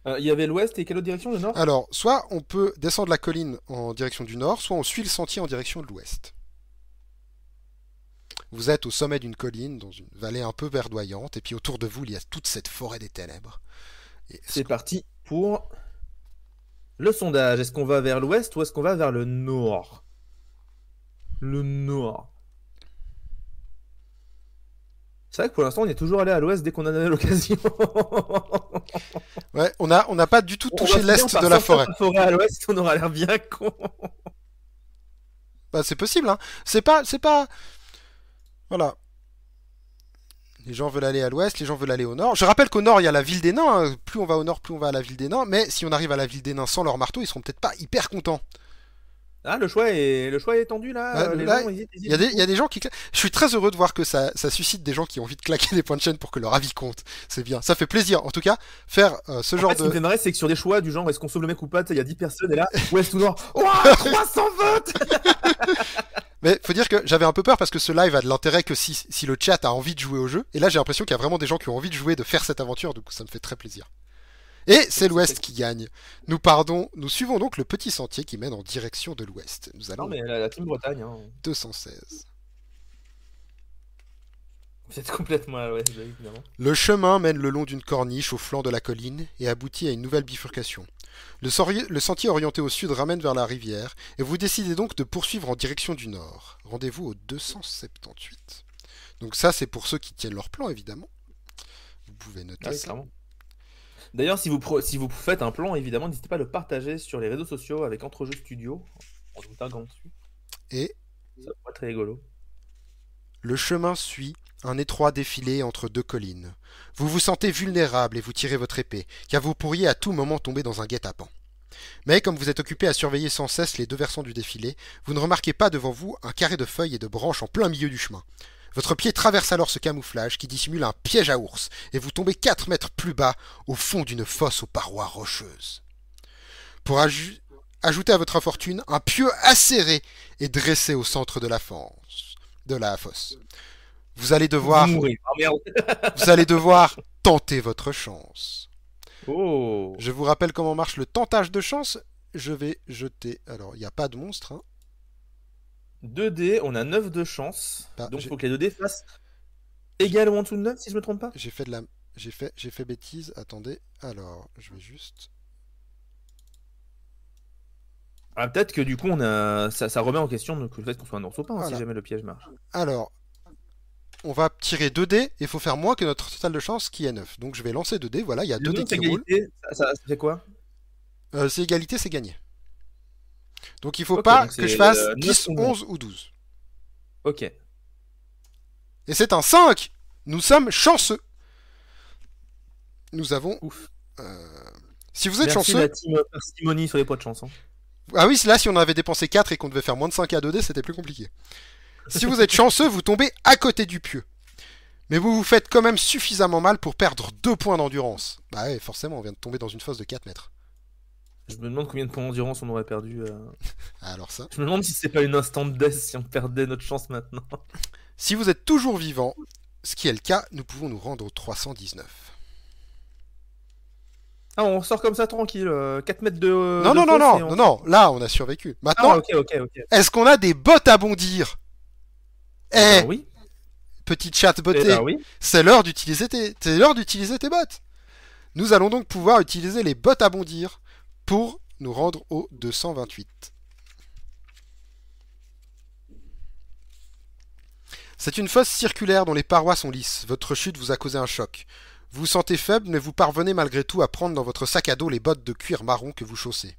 [SPEAKER 2] euh, il y avait l'ouest et quelle autre direction, le nord
[SPEAKER 1] Alors, soit on peut descendre la colline en direction du nord, soit on suit le sentier en direction de l'ouest. Vous êtes au sommet d'une colline, dans une vallée un peu verdoyante, et puis autour de vous, il y a toute cette forêt des ténèbres. C'est parti pour le sondage. Est-ce qu'on va vers l'ouest ou est-ce qu'on va vers le
[SPEAKER 2] nord Le nord. C'est vrai que pour l'instant, on est toujours allé à l'ouest dès qu'on en avait l'occasion.
[SPEAKER 1] *laughs* ouais, on n'a on pas du tout
[SPEAKER 3] touché l'est de la forêt. La forêt on aura l'air bien con.
[SPEAKER 1] Bah, c'est possible, hein. C'est pas, c'est pas. Voilà. Les gens veulent aller à l'ouest, les gens veulent aller au nord. Je rappelle qu'au nord, il y a la ville des nains. Hein. Plus on va au nord, plus on va à la ville des nains. Mais si on arrive à la ville des nains sans leur marteau, ils seront peut-être pas hyper contents. Ah, le choix est, le choix est tendu là. Bah, bah, il, y a des, gens qui. Je suis très heureux de voir que ça, ça suscite des gens qui ont envie de claquer des points de chaîne pour que leur avis compte. C'est bien. Ça fait plaisir. En tout cas, faire euh, ce genre de. Ce qui me c'est que sur des choix du genre est-ce qu'on sauve le mec ou pas, il y a 10 personnes et là, ouest ou nord. Ouah, 300 *laughs* votes *laughs* Mais faut dire que j'avais un peu peur parce que ce live a de l'intérêt que si, si le chat a envie de jouer au jeu. Et là, j'ai l'impression qu'il y a vraiment des gens qui ont envie de jouer, de faire cette aventure. Donc ça me fait très plaisir. Et c'est l'Ouest qui gagne. Nous pardons, nous suivons donc le petit sentier qui mène en direction de l'Ouest. Nous allons. Non, mais la, la Team Bretagne. Hein. 216. Vous êtes complètement à l'Ouest, évidemment. Le chemin mène le long d'une corniche au flanc de la colline et aboutit à une nouvelle bifurcation. Le, sentier orienté au sud ramène vers la rivière et vous décidez donc de poursuivre en direction du nord. Rendez-vous au 278. Donc ça, c'est pour ceux qui tiennent leur plan, évidemment. Vous pouvez noter ah, Clairement.
[SPEAKER 2] D'ailleurs, si vous, faites un plan, évidemment, n'hésitez pas à le partager sur les réseaux sociaux avec Entrejeux Studio, vous dessus.
[SPEAKER 1] Et Ça être rigolo. Le chemin suit un étroit défilé entre deux collines. Vous vous sentez vulnérable et vous tirez votre épée, car vous pourriez à tout moment tomber dans un guet-apens. Mais comme vous êtes occupé à surveiller sans cesse les deux versants du défilé, vous ne remarquez pas devant vous un carré de feuilles et de branches en plein milieu du chemin. Votre pied traverse alors ce camouflage qui dissimule un piège à ours, et vous tombez 4 mètres plus bas, au fond d'une fosse aux parois rocheuses. Pour ajouter à votre infortune un pieu acéré est dressé au centre de la, de la fosse. Vous allez devoir...
[SPEAKER 2] Ah, *laughs* vous
[SPEAKER 1] allez devoir tenter votre chance. Oh. Je vous rappelle comment marche le tentage de chance. Je vais jeter... Alors, il n'y a pas de monstre, hein. 2D, on a 9 de chance. Bah, donc il faut que les 2 dés fassent égal ou en dessous de 9, si je me trompe pas. J'ai fait de la. J'ai fait, j'ai fait bêtise, attendez. Alors, je vais juste.
[SPEAKER 2] Ah, peut-être que du coup, on a... ça, ça remet en question donc, le fait qu'on soit un ours ou pas, hein, si jamais le piège marche.
[SPEAKER 1] Alors, on va tirer 2 dés et il faut faire moins que notre total de chance qui est 9. Donc je vais lancer 2 dés, voilà, il y a 2 dés qui roulent. Ça, ça, ça, fait quoi euh, C'est égalité, c'est gagné. Donc il faut pas que je fasse 10, euh, 11 ou 12. Ok. Et c'est un 5 Nous sommes chanceux Nous avons... Ouf. Euh, si vous êtes Merci chanceux...
[SPEAKER 2] La euh, sur les points de chance. Hein.
[SPEAKER 1] Ah oui, là, si on avait dépensé 4 et qu'on devait faire moins de 5 à 2D, c'était plus compliqué. Si vous êtes *laughs* chanceux, vous tombez à côté du pieu. Mais vous vous faites quand même suffisamment mal pour perdre 2 points d'endurance. Bah oui forcément, on vient de tomber dans une fosse de 4 mètres.
[SPEAKER 2] Je me demande combien de points d'endurance on aurait perdu. Euh. Ah, alors
[SPEAKER 1] ça. Je me demande si c'est pas une instant death si on perdait notre chance maintenant. *laughs* Si vous êtes toujours vivant, ce qui est le cas, nous pouvons nous rendre au 319. Ah, on sort comme ça tranquille, 4 euh, mètres euh, de. non, non, non, non, non, là on a survécu. Ah, maintenant, ah, est-ce qu'on a des bottes à bondir Eh, eh ben oui. Petite chatte bottée, eh ben oui. c'est l'heure d'utiliser tes... tes bottes. Nous allons donc pouvoir utiliser les bottes à bondir pour nous rendre au 228. C'est une fosse circulaire dont les parois sont lisses. Votre chute vous a causé un choc. Vous vous sentez faible, mais vous parvenez malgré tout à prendre dans votre sac à dos les bottes de cuir marron que vous chaussez.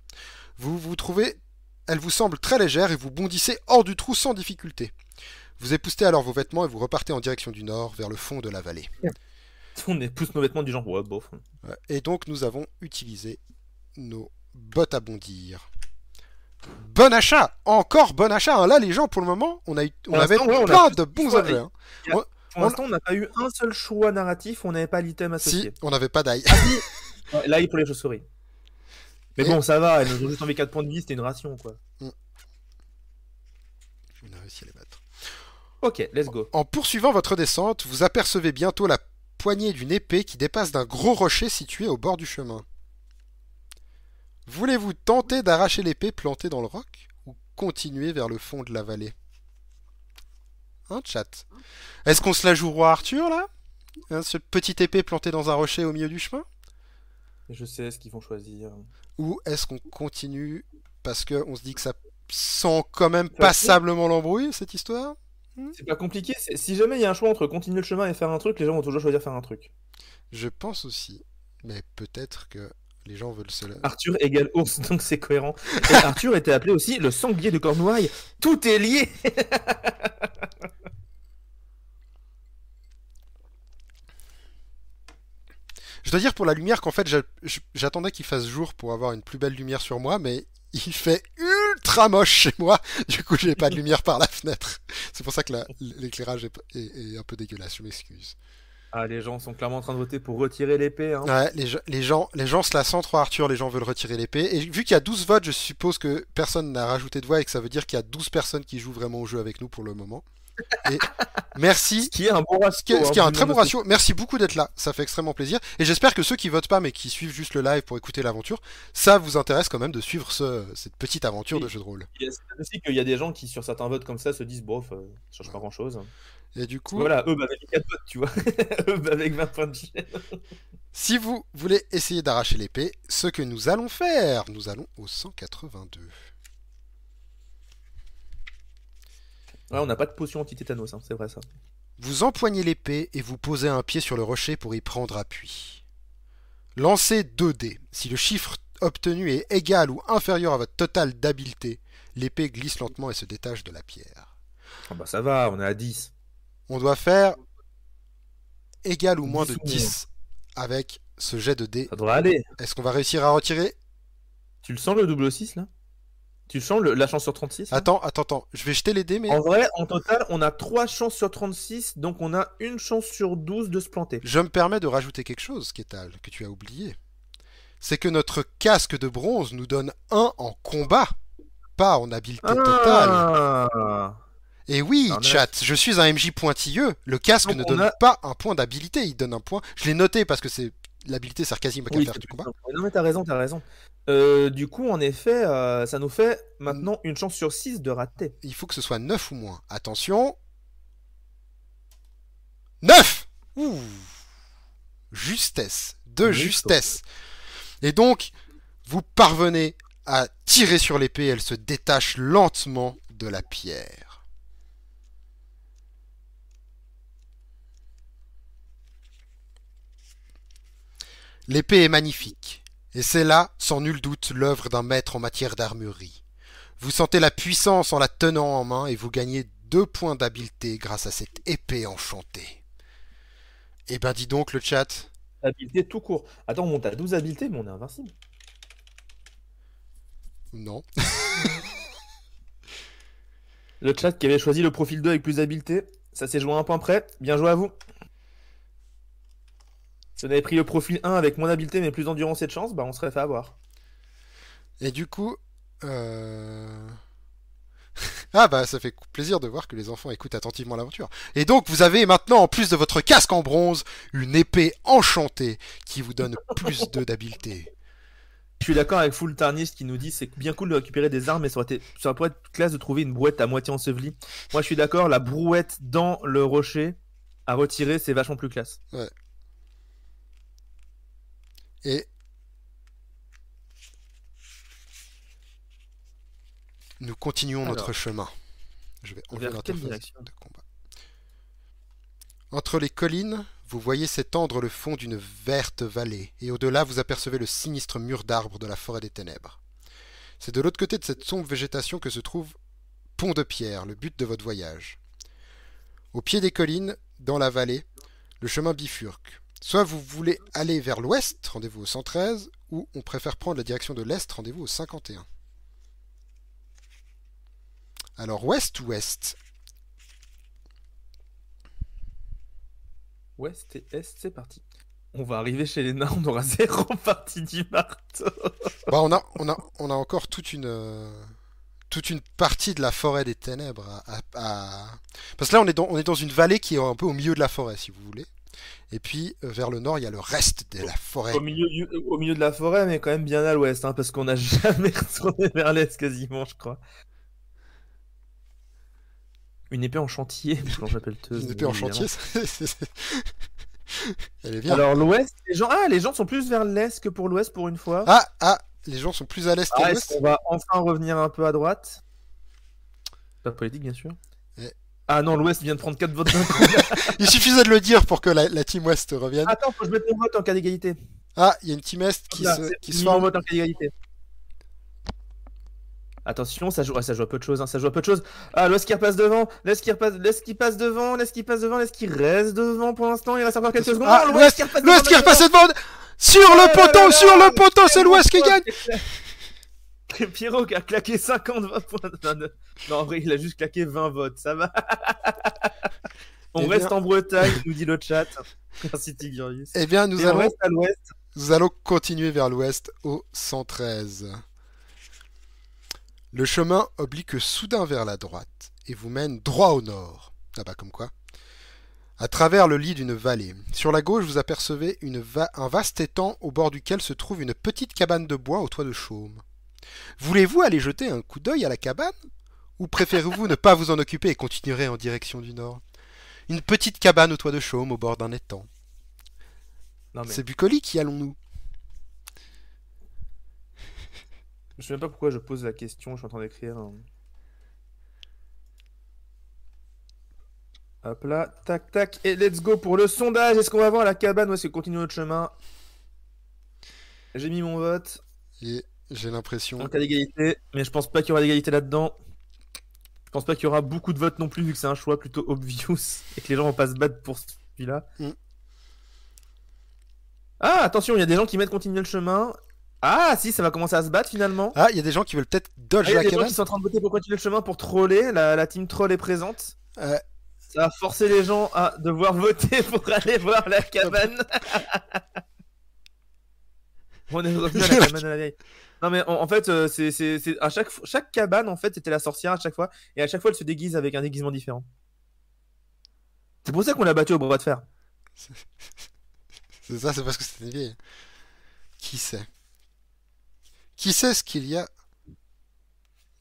[SPEAKER 1] Vous vous trouvez... elles vous semblent très légères et vous bondissez hors du trou sans difficulté. Vous époustez alors vos vêtements et vous repartez en direction du nord, vers le fond de la vallée. On épouse nos vêtements du genre, bof. Et donc nous avons utilisé nos bottes à bondir. Bon achat Encore bon achat hein. Là, les gens, pour le moment, on, a eu, on avait plein de bons objets. Hein. pour
[SPEAKER 2] l'instant, on n'a pas eu un seul choix narratif, on n'avait pas l'item associé. on n'avait pas d'ail. Ah, l'ail pour les chauves-souris. Mais bon, ça va, nous juste 4 points de vie, c'était une ration, quoi.
[SPEAKER 1] Mm. réussi à les battre. Ok, let's go. en poursuivant votre descente, vous apercevez bientôt la poignée d'une épée qui dépasse d'un gros rocher situé au bord du chemin. Voulez-vous tenter d'arracher l'épée plantée dans le roc ou continuer vers le fond de la vallée Hein, chat Est-ce qu'on se la joue roi Arthur, là hein, Ce petit épée planté dans un rocher au milieu du chemin
[SPEAKER 2] Je sais ce qu'ils vont choisir.
[SPEAKER 1] Ou est-ce qu'on continue parce qu'on se dit que ça sent quand même passablement l'embrouille, cette histoire
[SPEAKER 2] hmm c'est pas compliqué. Si jamais il y a un choix entre continuer le chemin et faire un truc, les gens vont toujours choisir faire un truc. Je pense aussi.
[SPEAKER 1] Mais peut-être que les gens veulent cela. Arthur égale ours, *laughs* donc c'est
[SPEAKER 2] cohérent. Arthur était appelé aussi le sanglier
[SPEAKER 1] de Cornouailles. Tout est lié *laughs* Je dois dire pour la lumière qu'en fait j'attendais qu'il fasse jour pour avoir une plus belle lumière sur moi, mais il fait ultra moche chez moi. *laughs* Du coup, j'ai pas de lumière par la fenêtre. C'est pour ça que l'éclairage est un peu dégueulasse. Je m'excuse.
[SPEAKER 2] Ah, les gens sont clairement en train de voter pour retirer l'épée. Hein.
[SPEAKER 1] les, gens, les gens se la sentent trop, Arthur. Les gens veulent retirer l'épée. Et vu qu'il y a 12 votes, je suppose que personne n'a rajouté de voix et que ça veut dire qu'il y a 12 personnes qui jouent vraiment au jeu avec nous pour le moment. *laughs* merci. Ce qui est un bon ratio. qui est, hein, un très bon ratio. Merci beaucoup d'être là. Ça fait extrêmement plaisir. Et j'espère que ceux qui votent pas mais qui suivent juste le live pour écouter l'aventure, ça vous intéresse quand même de suivre cette petite aventure de jeu de rôle.
[SPEAKER 2] Il qu'il y a des gens qui, sur certains votes comme ça, se disent, bof, euh, ça change pas grand chose. Et du coup. Voilà, eux bah, avec 4 tu vois. *laughs* eux bah, avec 20 points de *laughs*
[SPEAKER 1] Si vous voulez essayer d'arracher l'épée, ce que nous allons faire, nous allons au 182. Ouais, on n'a pas de potion anti-tétanos, hein, c'est vrai ça. Vous empoignez l'épée et vous posez un pied sur le rocher pour y prendre appui. Lancez 2 dés. Si le chiffre obtenu est égal ou inférieur à votre total d'habileté, l'épée glisse lentement et se détache de la pierre. Ah bah ça va, on est à 10. On doit faire égal ou moins de 10 avec ce jet de dés. aller. Est-ce qu'on va réussir à retirer Tu le sens le double 6 là Tu le sens la chance sur 36 Attends, attends, attends. Je vais jeter les dés, mais En vrai, en total, on a 3 chances sur 36, donc on a une chance sur 12 de se planter. je me permets de rajouter quelque chose, Ketal, que tu as oublié. C'est que notre casque de bronze nous donne 1 en combat, pas en habileté ah totale. Ah et oui, chat, je suis un MJ pointilleux. Le casque ne donne pas un point d'habilité, il donne un point. Je l'ai noté parce que c'est l'habilité sert quasiment à faire du combat.
[SPEAKER 2] Non, mais t'as raison, t'as raison. Euh, du coup, en effet, euh, ça nous fait maintenant une chance sur
[SPEAKER 1] 6 de rater. Il faut que ce soit 9 ou moins. Attention. 9 Ouh Justesse. De justesse. Et donc, vous parvenez à tirer sur l'épée, elle se détache lentement de la pierre. L'épée est magnifique, et c'est là, sans nul doute, l'œuvre d'un maître en matière d'armurerie. Vous sentez la puissance en la tenant en main et vous gagnez deux points d'habileté grâce à cette épée enchantée. Eh ben dis donc le chat. Habileté tout court. Attends, on à 12 habiletés,
[SPEAKER 2] mais on est invincible. Non. *laughs* le chat qui avait choisi le profil 2 avec plus d'habileté, ça s'est joué à un point près. Bien joué à vous. Si on avait pris le profil 1 avec moins d'habileté mais plus d'endurance et
[SPEAKER 1] de chance, bah on serait fait avoir. Et du coup. Euh, *laughs* ah bah ça fait plaisir de voir que les enfants écoutent attentivement l'aventure. Et donc vous avez maintenant, en plus de votre casque en bronze, une épée enchantée qui vous donne *laughs* plus de d'habileté.
[SPEAKER 2] Je suis d'accord avec Full Tarnist qui nous dit c'est bien cool de récupérer des armes, mais ça, aurait été, ça être classe de trouver une brouette à moitié ensevelie. Moi je suis d'accord, la brouette dans le rocher à retirer, c'est vachement plus classe.
[SPEAKER 1] Ouais et nous continuons notre chemin. Je vais enlever de combat. Entre les collines, vous voyez s'étendre le fond d'une verte vallée, et au-delà vous apercevez le sinistre mur d'arbres de la forêt des ténèbres. C'est de l'autre côté de cette sombre végétation que se trouve Pont de Pierre, le but de votre voyage. Au pied des collines, dans la vallée, le chemin bifurque. Soit vous voulez aller vers l'ouest, rendez-vous au 113, ou on préfère prendre la direction de l'est, rendez-vous au 51. Alors ouest ou Est
[SPEAKER 2] Ouest et est, c'est parti. On va arriver chez les nains, on aura zéro *laughs* partie
[SPEAKER 1] du marteau. Bah, on a, on a, on a encore toute une, euh, toute une partie de la forêt des ténèbres à, Parce que là, on est, on est dans une vallée qui est un peu au milieu de la forêt, si vous voulez. Et puis euh, vers le nord, il y a le reste de la forêt. Au milieu, au milieu de
[SPEAKER 2] la forêt, mais quand même bien à l'ouest, hein, parce qu'on n'a *laughs* jamais retourné vers l'est quasiment, je crois. Une épée en chantier, j'appelle Une épée en chantier, *laughs* Elle est bien. Alors l'ouest, les gens, ah, les gens sont plus vers l'est que pour l'ouest pour une fois. Ah, ah,
[SPEAKER 3] les gens sont plus à l'est ah, qu'à l'ouest. On va
[SPEAKER 2] enfin revenir un peu à droite.
[SPEAKER 1] Pas politique, bien sûr. Ah non, l'Ouest vient de prendre 4 votes Il suffisait de le dire pour que la, Team Ouest revienne. Attends, faut que je mette mon vote en cas d'égalité. Ah, il y a une Team Est qui se, qui se en vote en cas d'égalité.
[SPEAKER 2] Attention, ça joue, ça joue à peu de choses, ça joue à peu de choses. Ah, l'Ouest qui repasse devant, l'Est qui repasse, l'Est qui passe devant, l'Est qui passe devant, l'Est qui reste devant pour l'instant, il reste encore quelques secondes. Ah, l'Ouest qui repasse devant. L'Ouest qui repasse devant. Sur le poteau, sur le poteau, c'est l'Ouest qui gagne. *laughs* Pierrot qui a claqué 50 20 points. Non, en vrai, il a juste claqué 20 votes, ça va. *laughs* On eh reste en Bretagne, nous dit le chat. *laughs* Merci Eh bien, nous allons.
[SPEAKER 1] Nous allons continuer vers l'ouest au 113. Le chemin oblique soudain vers la droite et vous mène droit au nord. Ah bas comme quoi à travers le lit d'une vallée. Sur la gauche, vous apercevez une un vaste étang au bord duquel se trouve une petite cabane de bois au toit de chaume. Voulez-vous aller jeter un coup d'œil à la cabane Ou préférez-vous ne pas vous en occuper et continuer en direction du nord Une petite cabane au toit de chaume au bord d'un étang. C'est bucolique, y allons-nous
[SPEAKER 2] Je ne sais pas pourquoi je pose la question, je suis en train d'écrire. Hop là, tac tac, et let's go pour le sondage. Est-ce qu'on va voir la cabane ou est-ce qu'on continue notre chemin J'ai mis mon vote. J'ai l'impression. En à l'égalité, mais je pense pas qu'il y aura d'égalité là-dedans. Je pense pas qu'il y aura beaucoup de votes non plus, vu que c'est un choix plutôt obvious *laughs* et que les gens vont pas se battre pour celui-là. Mm. Ah, attention, il y a des gens qui mettent continuer le chemin. Ah, si, ça va commencer à se battre finalement. Ah, il y a des gens qui veulent peut-être dodge la ah, cabane. Il y a des gens qui sont en train de voter pour continuer le chemin pour troller. La, la team troll est présente. Ouais. Euh. Ça va forcer les gens à devoir *laughs* voter pour aller voir la cabane. *laughs* On est revenu à la cabane à la vieille. Non mais en, fait, euh, c'est, à chaque chaque cabane en fait c'était la sorcière à chaque fois et à chaque fois elle se déguise avec un déguisement différent. C'est pour ça qu'on l'a battu au
[SPEAKER 1] bras de fer. *laughs* c'est ça, c'est parce que c'était vieille. Qui sait Qui sait ce qu'il y a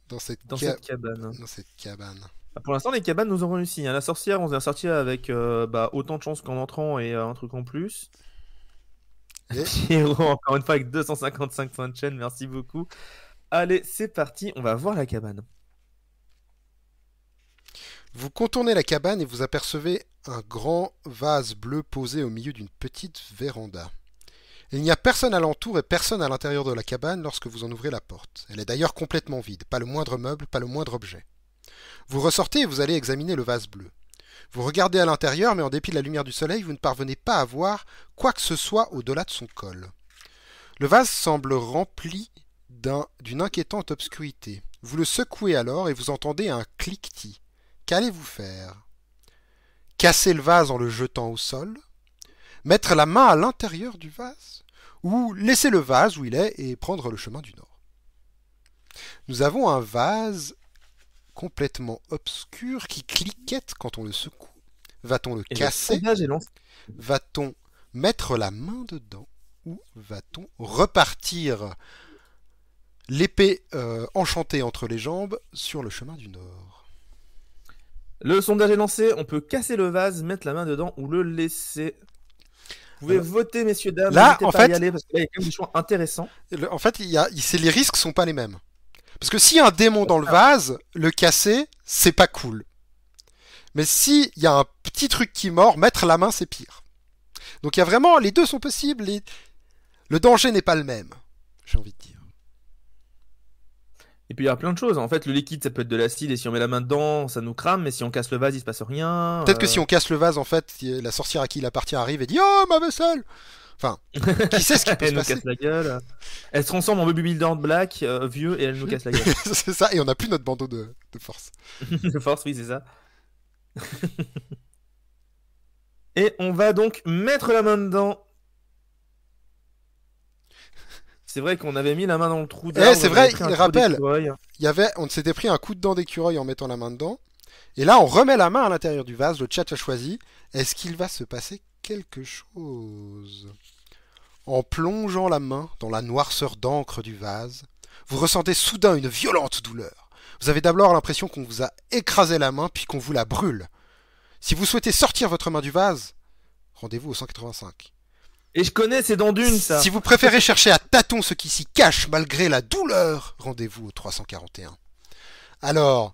[SPEAKER 1] dans cette, dans cette cabane Dans cette cabane.
[SPEAKER 2] Ah, pour l'instant, les cabanes nous ont réussi. Hein. La sorcière, on s'est sorti avec euh, bah, autant de chance qu'en entrant et euh, un truc en plus. *laughs* encore une fois, avec 255 points de chaîne, merci beaucoup. Allez, c'est parti, on va voir la cabane.
[SPEAKER 1] Vous contournez la cabane et vous apercevez un grand vase bleu posé au milieu d'une petite véranda. Il n'y a personne alentour et personne à l'intérieur de la cabane lorsque vous en ouvrez la porte. Elle est d'ailleurs complètement vide, pas le moindre meuble, pas le moindre objet. Vous ressortez et vous allez examiner le vase bleu. Vous regardez à l'intérieur, mais en dépit de la lumière du soleil, vous ne parvenez pas à voir quoi que ce soit au-delà de son col. Le vase semble rempli d'une inquiétante obscurité. Vous le secouez alors et vous entendez un cliquetis. Qu'allez-vous faire Casser le vase en le jetant au sol Mettre la main à l'intérieur du vase Ou laisser le vase où il est et prendre le chemin du nord Nous avons un vase complètement obscur qui cliquette quand on le secoue. Va-t-on le casser Va-t-on mettre la main dedans ou va-t-on repartir l'épée euh, enchantée entre les jambes sur le chemin du nord Le sondage est lancé, on peut casser le vase, mettre la main dedans ou le laisser. Vous pouvez euh,
[SPEAKER 2] voter, messieurs, dames. Là, en fait, y aller
[SPEAKER 1] parce y a choix intéressants. en fait, les risques sont pas les mêmes. Parce que s'il y a un démon dans le vase, le casser, c'est pas cool. Mais s'il y a un petit truc qui mord, mettre la main, c'est pire. Donc il y a vraiment, les deux sont possibles. Le danger n'est pas le même, j'ai envie de dire.
[SPEAKER 2] Et puis il y a plein de choses. En fait, le liquide, ça peut être de l'acide, et si on met la main dedans, ça nous crame, mais si on casse le vase, il se passe rien. Peut-être que euh. si on
[SPEAKER 1] casse le vase, en fait, la sorcière à qui il appartient arrive et dit Oh, ma vaisselle Enfin, qui sait ce qui *laughs* peut se passer. Elle se transforme en Baby Builder Black, euh, vieux, et elle nous casse la gueule. *laughs* c'est ça, et on n'a plus notre bandeau de,
[SPEAKER 2] force. *laughs* de force, oui, c'est ça.
[SPEAKER 1] et on va donc mettre la main dedans.
[SPEAKER 2] C'est vrai qu'on avait mis la main dans le trou Eh, c'est vrai, il rappelle.
[SPEAKER 1] Il y avait, on s'était pris un coup de dent d'écureuil en mettant la main dedans. Et là, on remet la main à l'intérieur du vase. Le chat a choisi. Est-ce qu'il va se passer quelque chose. En plongeant la main dans la noirceur d'encre du vase, vous ressentez soudain une violente douleur. Vous avez d'abord l'impression qu'on vous a écrasé la main puis qu'on vous la brûle. Si vous souhaitez sortir votre main du vase, rendez-vous au 185. Et je connais, ces dans d'une, ça. Si vous préférez chercher à tâtons ce qui s'y cache malgré la douleur, rendez-vous au 341. Alors,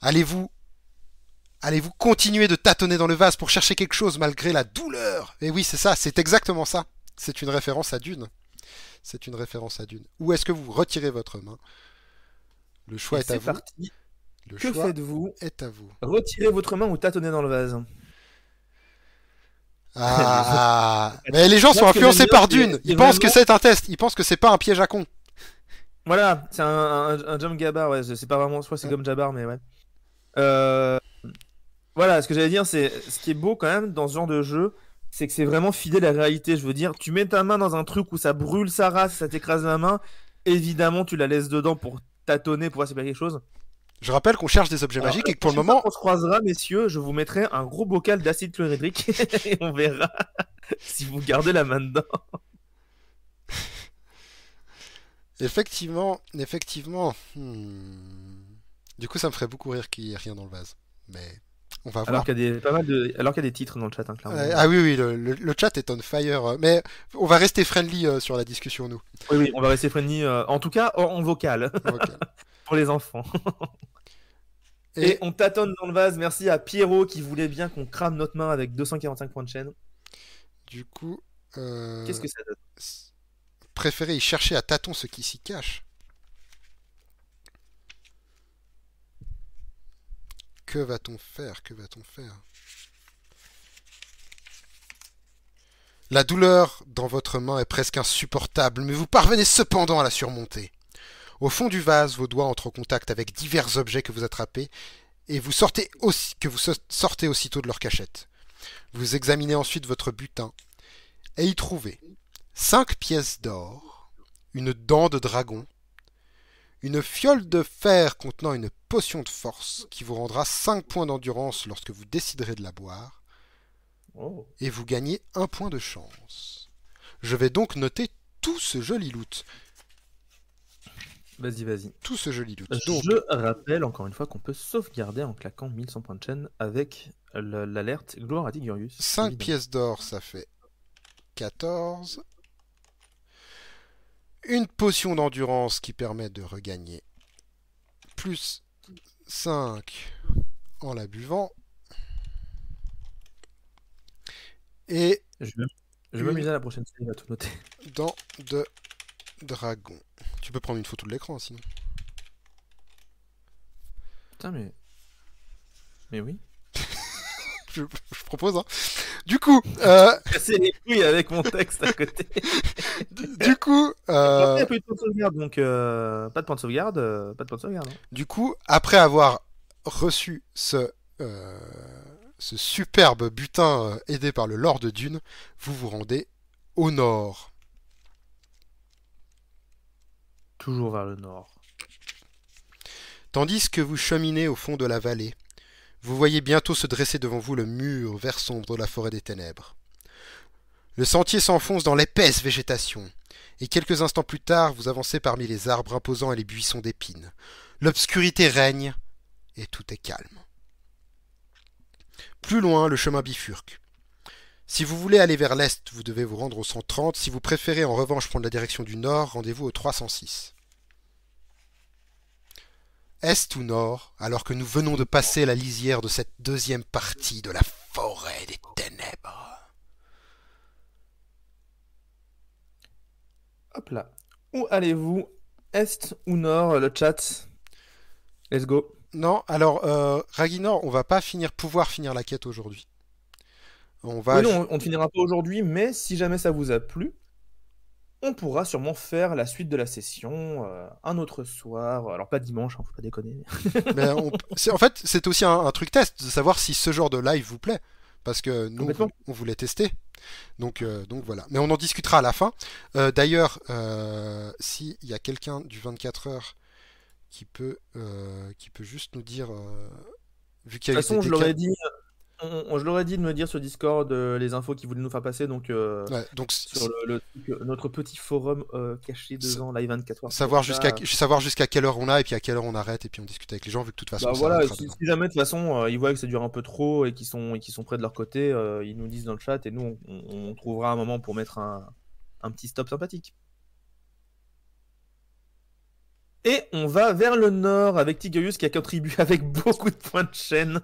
[SPEAKER 1] allez-vous Allez-vous continuer de tâtonner dans le vase pour chercher quelque chose malgré la
[SPEAKER 3] douleur
[SPEAKER 1] Et eh oui, c'est ça, c'est exactement ça. C'est une référence à Dune. C'est une référence à Dune. Ou est-ce que vous retirez votre main Le choix est, à vous. Le choix vous Est à vous. Retirez votre main ou tâtonnez dans le vase. Ah, *laughs* mais les gens sont influencés par Dune. Ils pensent que c'est un test. Ils pensent que c'est pas un piège à con.
[SPEAKER 2] Voilà, c'est un, un, gabar. Ouais, c'est pas vraiment. Je c'est comme Jabbar, mais ouais. Euh, voilà, ce que j'allais dire, c'est ce qui est beau quand même dans ce genre de jeu, c'est que c'est vraiment fidèle à la réalité. Je veux dire, tu mets ta main dans un truc où ça brûle sa race, ça t'écrase la main, évidemment, tu la laisses dedans pour tâtonner, pour de si quelque chose. Je rappelle qu'on cherche des objets magiques et que pour le moment. on se croisera, messieurs, je vous mettrai un gros bocal d'acide chlorhydrique *laughs* et on verra *laughs* si vous gardez la main dedans.
[SPEAKER 1] Effectivement, effectivement. Hmm. Du coup, ça me ferait beaucoup rire qu'il n'y ait rien dans le vase. Mais alors qu'il y a des, titres dans le chat, hein, ah oui, oui, le, chat est on fire. Euh, mais on va rester friendly euh, sur la discussion, nous.
[SPEAKER 2] Oui, on va rester friendly, euh, en tout cas en, vocal. *laughs* Pour les enfants. *laughs* Et... on tâtonne dans le vase, merci à Pierrot qui voulait bien qu'on crame notre main avec 245 points de chaîne. Du coup. Qu'est-ce que ça donne
[SPEAKER 1] Préférez y chercher à tâtons ce qui s'y cache. Que va-t-on faire Que va-t-on faire La douleur dans votre main est presque insupportable, mais vous parvenez cependant à la surmonter. Au fond du vase, vos doigts entrent en contact avec divers objets que vous attrapez et vous sortez aussi, que vous sortez aussitôt de leur cachette. Vous examinez ensuite votre butin et y trouvez cinq pièces d'or, une dent de dragon, une fiole de fer contenant une potion de force qui vous rendra 5 points d'endurance lorsque vous déciderez de la boire. Oh. Et vous gagnez un point de chance. Je vais donc noter tout ce joli loot. Vas-y, vas-y. Tout
[SPEAKER 2] ce joli loot. Je rappelle encore une fois qu'on peut sauvegarder en claquant 1100 points de chaîne avec
[SPEAKER 1] l'alerte Gloire à Tigurius. 5 pièces d'or, ça fait 14 une potion d'endurance qui permet de regagner plus 5 en la buvant. Et je, vais m'amuser à la prochaine série, à tout noter. Dans de dragons Tu peux prendre une photo de l'écran hein, sinon.
[SPEAKER 2] Putain mais mais oui. *laughs* je propose hein. Du coup, euh... c'est les avec mon texte à côté.
[SPEAKER 3] *laughs* du coup, euh,
[SPEAKER 2] donc euh, pas de point de sauvegarde, euh,
[SPEAKER 1] pas de point de sauvegarde. Hein. Du coup, après avoir reçu ce, euh, ce superbe butin aidé par le Lord Dune, vous vous rendez au nord. Toujours vers le nord. Tandis que vous cheminez au fond de la vallée, vous voyez bientôt se dresser devant vous le mur vert sombre de la forêt des ténèbres. Le sentier s'enfonce dans l'épaisse végétation, et quelques instants plus tard vous avancez parmi les arbres imposants et les buissons d'épines. L'obscurité règne, et tout est calme. Plus loin, le chemin bifurque. Si vous voulez aller vers l'est, vous devez vous rendre au 130. Si vous préférez en revanche prendre la direction du nord, rendez-vous au 306 est ou nord, alors que nous venons de passer la lisière de cette deuxième partie
[SPEAKER 3] de la forêt des ténèbres.
[SPEAKER 1] Hop là. Où allez-vous Est ou nord, euh, le chat Let's go. Non, alors, euh, Raginor, on va pas finir, pouvoir finir la quête aujourd'hui. On va. on finira pas aujourd'hui, mais si jamais ça vous a plu,
[SPEAKER 2] on pourra sûrement faire la suite de la session euh, un autre soir. Alors
[SPEAKER 1] pas dimanche, ne hein, faut pas déconner. *laughs* En fait, c'est aussi un, truc test de savoir si ce genre de live vous plaît. Parce que nous, on, voulait tester. Donc, euh, donc voilà. Mais on en discutera à la fin. Euh, d'ailleurs, s'il y a quelqu'un du 24 heures qui peut, qui peut juste nous dire... vu de toute façon, je l'aurais dit
[SPEAKER 2] je leur ai dit de me dire sur Discord euh, les infos qu'ils voulaient nous faire passer, donc, euh, sur euh, notre petit forum caché devant Live 24 heures. Savoir jusqu'à
[SPEAKER 1] savoir jusqu'à quelle heure on a et puis à quelle heure on arrête et puis on discute avec les gens vu que de toute bah façon. voilà, si,
[SPEAKER 2] jamais de toute façon ils voient que ça dure un peu trop et qu'ils sont sont près de leur côté, ils nous disent dans le chat et nous on, trouvera un moment pour mettre un, petit stop sympathique. Et on va vers le nord avec Tigerius qui a contribué avec *laughs* beaucoup de points de chaîne.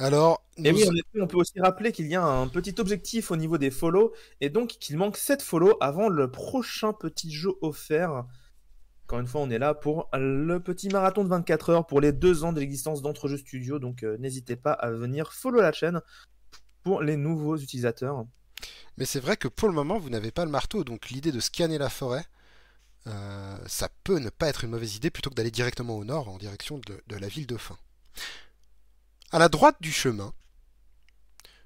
[SPEAKER 2] Alors, et oui, on peut aussi rappeler qu'il y a un petit objectif au niveau des follow et donc qu'il manque 7 follow avant le prochain petit jeu offert. Encore une fois, on est là pour le petit marathon de 24 heures pour les deux ans de l'existence jeux Studio. Donc, euh, n'hésitez pas
[SPEAKER 1] à venir follow la chaîne pour les nouveaux utilisateurs. Mais c'est vrai que pour le moment, vous n'avez pas le marteau. Donc, l'idée de scanner la forêt, euh, ça peut ne pas être une mauvaise idée plutôt que d'aller directement au nord en direction de, de la ville de Fin. À la droite du chemin,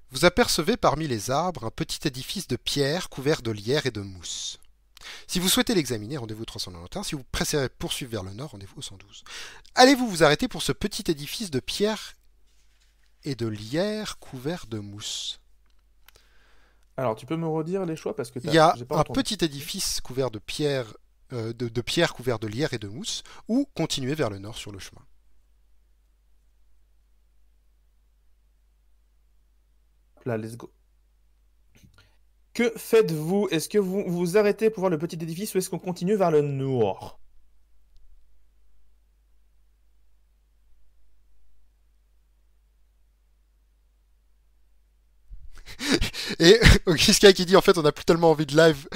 [SPEAKER 1] vous apercevez parmi les arbres un petit édifice de pierre couvert de lierre et de mousse. Si vous souhaitez l'examiner, rendez-vous 391. Si vous préférez poursuivre vers le nord, rendez-vous au 112. Allez-vous vous arrêter pour ce petit édifice de pierre et de lierre couvert de mousse Alors, tu peux me redire les
[SPEAKER 2] choix parce que il y a un petit
[SPEAKER 1] édifice couvert de pierre, euh, de, pierre couvert de lierre et de mousse, ou continuer vers le nord sur le chemin. Là, let's go. Que
[SPEAKER 2] faites-vous Est-ce que vous vous arrêtez pour voir le petit édifice ou est-ce qu'on continue vers le nord
[SPEAKER 1] *laughs* Et Okiska *laughs* qui dit en fait on a plus tellement envie de live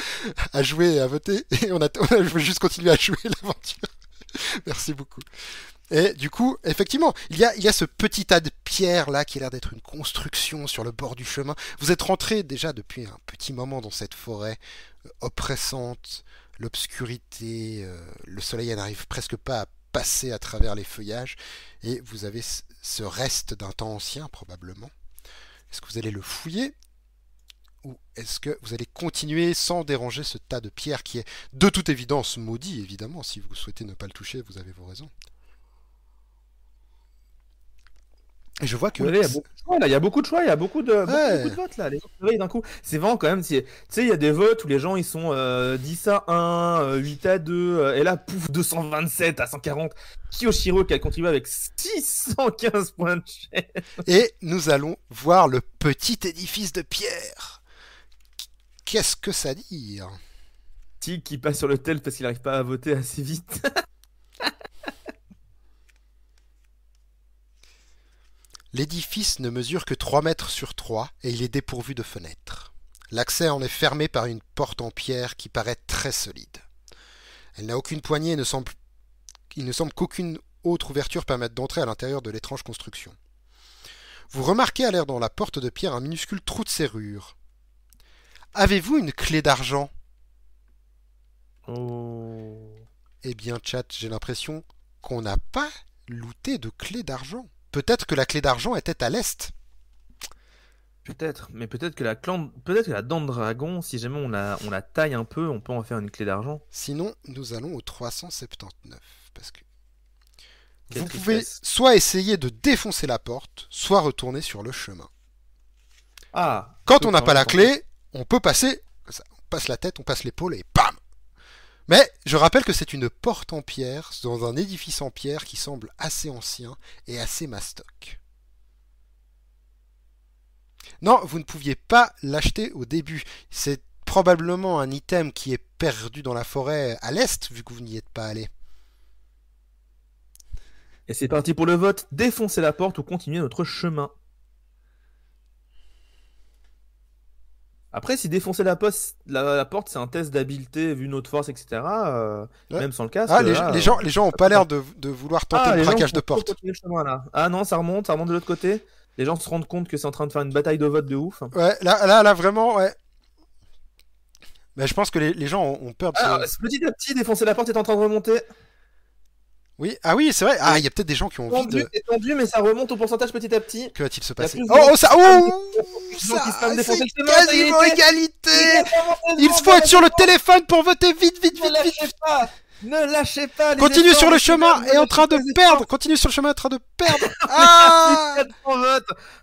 [SPEAKER 1] à jouer et à voter et on a, *laughs* on juste continuer à jouer l'aventure. Merci beaucoup. Et du coup, effectivement, il y a, ce petit tas de pierres là qui a l'air d'être une construction sur le bord du chemin. Vous êtes rentré déjà depuis un petit moment dans cette forêt euh, oppressante, l'obscurité, euh, le soleil n'arrive presque pas à passer à travers les feuillages, et vous avez ce reste d'un temps ancien probablement. Est-ce que vous allez le fouiller ou est-ce que vous allez continuer sans déranger ce tas de pierres qui est de toute évidence maudit, évidemment, si vous souhaitez ne pas le toucher, vous avez vos raisons. je vois que. il, y
[SPEAKER 2] a beaucoup de choix, il y a beaucoup de beaucoup de, votes là. d'un coup. C'est vraiment quand même. Tu sais, il y a des votes où les gens ils sont 10 euh, à 1, 8 euh, à 2, euh, et là, pouf, 227 à 140. Kiyoshiro qui a contribué avec 615 points de chaîne.
[SPEAKER 1] Et nous allons voir le petit édifice de pierre. Qu'est-ce que ça dit Tig qui passe sur le tel parce qu'il n'arrive pas à voter assez vite. *laughs* L'édifice ne mesure que 3 mètres sur 3 et il est dépourvu de fenêtres. L'accès en est fermé par une porte en pierre qui paraît très solide. Elle n'a aucune poignée et il ne semble qu'aucune autre ouverture permette d'entrer à l'intérieur de l'étrange construction. Vous remarquez à l'air dans la porte de pierre un minuscule trou de serrure. Avez-vous une clé d'argent Oh. Eh bien, chat, j'ai l'impression qu'on n'a pas looté de clé d'argent. Peut-être que la clé d'argent était à l'est. Peut-être, mais peut-être que la clan... peut-être que la dent de dragon, si
[SPEAKER 2] jamais on la, on la taille un peu, on peut en faire une clé d'argent.
[SPEAKER 1] Sinon, nous allons au 379 parce que vous pouvez soit essayer de défoncer la porte, soit retourner sur le chemin. Ah. Quand on n'a pas la clé, on peut passer, on passe la tête, on passe l'épaule et mais je rappelle que c'est une porte en pierre dans un édifice en pierre qui semble assez ancien et assez mastoc. Non, vous ne pouviez pas l'acheter au début. C'est probablement un item qui est perdu dans la forêt à l'est, vu que vous n'y êtes pas allé. Et c'est parti pour le vote. Défoncez la porte ou continuez notre chemin.
[SPEAKER 2] Après, si défoncer la, poste, la, porte, c'est un test d'habileté vu notre force, etc., euh, même sans le casque. Ah, euh, les, gens, les gens ont pas l'air de, vouloir tenter ah, le braquage de porte. Ah non, ça remonte, ça remonte de l'autre côté. Les gens se rendent compte que c'est en train de faire une bataille de vote de ouf.
[SPEAKER 1] Ouais, là, là, là vraiment, ouais. Mais je pense que les, gens ont peur de. Ah,
[SPEAKER 2] petit à petit, défoncer la porte est en train de remonter.
[SPEAKER 1] Oui, ah oui, c'est vrai. Ah, il y a peut-être des gens qui ont envie
[SPEAKER 2] de... mais ça remonte au pourcentage petit à petit. Que
[SPEAKER 1] va-t-il se passer Oh, oh ça Oh
[SPEAKER 3] ça, égalité Il faut être sur le téléphone pour voter vite, vite, vite, vite, Ne lâchez pas Continue sur le chemin et en train de perdre Continue sur le chemin en train de perdre *laughs* Ah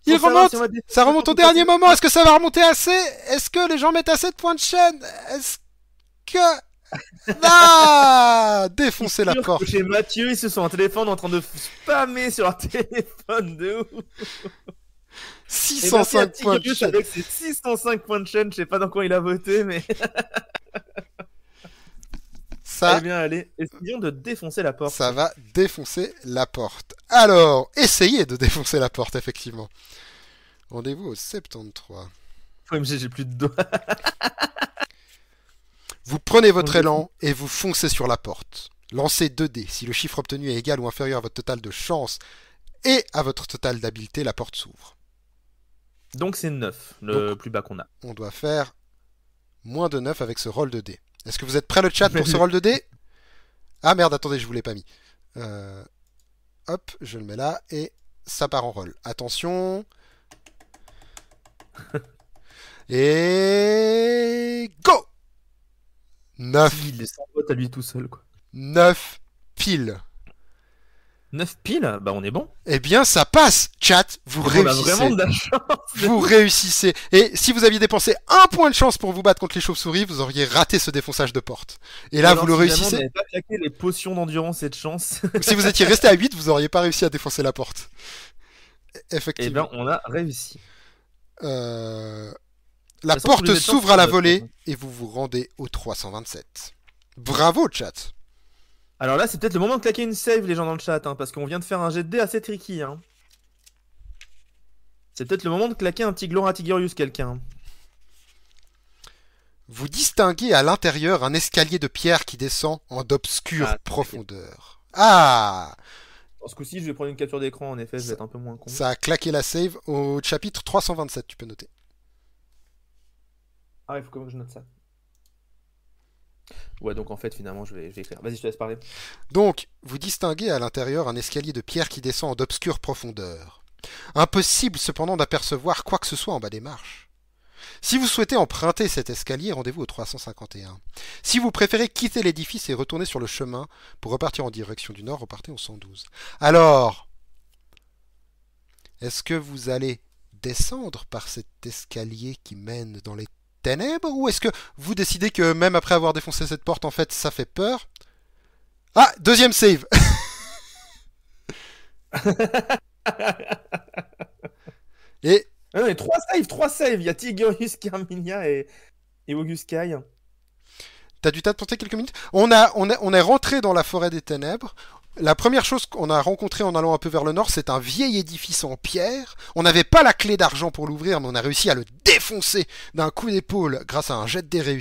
[SPEAKER 1] Il remonte Ça remonte au dernier moment Est-ce que ça va remonter
[SPEAKER 3] assez Est-ce que les gens mettent assez de points de chaîne Est-ce que...
[SPEAKER 1] Ah, défoncer la porte.
[SPEAKER 2] Chez Mathieu, ils se sont en téléphone en train de spammer sur leur *laughs* téléphone de ouf. 605 points de chaîne. 605 points de chaîne, je sais pas dans quoi il a voté,
[SPEAKER 1] mais. *laughs* Ça. Eh bien, allez, essayons de défoncer la porte. Ça va défoncer la porte. Alors, essayez de défoncer la porte, effectivement. Rendez-vous au 73. OMG j'ai plus de doigts. *laughs* Vous prenez votre élan et vous foncez sur la porte. Lancez 2 dés. Si le chiffre obtenu est égal ou inférieur à votre total de chance et à votre total d'habileté, la porte s'ouvre. Donc c'est 9,
[SPEAKER 2] le plus bas qu'on a.
[SPEAKER 1] On doit faire moins de 9 avec ce rôle de dés. Est-ce que vous êtes prêt le chat pour ce *laughs* rôle de dés Ah merde, attendez, je vous l'ai pas mis. Euh, hop, je le mets là et ça part en rôle. Attention. *laughs* Et go 9. à lui tout seul, quoi. piles. 9 piles Bah, on est bon. Eh bien, ça passe, chat. Vous on réussissez. vraiment de la chance. vous réussissez. Et si vous aviez dépensé un point de chance pour vous battre contre les chauves-souris, vous auriez raté ce défonçage de porte. Et là, vous le réussissez. Vous
[SPEAKER 2] pas claqué les potions d'endurance et de chance. *laughs* si vous étiez resté à
[SPEAKER 1] 8, vous auriez pas réussi à défoncer la porte. Eh ben, Effectivement. Eh bien, on a réussi. Euh... La porte s'ouvre à la volée et vous vous rendez au 327. Bravo, chat Alors là, c'est peut-être le
[SPEAKER 2] moment de claquer une save, les gens dans le chat, hein, parce qu'on vient de faire un jet de dé assez tricky. Hein.
[SPEAKER 1] C'est peut-être le moment de claquer un petit Gloratigurius quelqu'un. Vous distinguez à l'intérieur un escalier de pierre qui descend en d'obscures ah, profondeur. profondeurs. Ah
[SPEAKER 2] Dans ce coup-ci, je vais prendre une capture d'écran, en effet, je vais être un peu moins con. Ça a
[SPEAKER 1] claqué la save au chapitre 327, tu peux noter.
[SPEAKER 2] Ah, il faut que je note ça.
[SPEAKER 1] Ouais, donc en fait, finalement, je vais, je vais écrire. Vas-y, je te laisse parler. Donc, vous distinguez à l'intérieur un escalier de pierre qui descend en d'obscures profondeurs. Impossible cependant d'apercevoir quoi que ce soit en bas des marches. Si vous souhaitez emprunter cet escalier, rendez-vous au 351. Si vous préférez quitter l'édifice et retourner sur le chemin pour repartir en direction du nord, repartez au 112. Alors, est-ce que vous allez descendre par cet escalier qui mène dans les ténèbres Ou est-ce que vous décidez que même après avoir défoncé cette porte, en fait, ça fait peur Ah Deuxième save *laughs* Et... Ah non, mais trois saves, trois saves Il y a Carminia et, et T'as de t'attenter quelques minutes on, a, on, on est rentré dans la forêt des ténèbres. La première chose qu'on a rencontrée en allant un peu vers le nord, c'est un vieil édifice en pierre. On n'avait pas la clé d'argent pour l'ouvrir, mais on a réussi à le défoncer d'un coup d'épaule grâce à un jet de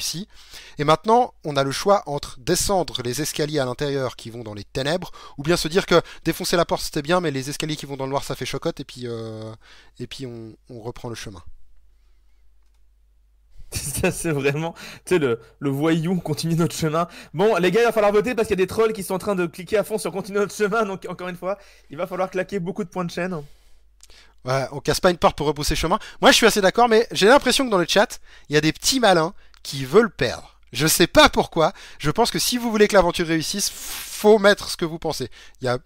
[SPEAKER 1] Et maintenant, on a le choix entre descendre les escaliers à l'intérieur qui vont dans les ténèbres, ou bien se dire que défoncer la porte c'était bien, mais les escaliers qui vont dans le noir ça fait chocotte, et puis, euh, et puis on reprend le chemin. *laughs* c'est vraiment,
[SPEAKER 2] tu sais, le, le voyou continue notre chemin. Bon, les gars, il va falloir voter parce qu'il y a des trolls qui sont en train de cliquer à fond sur continue notre chemin. Donc, encore une fois, il va falloir claquer beaucoup de points de chaîne.
[SPEAKER 1] Ouais, on casse pas une porte pour repousser le chemin. Moi, je suis assez d'accord, mais j'ai l'impression que dans le chat, il y a des petits malins qui veulent perdre. Je sais pas pourquoi. Je pense que si vous voulez que l'aventure réussisse, faut mettre ce que vous pensez.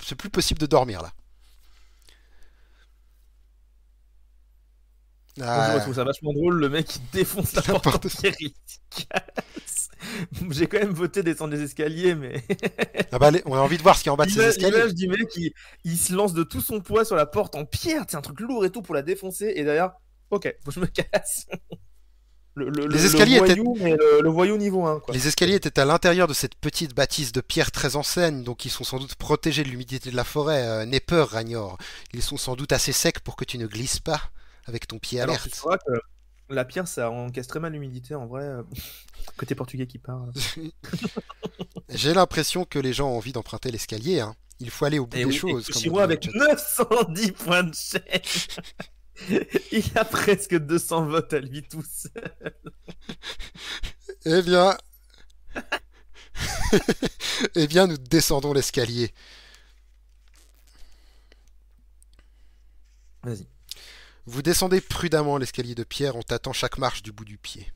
[SPEAKER 1] C'est plus possible de dormir là. je trouve ça vachement drôle, le
[SPEAKER 2] mec il défonce la, *laughs* porte la porte J'ai quand même voté descendre des escaliers, mais. Ah bah, on a envie de voir ce qu'il y a en bas de ces escaliers. du mec, il, se lance de tout son poids sur la porte en pierre, c'est un truc lourd et tout pour la défoncer, et d'ailleurs, ok, je me casse. les escaliers voyou, étaient...
[SPEAKER 1] le, niveau 1. Les escaliers étaient à l'intérieur de cette petite bâtisse de pierre très ancienne, donc ils sont sans doute protégés de l'humidité de la forêt. Euh, N'aie peur, Ragnor. Ils sont sans doute assez secs pour que tu ne glisses pas avec ton pied alerte. Alors, tu vois
[SPEAKER 2] que la pierre, ça encaisse très mal l'humidité en vrai. Euh,
[SPEAKER 1] *laughs* côté portugais qui part. *laughs* J'ai l'impression que les gens ont envie d'emprunter l'escalier. Hein. Il faut aller au bout eh des choses. Et comme avec
[SPEAKER 2] 910 points de chaîne. *laughs* Il a presque 200 votes à lui tout seul.
[SPEAKER 1] eh bien. eh bien, nous descendons l'escalier. Vas-y. Vous descendez prudemment l'escalier de pierre en tâtant chaque marche du bout du pied.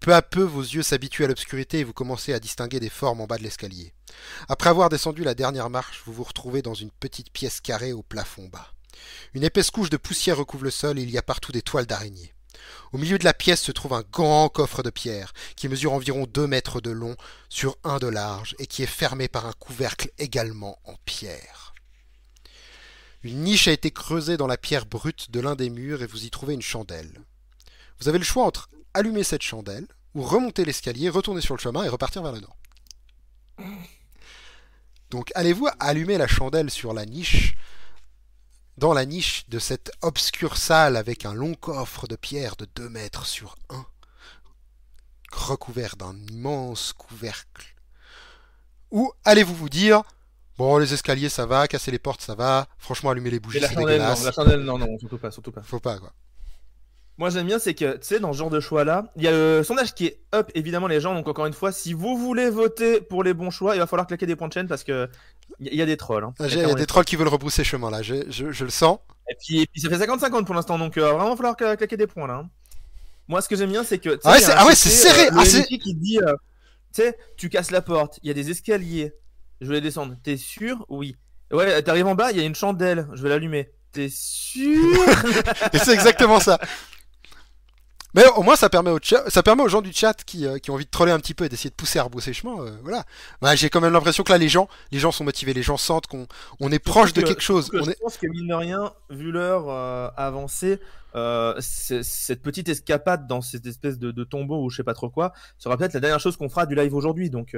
[SPEAKER 1] Peu à peu, vos yeux s'habituent à l'obscurité et vous commencez à distinguer des formes en bas de l'escalier. Après avoir descendu la dernière marche, vous vous retrouvez dans une petite pièce carrée au plafond bas. Une épaisse couche de poussière recouvre le sol et il y a partout des toiles d'araignée. Au milieu de la pièce se trouve un grand coffre de pierre qui mesure environ deux mètres de long sur un de large et qui est fermé par un couvercle également en pierre. Une niche a été creusée dans la pierre brute de l'un des murs et vous y trouvez une chandelle. Vous avez le choix entre allumer cette chandelle ou remonter l'escalier, retourner sur le chemin et repartir vers le nord. Donc allez-vous allumer la chandelle sur la niche dans la niche de cette obscure salle avec un long coffre de pierre de 2 mètres sur 1, recouvert d'un immense couvercle. Ou allez-vous vous dire Bon, les escaliers, ça va, casser les portes, ça va. Franchement, allumer les bougies, c'est dégueulasse. la chandelle, non, non, surtout pas, surtout pas. Faut pas, quoi.
[SPEAKER 2] Moi, j'aime bien, c'est que, tu sais, dans ce genre de choix-là, il y a le sondage qui est up, évidemment, les gens. Donc, encore une fois, si vous voulez voter pour les bons choix, il va falloir claquer des points de chaîne parce que il y a des trolls. Il hein. ah, y a des trolls
[SPEAKER 1] qui veulent rebrousser chemin, là. Je, le sens. Et puis, ça fait 50-50 pour
[SPEAKER 2] l'instant, donc euh, vraiment, il va falloir claquer des points, là. Hein. Moi, ce que j'aime bien, c'est que. Ah, ah ouais, c'est serré! Euh, ah, qui dit. Euh, tu sais, tu casses la porte, il y a des escaliers, je vais descendre. T'es sûr Oui. Ouais, t'arrives en bas, il y a une chandelle. Je vais l'allumer. T'es sûr
[SPEAKER 1] *laughs* Et c'est exactement ça. Mais au moins, ça permet, au ça permet aux gens du chat euh, qui, ont envie de troller un petit peu et d'essayer de pousser à rebrousser chemin. Euh, voilà. Bah, J'ai quand même l'impression que là, les gens, les gens sont motivés, les gens sentent qu'on on est proche de quelque chose. je
[SPEAKER 2] pense que, mine de rien, vu l'heure euh, avancée, euh, cette petite escapade dans cette espèce de, tombeau ou je sais pas trop quoi sera peut-être la dernière chose qu'on fera du live aujourd'hui. Donc,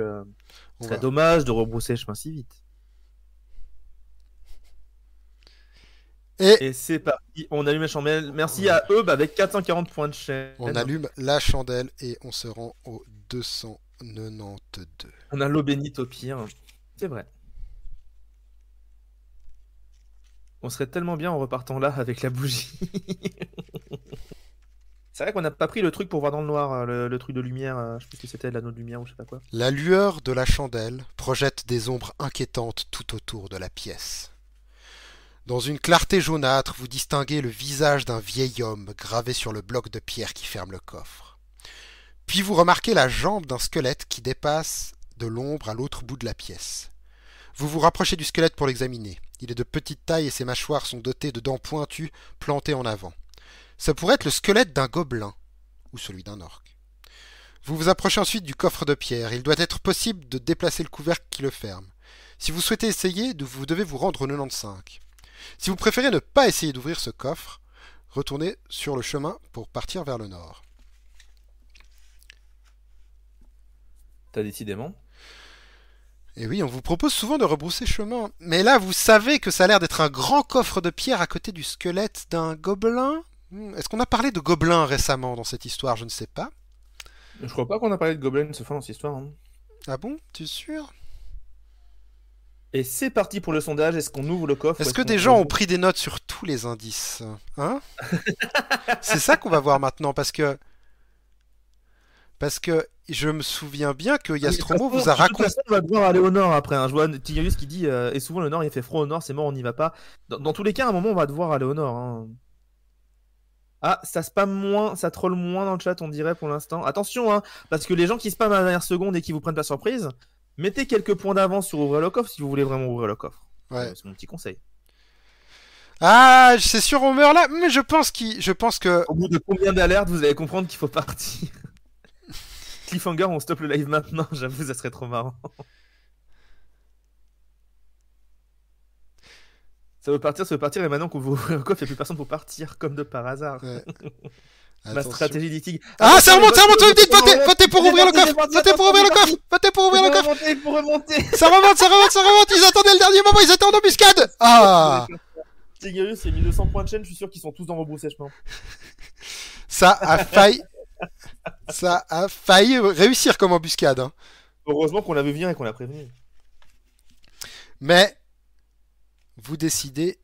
[SPEAKER 2] c'est dommage de rebrousser chemin si vite. Et, c'est parti, on allume la chandelle. Merci à eux bah, avec 440 points de chaîne. On allume
[SPEAKER 1] la chandelle et on se rend au 292. On a l'eau bénite au pire. C'est vrai.
[SPEAKER 2] On serait tellement bien en repartant là avec la bougie. *laughs* C'est vrai qu'on n'a pas pris le truc pour voir dans le noir, euh, le, truc de lumière, euh, je
[SPEAKER 1] sais que c'était l'anneau de lumière ou je sais pas quoi. La lueur de la chandelle projette des ombres inquiétantes tout autour de la pièce. Dans une clarté jaunâtre, vous distinguez le visage d'un vieil homme gravé sur le bloc de pierre qui ferme le coffre. Puis vous remarquez la jambe d'un squelette qui dépasse de l'ombre à l'autre bout de la pièce. Vous vous rapprochez du squelette pour l'examiner. Il est de petite taille et ses mâchoires sont dotées de dents pointues plantées en avant. Ça pourrait être le squelette d'un gobelin ou celui d'un orque. Vous vous approchez ensuite du coffre de pierre. Il doit être possible de déplacer le couvercle qui le ferme. Si vous souhaitez essayer, vous devez vous rendre au 95. Si vous préférez ne pas essayer d'ouvrir ce coffre, retournez sur le chemin pour partir vers le nord. T'as décidément et eh oui, on vous propose souvent de rebrousser chemin. Mais là, vous savez que ça a l'air d'être un grand coffre de pierre à côté du squelette d'un gobelin. Hmm, est-ce qu'on a parlé de gobelin récemment dans cette histoire Je ne sais pas. Je crois pas qu'on a parlé de gobelin ce fois dans cette histoire. Hein. Ah bon Tu es sûr et c'est
[SPEAKER 2] parti pour le sondage. Est-ce qu'on ouvre le coffre Est-ce que des gens ont pris des
[SPEAKER 1] notes sur tous les indices Hein *laughs* C'est ça qu'on va voir maintenant parce que parce que je me souviens bien que ah, Yastromo vous a raconté. on va devoir aller au nord après. Un hein. Je vois qui dit euh,
[SPEAKER 2] et souvent le nord il fait froid au nord, c'est mort, on n'y va pas. Dans, tous les cas, à un moment on va devoir aller au nord. Hein. Ah, ça spam moins, ça troll moins dans le chat, on dirait pour l'instant. Attention, hein, parce que les gens qui spamment à la dernière seconde et qui vous prennent la surprise, mettez quelques points d'avance sur ouvrir le coffre si vous voulez vraiment ouvrir
[SPEAKER 1] le coffre. Ouais. Euh,
[SPEAKER 2] c'est mon petit conseil.
[SPEAKER 1] Ah, c'est sûr, on meurt là, mais je pense qu' je pense que. Au bout de combien d'alertes, vous allez comprendre qu'il faut partir. *laughs*
[SPEAKER 2] Cliffhanger, on stoppe le live maintenant. *laughs* J'avoue, ça serait trop marrant. ça veut partir, ça veut partir, et maintenant qu'on veut ouvrir le coffre, il n'y a plus personne pour partir, comme de par hasard. Ouais. *laughs* Ma stratégie d'Itig. Ah, ça remonte, ça remonte, votez, votez pour ouvrir le coffre, votez pour ouvrir le coffre, votez pour ouvrir le coffre. pour remonter. Ça remonte, ça remonte, ça remonte, ils attendaient le
[SPEAKER 3] dernier moment, ils étaient en embuscade. Ah.
[SPEAKER 2] *laughs* Tigerius, c'est 1200 points de chaîne, je suis sûr qu'ils sont tous dans rebrousse
[SPEAKER 1] chemin. Ça a failli. Ça a failli réussir comme embuscade. Hein. Heureusement qu'on l'avait vu et qu'on l'a prévenu. Mais vous décidez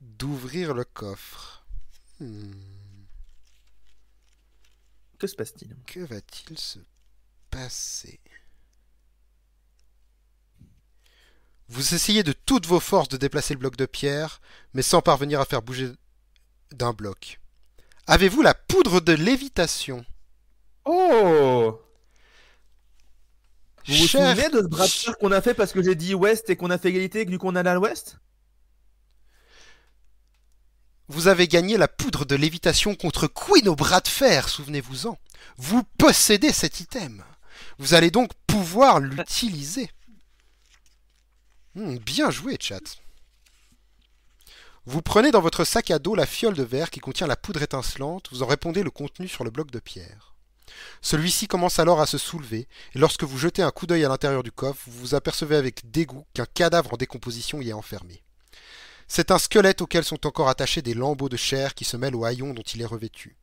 [SPEAKER 1] d'ouvrir le coffre.
[SPEAKER 3] Hmm. Que se passe-t-il Que va-t-il se passer Vous essayez
[SPEAKER 1] de toutes vos forces de déplacer le bloc de pierre, mais sans parvenir à faire bouger d'un bloc. Avez-vous la poudre de lévitation Oh
[SPEAKER 2] Vous vous souvenez de ce bras qu'on a fait parce que j'ai dit ouest et qu'on a fait égalité et que
[SPEAKER 1] du coup on a à l'ouest vous avez gagné la poudre de lévitation contre Queen au bras de fer, souvenez-vous-en. Vous possédez cet item. Vous allez donc pouvoir l'utiliser. Hmm, bien joué, chat. Vous prenez dans votre sac à dos la fiole de verre qui contient la poudre étincelante, vous en répondez le contenu sur le bloc de pierre. Celui-ci commence alors à se soulever, et lorsque vous jetez un coup d'œil à l'intérieur du coffre, vous vous apercevez avec dégoût qu'un cadavre en décomposition y est enfermé. C'est un squelette auquel sont encore attachés des lambeaux de chair qui se mêlent au haillon dont il est revêtu.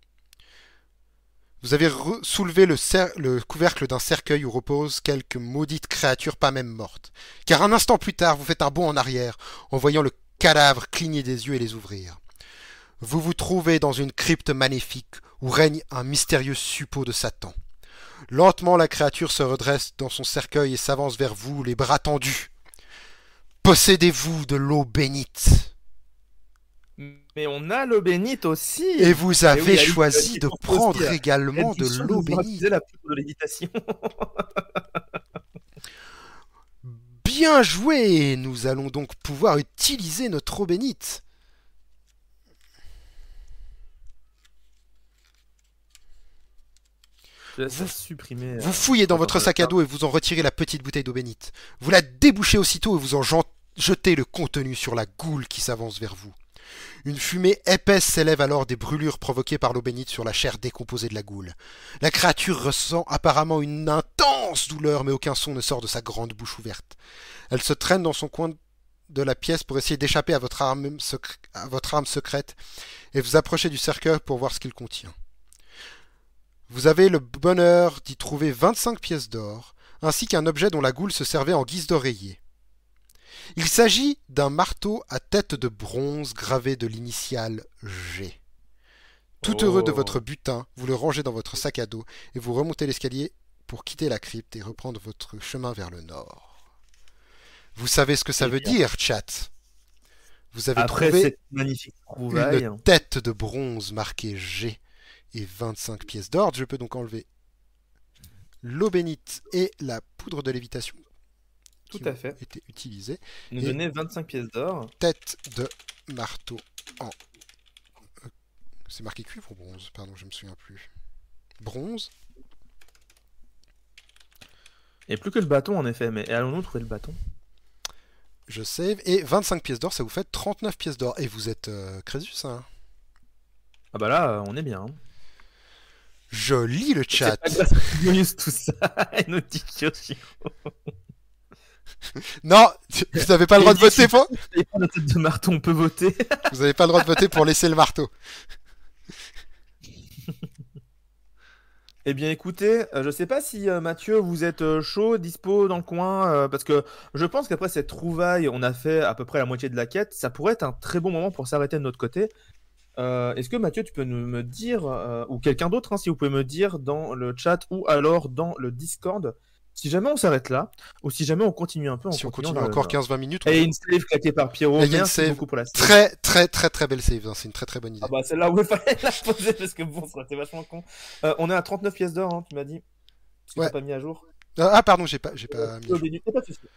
[SPEAKER 1] Vous avez soulevé le, couvercle d'un cercueil où repose quelque maudite créature pas même morte. Car un instant plus tard, vous faites un bond en arrière en voyant le cadavre cligner des yeux et les ouvrir. Vous vous trouvez dans une crypte magnifique où règne un mystérieux suppôt de Satan. Lentement, la créature se redresse dans son cercueil et s'avance vers vous, les bras tendus. Possédez-vous de l'eau bénite
[SPEAKER 2] Mais on a l'eau bénite aussi Et vous avez choisi de prendre également de l'eau bénite.
[SPEAKER 1] Bien joué Nous allons donc pouvoir utiliser notre eau bénite.
[SPEAKER 2] vous, euh, fouillez dans votre
[SPEAKER 1] sac à dos et vous en retirez la petite bouteille d'eau bénite. Vous la débouchez aussitôt et vous en jetez le contenu sur la goule qui s'avance vers vous. Une fumée épaisse s'élève alors des brûlures provoquées par l'eau bénite sur la chair décomposée de la goule. La créature ressent apparemment une intense douleur, mais aucun son ne sort de sa grande bouche ouverte. Elle se traîne dans son coin de la pièce pour essayer d'échapper à, à votre arme secrète et vous approchez du cercueil pour voir ce qu'il contient. Vous avez le bonheur d'y trouver 25 pièces d'or, ainsi qu'un objet dont la goule se servait en guise d'oreiller. Il s'agit d'un marteau à tête de bronze gravé de l'initiale G. Tout heureux de oh. votre butin, vous le rangez dans votre sac à dos et vous remontez l'escalier pour quitter la crypte et reprendre votre chemin vers le nord. Vous savez ce que ça eh veut dire, chat Vous avez trouvé une hein. tête de bronze marquée G et 25 pièces d'or. Je peux donc enlever l'eau bénite et la poudre de lévitation. Tout qui à fait. Été utilisées. Nous donner 25 pièces d'or. Tête de marteau en. Euh, c'est marqué cuivre ou bronze Pardon, je ne me souviens plus. Bronze. Et plus que le bâton en effet, mais allons-nous trouver le bâton Je save. Et 25 pièces d'or, ça vous fait 39 pièces d'or. Et vous êtes euh, Crésus, hein Ah
[SPEAKER 2] bah là, on est bien. Hein. Je lis le chat. tout ça,
[SPEAKER 1] *laughs* non, vous n'avez pas le droit de voter pour. marteau, on peut voter. *laughs* vous n'avez pas le droit de voter pour laisser le marteau. *laughs* Eh bien,
[SPEAKER 2] écoutez, euh, je ne sais pas si euh, Mathieu, vous êtes euh, chaud, dispo dans le coin, parce que je pense qu'après cette trouvaille, on a fait à peu près la moitié de la quête. Ça pourrait être un très bon moment pour s'arrêter de notre côté euh, est-ce que Mathieu, tu peux nous, me dire, euh, ou quelqu'un d'autre, hein, si vous pouvez me dire dans le chat ou alors dans le Discord, si jamais on s'arrête là, ou si jamais on continue un peu. Si on continue encore 15-20 minutes. Et une save
[SPEAKER 1] claquée par Pierrot. Très, très, très, très belle save. Hein, c'est une très, très bonne ah idée. Ah bah celle-là, il
[SPEAKER 2] fallait *laughs* la poser parce que bon, ça vachement con. Euh, on est à 39 pièces d'or, hein, tu m'as dit. Tu ouais. pas mis à jour.
[SPEAKER 1] Ah, ah pardon, j'ai pas, pas mis.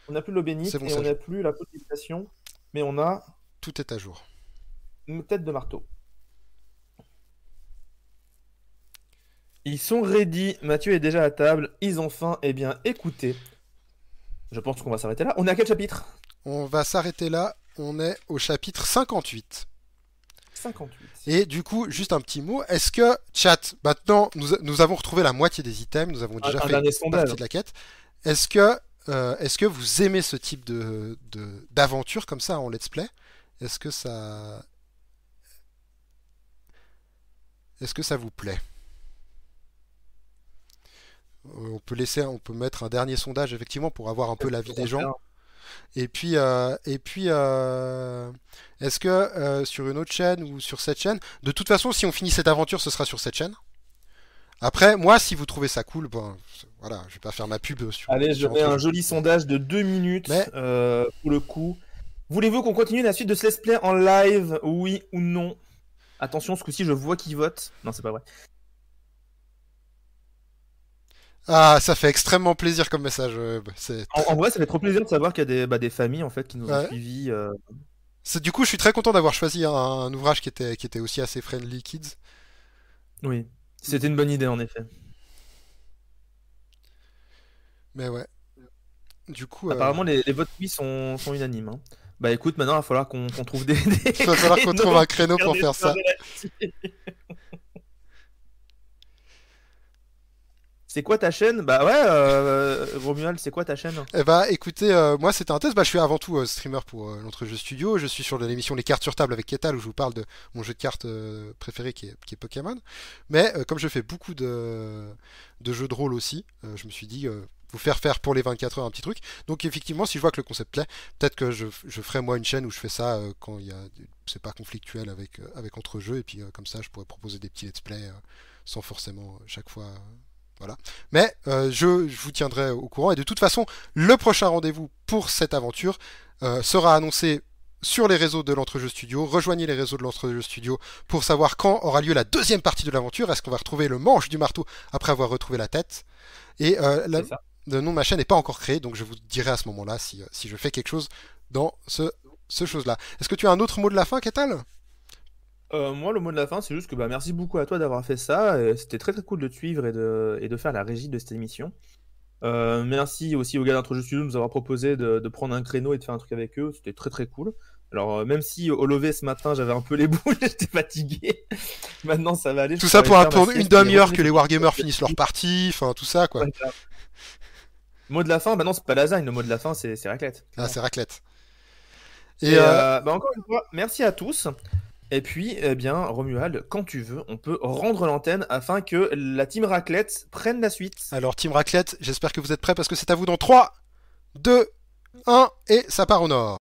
[SPEAKER 2] on n'a plus l'eau et on n'a plus la population,
[SPEAKER 1] mais on a. Tout est à jour.
[SPEAKER 2] Une tête de marteau. Ils sont ready. Mathieu est déjà à table. Ils ont
[SPEAKER 1] faim. Eh bien, écoutez, je pense qu'on va s'arrêter là. On est à quel chapitre On va s'arrêter là. On est au chapitre 58. 58. Et du coup, juste un petit mot. Est-ce que, chat, maintenant, nous, avons retrouvé la moitié des items. Nous avons déjà fait une partie de la quête. Est-ce que, euh, que vous aimez ce type d'aventure comme ça en let's play Est-ce que ça. Est-ce que ça vous plaît euh, on peut laisser, on peut mettre un dernier sondage effectivement pour avoir un peu l'avis des gens. Et puis, euh, et puis, euh, est-ce que sur une autre chaîne ou sur cette chaîne, de toute façon, si on finit cette aventure, ce sera sur cette chaîne. Après, moi, si vous trouvez ça cool, je ben, voilà, je vais pas faire ma pub. Sur, Allez, je un joli
[SPEAKER 2] sondage de deux minutes pour le coup. Voulez-vous qu'on continue la suite de ce let's play en live, oui ou non Attention, ce coup-ci, je vois qui vote. Non, c'est pas vrai. Ah, ça fait
[SPEAKER 1] extrêmement plaisir comme message. Bah, en, en, vrai, ça fait trop plaisir de savoir qu'il y a des, bah, familles en fait qui nous ont suivis. Euh. Du coup, je suis très content d'avoir choisi un, ouvrage qui était, qui était aussi assez friendly kids. Oui, c'était une bonne idée en effet.
[SPEAKER 2] Mais ouais. Du coup. Apparemment, euh, les, votes oui sont, unanimes. Hein. Bah écoute, maintenant, il va falloir qu'on trouve des. *laughs* il va falloir qu'on trouve un créneau pour faire ça. *laughs* C'est quoi ta chaîne Bah ouais, euh, Romuald, c'est quoi ta chaîne
[SPEAKER 1] Eh bah écoutez, euh, moi c'était un test. Bah je suis avant tout euh, streamer pour euh, l'entre-jeu studio. Je suis sur l'émission Les cartes sur table avec Ketal où je vous parle de mon jeu de cartes préféré qui est, Pokémon. Mais comme je fais beaucoup de, jeux de rôle aussi, je me suis dit vous faire faire pour les 24 heures un petit truc. Donc effectivement, si je vois que le concept plaît, peut-être que je, ferai moi une chaîne où je fais ça quand il y a c'est pas conflictuel avec avec entre jeux et puis comme ça, je pourrais proposer des petits let's play sans forcément chaque fois voilà. Mais euh, je, vous tiendrai au courant. Et de toute façon, le prochain rendez-vous pour cette aventure euh, sera annoncé sur les réseaux de l'entrejeu studio. Rejoignez les réseaux de l'entrejeu studio pour savoir quand aura lieu la deuxième partie de l'aventure. Est-ce qu'on va retrouver le manche du marteau après avoir retrouvé la tête Et euh, le nom de ma chaîne n'est pas encore créé, donc je vous dirai à ce moment-là si, je fais quelque chose dans ce, ce chose-là. Est-ce que tu as un autre mot de la fin, Ketal euh, moi, le mot de la fin, c'est juste que bah,
[SPEAKER 2] merci beaucoup à toi d'avoir fait ça. Euh, c'était très très cool de te suivre et de, et de faire la régie de cette émission. Euh, merci aussi aux gars d'introduction de nous avoir proposé de, prendre un créneau et de faire un truc avec eux. C'était très très cool. Alors, même si au lever ce matin, j'avais un peu les *laughs* boules, j'étais fatigué. Maintenant, ça va aller. Tout ça pour, une demi-heure que les
[SPEAKER 1] Wargamers finissent leur partie, enfin tout ça quoi.
[SPEAKER 2] mot de la fin, bah non, c'est pas lasagne. Le mot de la fin, c'est raclette. Ah, c'est raclette.
[SPEAKER 3] Et, bah,
[SPEAKER 2] encore une fois, merci à tous. Et puis, eh bien, Romuald, quand tu veux, on peut rendre l'antenne afin que la team raclette prenne la suite. Alors, team raclette,
[SPEAKER 3] j'espère que vous êtes prêts parce que c'est à vous dans 3, 2, 1, et ça part au nord.